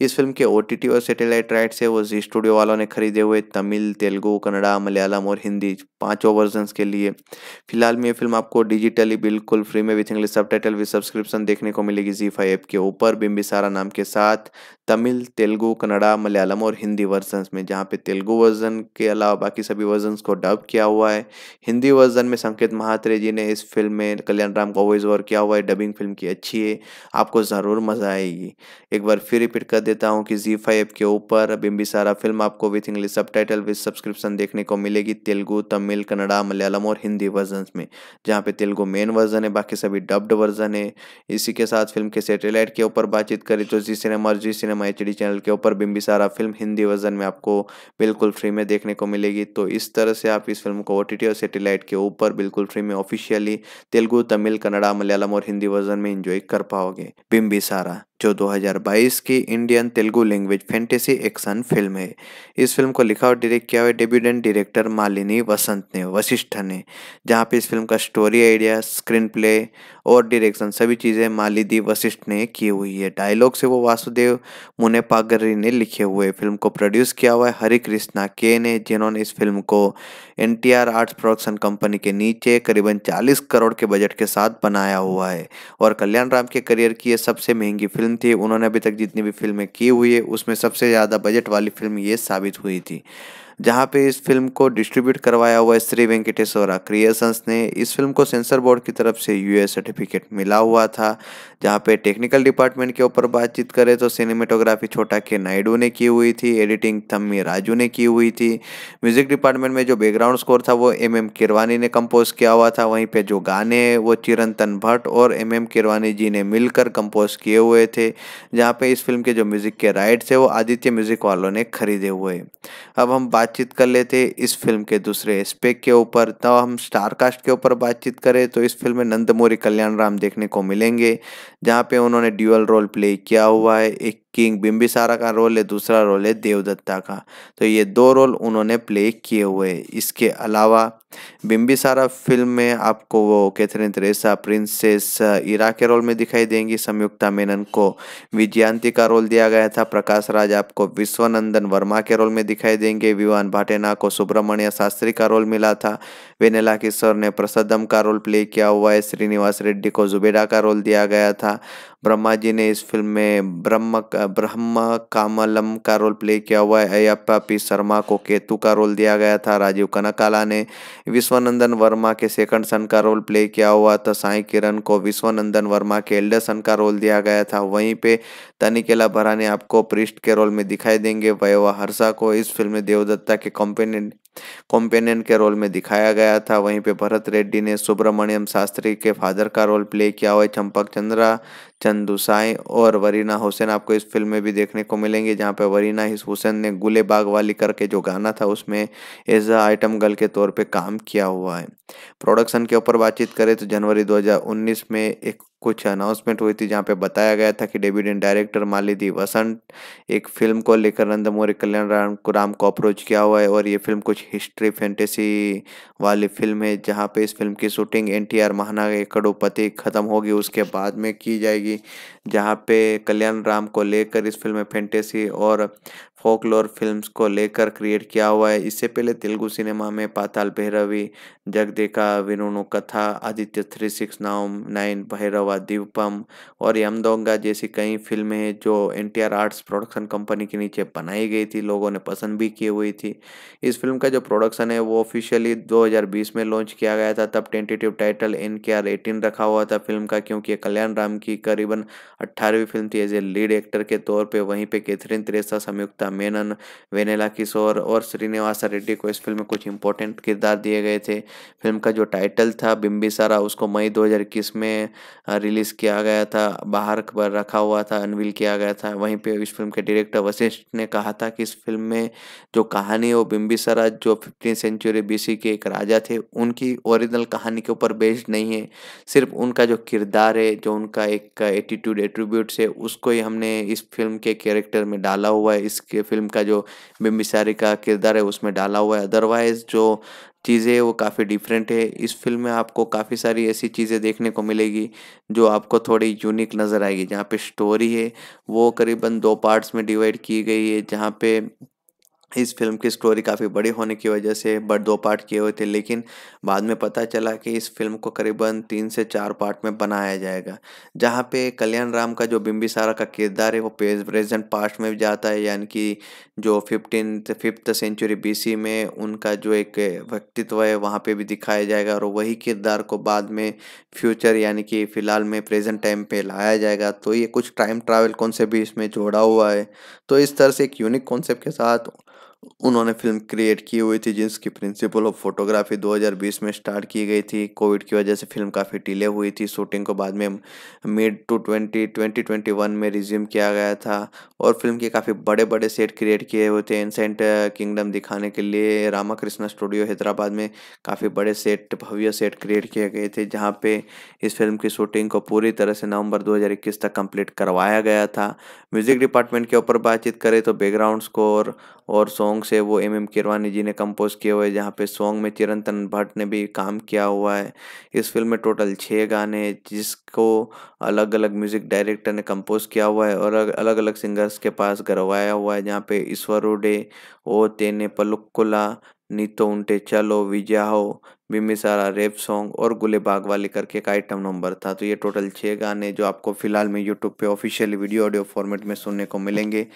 S1: इस फिल्म के ओ और सेटेलाइट राइट से वो जी स्टूडियो वालों ने खरीदे हुए तमिल तेलुगु कन्नड़ा मलयालम और हिंदी पाँचों वर्जन के लिए फिलहाल में ये फिल्म आपको डिजिटली बिल्कुल फ्री में विथ इंग्लिश सब भी सब्सक्रिप्शन देखने देखने को मिलेगी जी फाइव के ऊपर बिम्बिसारा नाम के साथ तमिल तेलुगू कन्नड़ा मलयालम और हिंदी वर्जन्स में जहाँ पे तेलुगु वर्जन के अलावा बाकी सभी वर्जन्स को डब किया हुआ है हिंदी वर्जन में संकेत महात्रे जी ने इस फिल्म में कल्याण राम का वॉइस ओवर किया हुआ है डबिंग फिल्म की अच्छी है आपको ज़रूर मज़ा आएगी एक बार फिर रिपीट कर देता हूँ कि जी फाइव के ऊपर बिम्बिसारा फिल्म आपको with English subtitle subscription देखने को मिलेगी तेलुगु तमिल कन्नड़ा मलयालम और हिंदी वर्जन में जहाँ पे तेलुगु मेन वर्जन है बाकी सभी डब्ड वर्जन है इसी के साथ फिल्म के सैटेलाइट के ऊपर बातचीत करें तो जी सिनेमा और जी सिनेमा एच चैनल के ऊपर बिम्बिसारा फिल्म हिंदी वर्जन में आपको बिल्कुल फ्री में देखने को मिलेगी तो इस तरह से आप इस फिल्म को ओ और सेटेलाइट के ऊपर बिल्कुल फ्री में ऑफिशियली तेलुगु तमिल कन्नड़ा मलयालम और हिंदी वर्जन में इंजॉय कर पाओगे बिम्बिसारा जो 2022 की Indian Telugu language fantasy action film है इस फिल्म को लिखा और डायरेक्ट किया हुआ डेब्यूडेंट डायरेक्टर मालिनी वसंत ने वशिष्ठ ने जहाँ पे इस फिल्म का स्टोरी आइडिया स्क्रीन प्ले और डायरेक्शन सभी चीज़ें मालिदी वशिष्ठ ने की हुई है डायलॉग से वो वासुदेव मुनेपागरी ने लिखे हुए फिल्म को प्रोड्यूस किया हुआ है हरि कृष्णा के ने जिन्होंने इस फिल्म को N T R arts production company के नीचे करीबन चालीस करोड़ के बजट के साथ बनाया हुआ है और कल्याण राम के करियर की यह सबसे महंगी फिल्म विलन थे उन्होंने अभी तक जितनी भी फिल्में की हुई है उसमें सबसे ज़्यादा बजट वाली फिल्म ये साबित हुई थी जहां पे इस फिल्म को डिस्ट्रीब्यूट करवाया हुआ है श्री वेंकटेश्वरा क्रिएशंस ने इस फिल्म को सेंसर बोर्ड की तरफ से यूए सर्टिफिकेट मिला हुआ था जहां पे टेक्निकल डिपार्टमेंट के ऊपर बातचीत करें तो सिनेमेटोग्राफी छोटा के नायडू ने की हुई थी एडिटिंग थम्मी राजू ने की हुई थी म्यूजिक डिपार्टमेंट में जो बैकग्राउंड स्कोर था वो एम एम किरवानी ने कंपोज किया हुआ था वहीं पर जो गाने हैं वो चिरंतन भट्ट और एम एम किरवानी जी ने मिलकर कंपोज किए हुए थे जहाँ पे इस फिल्म के जो म्यूजिक के राइट्स है वो आदित्य म्यूजिक वालों ने खरीदे हुए अब हम बात बातचीत कर लेते इस फिल्म के दूसरे एस्पेक्ट के ऊपर तो हम स्टार कास्ट के ऊपर बातचीत करें तो इस फिल्म में नंदमोरी कल्याण राम देखने को मिलेंगे जहाँ पे उन्होंने ड्यूअल रोल प्ले किया हुआ है एक किंग बिम्बिसारा का रोल है दूसरा रोल है देवदत्ता का तो ये दो रोल उन्होंने प्ले किए हुए इसके अलावा बिम्बिसारा फिल्म में आपको वो कैथरीन थ्रेसा प्रिंसेस ईरा के रोल में दिखाई देंगी संयुक्ता मेनन को विजयंती का रोल दिया गया था प्रकाश राज आपको विश्वनंदन वर्मा के रोल में दिखाई देंगे विवान भाटेना को सुब्रमण्य शास्त्री का रोल मिला था वेनेला किशोर ने प्रसदम का रोल प्ले किया हुआ है श्रीनिवास रेड्डी को जुबेरा का रोल दिया गया था ब्रह्मा जी ने इस फिल्म में ब्रह्म ब्रह्म कामलम का रोल प्ले किया हुआ है अयप्पा पी शर्मा को केतु का रोल दिया गया था राजीव कनकाला ने विश्वनंदन वर्मा के सेकंड सन का रोल प्ले किया हुआ था साई किरण को विश्वनंदन वर्मा के एल्डर सन का रोल दिया गया था वहीं पे तनिकेला ने आपको पृष्ठ के रोल में दिखाई देंगे वयवा हर्षा को इस फिल्म में देवदत्ता के कॉम्पेनियन कॉम्पेनियन के रोल में दिखाया गया था वहीं पे भरत रेड्डी ने सुब्रमण्यम शास्त्री के फादर का रोल प्ले किया हुआ है चंपक चंद्रा चंदुसाई और वरीना हुसैन आपको इस फिल्म में भी देखने को मिलेंगे जहाँ पे वरीना हुसैन ने गुले बाग वाली करके जो गाना था उसमें एज अ आइटम गर्ल के तौर पे काम किया हुआ है प्रोडक्शन के ऊपर बातचीत करें तो जनवरी दो में एक कुछ अनाउंसमेंट हुई थी जहाँ पे बताया गया था कि डेब्यूटेंट डायरेक्टर मालिदी वसंत एक फिल्म को लेकर नंदमोरी कल्याण राम राम को अप्रोच किया हुआ है और ये फिल्म कुछ हिस्ट्री फैंटेसी वाली फिल्म है जहाँ पे इस फिल्म की शूटिंग एन टी आर के कड़ोपति ख़त्म होगी उसके बाद में की जाएगी जहाँ पे कल्याण राम को लेकर इस फिल्म में फैंटेसी और फोकलोर फिल्म्स को लेकर क्रिएट किया हुआ है इससे पहले तेलुगु सिनेमा में पाताल भैरवी जगदेखा विनुनु कथा आदित्य थ्री सिक्स नाउम नाइन भैरवा दीपम और यमदोंगा जैसी कई फिल्में हैं जो एन आर्ट्स प्रोडक्शन कंपनी के नीचे बनाई गई थी लोगों ने पसंद भी की हुई थी इस फिल्म का जो प्रोडक्शन है वो ऑफिशियली 2020 में लॉन्च किया गया था तब tentative title N K R eighteen रखा हुआ था फिल्म का क्योंकि कल्याण राम की करीबन अट्ठारहवीं फिल्म थी एज ए लीड एक्टर के तौर पर वहीं पर कैथरीन त्रेसा संयुक्ता मेनन वेनेला किशोर और श्रीनिवासा रेड्डी को इस फिल्म में कुछ इंपॉर्टेंट किरदार दिए गए थे फिल्म का जो टाइटल था बिम्बिसारा उसको मई 2021 में रिलीज़ किया गया था बाहर पर रखा हुआ था अनवील किया गया था वहीं पर इस फिल्म के डायरेक्टर वशिष्ठ ने कहा था कि इस फिल्म में जो कहानी है वो बिम्बिसारा जो फिफ्टीन सेंचुरी बी के एक राजा थे उनकी ओरिजिनल कहानी के ऊपर बेस्ड नहीं है सिर्फ उनका जो किरदार है जो उनका एक एटीट्यूड एट्रीब्यूट्स है उसको ही हमने इस फिल्म के कैरेक्टर में डाला हुआ है इसके ये फिल्म का जो बिम्बिसारी का किरदार है उसमें डाला हुआ है अदरवाइज जो चीज़ें वो काफ़ी डिफरेंट है इस फिल्म में आपको काफ़ी सारी ऐसी चीज़ें देखने को मिलेगी जो आपको थोड़ी यूनिक नज़र आएगी जहाँ पे स्टोरी है वो करीबन दो पार्ट्स में डिवाइड की गई है जहाँ पे इस फिल्म की स्टोरी काफ़ी बड़ी होने की वजह से बट दो पार्ट किए हुए थे लेकिन बाद में पता चला कि इस फिल्म को करीबन तीन से चार पार्ट में बनाया जाएगा जहाँ पे कल्याण राम का जो बिम्बिसारा का किरदार है वो प्रेजेंट पास्ट में भी जाता है यानी कि जो फिफ्टीन फिफ्थ सेंचुरी बीसी में उनका जो एक व्यक्तित्व है वहाँ पर भी दिखाया जाएगा और वही किरदार को बाद में फ्यूचर यानी कि फ़िलहाल में प्रेजेंट टाइम पर लाया जाएगा तो ये कुछ टाइम ट्रैवल कॉन्सेप्ट भी इसमें जोड़ा हुआ है तो इस तरह से एक यूनिक कॉन्सेप्ट के साथ उन्होंने फिल्म क्रिएट की हुई थी जिसकी प्रिंसिपल ऑफ फोटोग्राफी 2020 में स्टार्ट की गई थी कोविड की वजह से फिल्म काफ़ी डिले हुई थी शूटिंग को बाद में mid two twenty twenty twenty one में रिज्यूम किया गया था और फिल्म के काफ़ी बड़े बड़े सेट क्रिएट किए हुए थे एंसेंट किंगडम दिखाने के लिए रामा कृष्णा स्टूडियो हैदराबाद में काफ़ी बड़े सेट भव्य सेट क्रिएट किए गए थे जहाँ पे इस फिल्म की शूटिंग को पूरी तरह से नवंबर 2021 तक कंप्लीट करवाया गया था म्यूज़िक डिपार्टमेंट के ऊपर बातचीत करें तो बैकग्राउंड स्कोर और सो सॉन्ग्स है वो एम एम किरवानी जी ने कंपोज किए हुए जहाँ पे सॉन्ग में चिरंतन भट्ट ने भी काम किया हुआ है इस फिल्म में टोटल छः गाने जिसको अलग अलग म्यूज़िक डायरेक्टर ने कंपोज किया हुआ है और अलग अलग सिंगर्स के पास करवाया हुआ है जहाँ पे उडे ओ तेने पलुक्कुला नीतो उन्टे चलो विजयाहो बिम्बिसारा रेप सॉन्ग और गुले बाग वाली करके एक आइटम नंबर था तो ये टोटल छः गाने जो आपको फ़िलहाल में यूट्यूब पे ऑफिशियली वीडियो ऑडियो फॉर्मेट में सुनने को मिलेंगे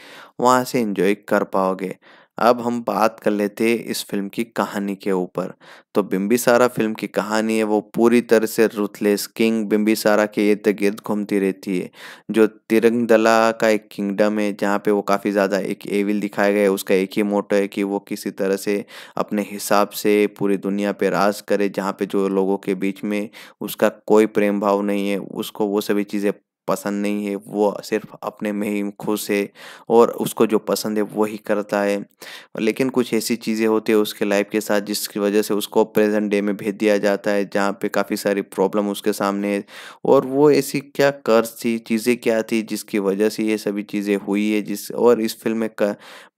S1: वहाँ से इन्जॉय कर पाओगे अब हम बात कर लेते हैं इस फिल्म की कहानी के ऊपर तो बिम्बिसारा फिल्म की कहानी है वो पूरी तरह से रुथलेस किंग बिम्बिसारा के इर्द गिर्द घूमती रहती है जो तिरंगदला का एक किंगडम है जहाँ पे वो काफ़ी ज़्यादा एक एविल दिखाया गया है उसका एक ही मोटो है कि वो किसी तरह से अपने हिसाब से पूरी दुनिया पे राज करे जहाँ पे जो लोगों के बीच में उसका कोई प्रेम भाव नहीं है उसको वो सभी चीज़ें पसंद नहीं है वो सिर्फ अपने में ही खुश है और उसको जो पसंद है वही करता है लेकिन कुछ ऐसी चीज़ें होती है उसके लाइफ के साथ जिसकी वजह से उसको प्रेजेंट डे में भेज दिया जाता है जहाँ पे काफ़ी सारी प्रॉब्लम उसके सामने है और वो ऐसी क्या कर्ज थी चीज़ें क्या थी जिसकी वजह से ये सभी चीज़ें हुई है जिस और इस फिल्म में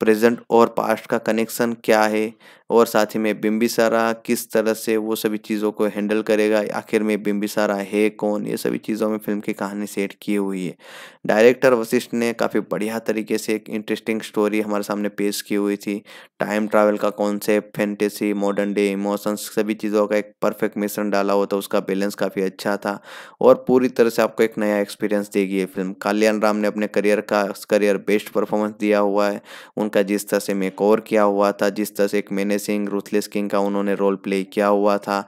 S1: प्रेजेंट और पास्ट का कनेक्शन क्या है और साथ ही में बिम्बिसारा किस तरह से वो सभी चीज़ों को हैंडल करेगा आखिर में बिम्बिसारा है कौन ये सभी चीज़ों में फिल्म की कहानी सेट की हुई है डायरेक्टर वशिष्ठ ने काफ़ी बढ़िया तरीके से एक इंटरेस्टिंग स्टोरी हमारे सामने पेश की हुई थी टाइम ट्रैवल का concept fantasy modern day emotions सभी चीज़ों का एक परफेक्ट मिश्रण डाला हुआ था उसका बैलेंस काफ़ी अच्छा था और पूरी तरह से आपको एक नया एक्सपीरियंस देगी ये फिल्म कल्याण राम ने अपने करियर का करियर बेस्ट परफॉर्मेंस दिया हुआ है उनका जिस तरह से मेकओवर किया हुआ था जिस तरह से एक मैंने सिंह रूथलेस किंग का उन्होंने रोल प्ले किया हुआ था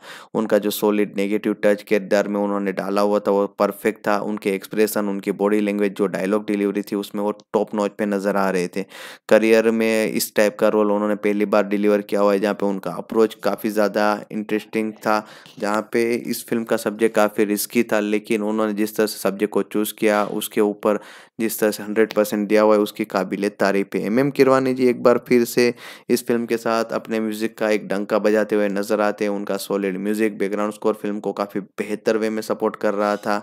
S1: उनका जो सॉलिड नेगेटिव टच के में उन्होंने डाला हुआ था वो परफेक्ट था उनके एक्सप्रेशन उनकी बॉडी लैंग्वेज जो डायलॉग डिलीवरी थी उसमें वो टॉप नॉच पे नज़र आ रहे थे करियर में इस टाइप का रोल उन्होंने पहली बार डिलीवर किया हुआ है जहाँ पे उनका अप्रोच काफ़ी ज़्यादा इंटरेस्टिंग था जहाँ पे इस फिल्म का सब्जेक्ट काफ़ी रिस्की था लेकिन उन्होंने जिस तरह से सब्जेक्ट को चूज़ किया उसके ऊपर जिस तरह से हंड्रेड परसेंट दिया हुआ है उसकी काबिल तारीफ है एम एम किरवानी जी एक बार फिर से इस फिल्म के साथ अपने म्यूजिक का एक डंका बजाते हुए नजर आते हैं उनका solid music background score film को काफ़ी बेहतर वे में सपोर्ट कर रहा था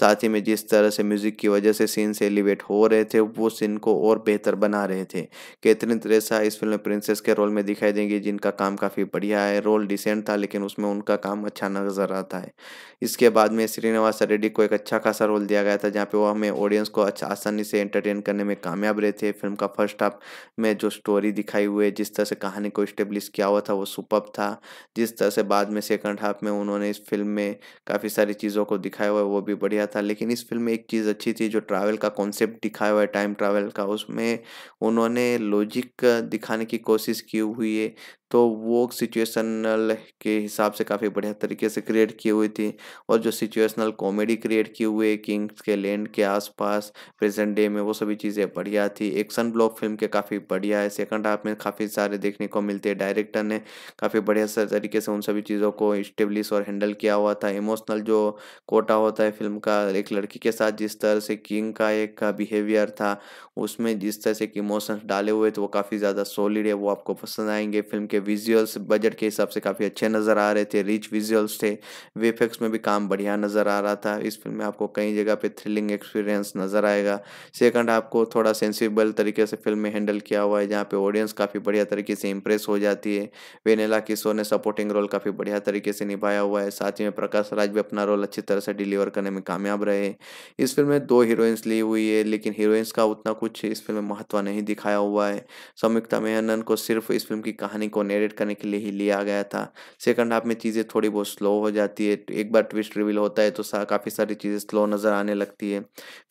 S1: साथ ही में जिस तरह से म्यूजिक की वजह से सीन से एलिवेट हो रहे थे वो सीन को और बेहतर बना रहे थे कैथरीन त्रेसा इस फिल्म में प्रिंसेस के रोल में दिखाई देंगी जिनका काम काफ़ी बढ़िया है रोल डिसेंट था लेकिन उसमें उनका काम अच्छा नजर आता है इसके बाद में श्रीनिवास रेड्डी को एक अच्छा खासा रोल दिया गया था जहाँ पे वो हमें ऑडियंस को अच्छा आसानी से एंटरटेन करने में कामयाब रहे थे फिल्म का फर्स्ट हाफ में जो स्टोरी दिखाई हुई है जिस तरह से कहानी को स्टेब्लिश पब्लिश किया हुआ था वो सुपर था जिस तरह से बाद में सेकंड हाफ में उन्होंने इस फिल्म में काफ़ी सारी चीज़ों को दिखाया हुआ है वो भी बढ़िया था लेकिन इस फिल्म में एक चीज़ अच्छी थी जो ट्रैवल का कॉन्सेप्ट दिखाया हुआ है टाइम ट्रैवल का उसमें उन्होंने लॉजिक दिखाने की कोशिश की हुई है तो वो सिचुएशनल के हिसाब से काफ़ी बढ़िया तरीके से क्रिएट की हुई थी और जो सिचुएशनल कॉमेडी क्रिएट की हुई किंग्स के लैंड के आसपास प्रेजेंट डे में वो सभी चीज़ें बढ़िया थी एक्शन ब्लॉक फिल्म के काफ़ी बढ़िया है सेकंड हाफ में काफ़ी सारे देखने को मिलते हैं डायरेक्टर ने काफ़ी बढ़िया तरीके से उन सभी चीज़ों को इस्टेब्लिश और हैंडल किया हुआ था इमोशनल जो कोटा होता है फिल्म का एक लड़की के साथ जिस तरह से किंग का एक बिहेवियर था उसमें जिस तरह से इमोशंस डाले हुए थे वो काफ़ी ज़्यादा सॉलिड है वो आपको पसंद आएंगे फिल्म के के विजुअल्स बजट के हिसाब से काफ़ी अच्छे नज़र आ रहे थे रिच विजुअल्स थे वेफेक्स में भी काम बढ़िया नज़र आ रहा था इस फिल्म में आपको कई जगह पे थ्रिलिंग एक्सपीरियंस नज़र आएगा सेकंड आपको थोड़ा सेंसिबल तरीके से फिल्म में हैंडल किया हुआ है जहाँ पर ऑडियंस काफ़ी बढ़िया तरीके से इम्प्रेस हो जाती है वेनेला किशोर ने सपोर्टिंग रोल काफ़ी बढ़िया तरीके से निभाया हुआ है साथ ही में प्रकाश राज भी अपना रोल अच्छी तरह से डिलीवर करने में कामयाब रहे इस फिल्म में दो हीरोइंस ली हुई है लेकिन हीरोइंस का उतना कुछ इस फिल्म में महत्व नहीं दिखाया हुआ है संयुक्ता मेहनन को सिर्फ इस फिल्म की कहानी को नेरेट करने के लिए ही लिया गया था सेकंड हाफ में चीज़ें थोड़ी बहुत स्लो हो जाती है एक बार ट्विस्ट रिवील होता है तो सा, काफ़ी सारी चीज़ें स्लो नज़र आने लगती है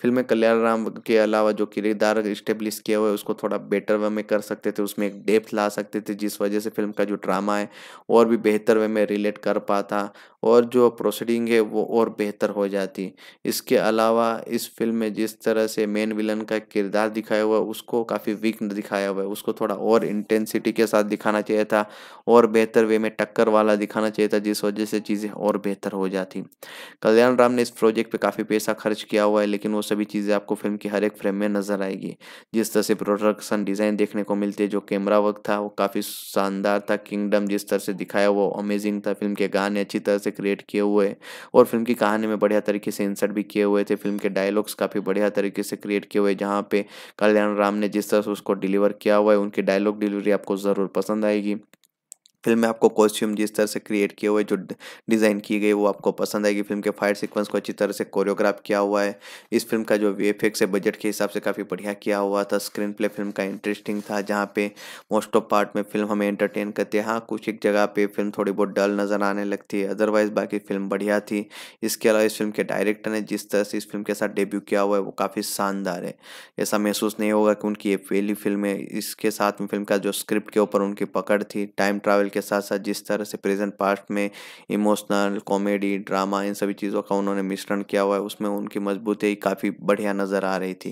S1: फिल्म में कल्याण राम के अलावा जो किरदार इस्टेब्लिश किया हुआ है उसको थोड़ा बेटर वे में कर सकते थे उसमें एक डेप्थ ला सकते थे जिस वजह से फिल्म का जो ड्रामा है और भी बेहतर वे में रिलेट कर पाता और जो प्रोसीडिंग है वो और बेहतर हो जाती इसके अलावा इस फिल्म में जिस तरह से मेन विलन का किरदार दिखाया हुआ है उसको काफ़ी वीक दिखाया हुआ है उसको थोड़ा और इंटेंसिटी के साथ दिखाना चाहिए चाहिए था और बेहतर वे में टक्कर वाला दिखाना चाहिए था जिस वजह से चीज़ें और बेहतर हो जाती कल्याण राम ने इस प्रोजेक्ट पर काफ़ी पैसा खर्च किया हुआ है लेकिन वो सभी चीज़ें आपको फिल्म की हर एक फ्रेम में नजर आएगी जिस तरह से प्रोडक्शन डिज़ाइन देखने को मिलती है जो कैमरा वर्क था वो काफ़ी शानदार था किंगडम जिस तरह से दिखाया वो अमेजिंग था फिल्म के गाने अच्छी तरह से क्रिएट किए हुए और फिल्म की कहानी में बढ़िया तरीके से इंसर्ट भी किए हुए थे फिल्म के डायलॉग्स काफ़ी बढ़िया तरीके से क्रिएट किए हुए जहाँ पे कल्याण राम ने जिस तरह से उसको डिलीवर किया हुआ है उनकी डायलॉग डिलीवरी आपको ज़रूर पसंद आएगी फिल्म में आपको कॉस्ट्यूम जिस तरह से क्रिएट किए हुए जो डिज़ाइन की गई वो आपको पसंद आएगी फिल्म के फाइट सीक्वेंस को अच्छी तरह से कोरियोग्राफ किया हुआ है इस फिल्म का जो वीएफएक्स है बजट के हिसाब से काफ़ी बढ़िया किया हुआ था स्क्रीन प्ले फिल्म का इंटरेस्टिंग था जहाँ पे मोस्ट ऑफ पार्ट में फिल्म हमें एंटरटेन करती है हाँ कुछ एक जगह पे फिल्म थोड़ी बहुत डल नज़र आने लगती है अदरवाइज़ बाकी फिल्म बढ़िया थी इसके अलावा इस फिल्म के डायरेक्टर ने जिस तरह से इस फिल्म के साथ डेब्यू किया हुआ है वो काफ़ी शानदार है ऐसा महसूस नहीं होगा कि उनकी ये पहली फिल्म है इसके साथ में फिल्म का जो स्क्रिप्ट के ऊपर उनकी पकड़ थी टाइम ट्रैवल के साथ साथ जिस तरह से प्रेजेंट पास्ट में इमोशनल कॉमेडी ड्रामा इन सभी चीज़ों का उन्होंने मिश्रण किया हुआ है उसमें उनकी मजबूती काफ़ी बढ़िया नज़र आ रही थी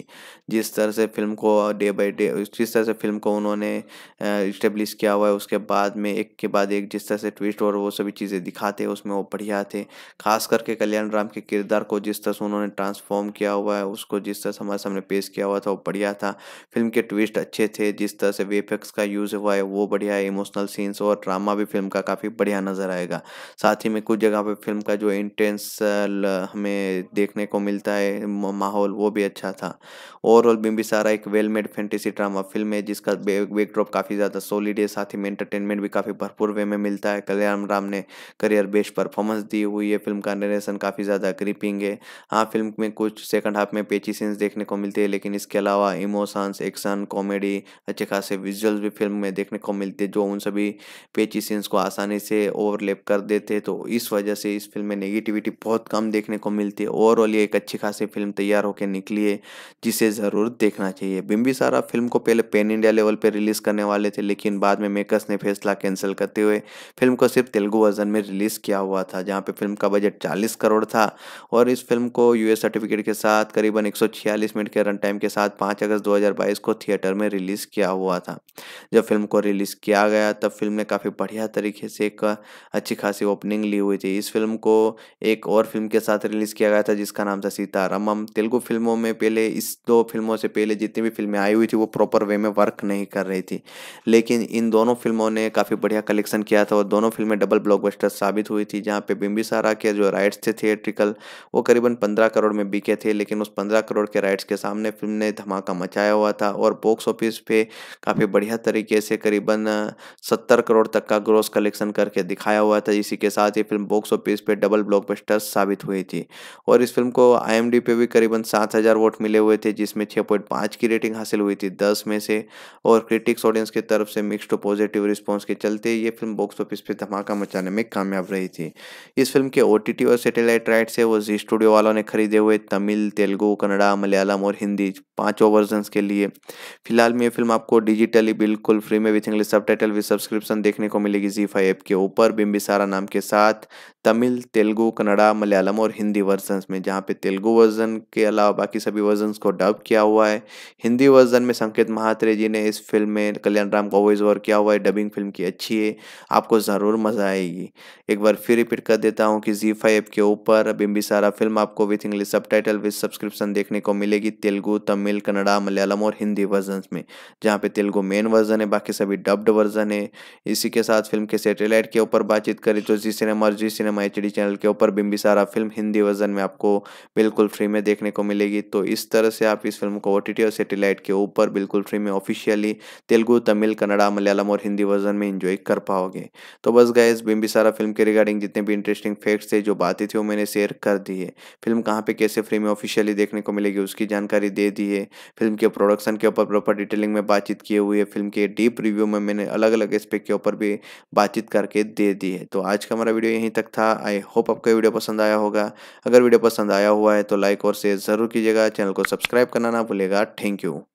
S1: जिस तरह से फिल्म को डे बाई डे जिस तरह से फिल्म को उन्होंने इस्टेब्लिश किया हुआ है उसके बाद में एक के बाद एक जिस तरह से ट्विस्ट और वो सभी चीज़ें दिखाते हैं उसमें वो बढ़िया थे खास करके कल्याण राम के किरदार को जिस तरह से उन्होंने ट्रांसफॉर्म किया हुआ है उसको जिस तरह से हमारे सामने पेश किया हुआ था वो बढ़िया था फिल्म के ट्विस्ट अच्छे थे जिस तरह से वेफेक्स का यूज़ हुआ है वो बढ़िया है इमोशनल सीन्स और ड्रामा भी फिल्म का काफ़ी बढ़िया नज़र आएगा साथ ही में कुछ जगह पे फिल्म का जो इंटेंस हमें देखने को मिलता है माहौल वो भी अच्छा था ओवरऑल बिम्बी सारा एक well made fantasy drama film है जिसका बैकड्रॉप काफ़ी ज़्यादा सॉलिड है साथ ही में एंटरटेनमेंट भी काफ़ी भरपूर वे में मिलता है कल्याण राम ने करियर बेस्ट परफॉर्मेंस दी हुई है फिल्म का नरेशन काफ़ी ज़्यादा ग्रिपिंग है हाँ फिल्म में कुछ सेकंड हाफ में पेची सीन्स देखने को मिलते हैं लेकिन इसके अलावा इमोशंस एक्शन कॉमेडी अच्छे खासे विजुअल्स भी फिल्म में देखने को मिलते हैं जो उन सभी पे पेची सीन्स को आसानी से ओवरलेप कर देते तो इस वजह से इस फिल्म में नेगेटिविटी बहुत कम देखने को मिलती है ओवरऑल ये एक अच्छी खासी फिल्म तैयार होकर निकली है जिसे ज़रूर देखना चाहिए सारा फिल्म को पहले पेन इंडिया लेवल पर रिलीज़ करने वाले थे लेकिन बाद में मेकर्स ने फैसला कैंसिल करते हुए फिल्म को सिर्फ तेलुगु वर्जन में रिलीज़ किया हुआ था जहाँ पर फिल्म का बजट चालीस करोड़ था और इस फिल्म को यूएस सर्टिफिकेट के साथ करीबन एक मिनट के रन टाइम के साथ पाँच अगस्त दो को थिएटर में रिलीज़ किया हुआ था जब फिल्म को रिलीज़ किया गया तब फिल्म ने काफ़ी काफ़ी बढ़िया तरीके से एक अच्छी खासी ओपनिंग ली हुई थी इस फिल्म को एक और फिल्म के साथ रिलीज़ किया गया था जिसका नाम था सीतारामम तेलुगु फिल्मों में पहले इस दो फिल्मों से पहले जितनी भी फिल्में आई हुई थी वो प्रॉपर वे में वर्क नहीं कर रही थी लेकिन इन दोनों फिल्मों ने काफ़ी बढ़िया कलेक्शन किया था और दोनों फिल्में डबल ब्लॉकबस्टर साबित हुई थी जहाँ पे बिम्बिसारा के जो राइट्स थे थिएट्रिकल वो करीबन पंद्रह करोड़ में बिके थे लेकिन उस पंद्रह करोड़ के राइट्स के सामने फिल्म ने धमाका मचाया हुआ था और बॉक्स ऑफिस पे काफ़ी बढ़िया तरीके से करीबन सत्तर करोड़ तक का ग्रोस कलेक्शन करके दिखाया हुआ था इसी के साथ ये फिल्म बॉक्स ऑफिस पे डबल ब्लॉकबस्टर साबित हुई थी और इस फिल्म को आई पे भी करीबन सात हज़ार वोट मिले हुए थे जिसमें छः पॉइंट पाँच की रेटिंग हासिल हुई थी दस में से और क्रिटिक्स ऑडियंस की तरफ से मिक्स टू पॉजिटिव रिस्पॉन्स के चलते ये फिल्म बॉक्स ऑफिस पे धमाका मचाने में कामयाब रही थी इस फिल्म के ओ और सेटेलाइट राइट से वो जी स्टूडियो वालों ने खरीदे हुए तमिल तेलुगु कन्नड़ा मलयालम और हिंदी पाँचों वर्जन के लिए फिलहाल में ये फिल्म आपको डिजिटली बिल्कुल फ्री में with English sub with subscription देखने देखने को मिलेगी जी फाइव के ऊपर बिम्बिसारा नाम के साथ तमिल तेलुगु कन्नड़ा मलयालम और हिंदी वर्जन्स में जहाँ पे तेलुगु वर्जन के अलावा बाकी सभी वर्जन्स को डब किया हुआ है हिंदी वर्जन में संकेत महात्रे जी ने इस फिल्म में कल्याण राम को वॉइस ओवर किया हुआ है डबिंग फिल्म की अच्छी है आपको ज़रूर मज़ा आएगी एक बार फिर रिपीट कर देता हूँ कि जी फाइव के ऊपर बिम्बिसारा फिल्म आपको with English subtitle with subscription देखने को मिलेगी तेलुगु तमिल कन्नड़ा मलयालम और हिंदी वर्जन में जहाँ पे तेलुगु मेन वर्जन है बाकी सभी डब्ड वर्जन है इसी के साथ फिल्म के सेटेलाइट के ऊपर बातचीत करें तो जी सिनेमा और जी सिनेमा एच चैनल के ऊपर बिम्बिसारा फिल्म हिंदी वर्जन में आपको बिल्कुल फ्री में देखने को मिलेगी तो इस तरह से आप इस फिल्म को ओ और सेटेलाइट के ऊपर बिल्कुल फ्री में ऑफिशियली तेलुगु तमिल कन्नड़ा मलयालम और हिंदी वर्जन में इंजॉय कर पाओगे तो बस गए बिम्बिसारा फिल्म के रिगार्डिंग जितने भी इंटरेस्टिंग फैक्ट्स थे जो बातें थी वो मैंने शेयर कर दी है फिल्म कहाँ पे कैसे फ्री में ऑफिशियली देखने को मिलेगी उसकी जानकारी दे दी है फिल्म के प्रोडक्शन के ऊपर प्रॉपर डिटेलिंग में बातचीत किए हुए फिल्म के डीप रिव्यू में मैंने अलग अलग एस्पेक्ट के ऊपर भी बातचीत करके दे दी है तो आज का हमारा वीडियो यहीं तक था आई होप आपको ये वीडियो पसंद आया होगा अगर वीडियो पसंद आया हुआ है तो लाइक और शेयर ज़रूर कीजिएगा चैनल को सब्सक्राइब करना ना भूलेगा थैंक यू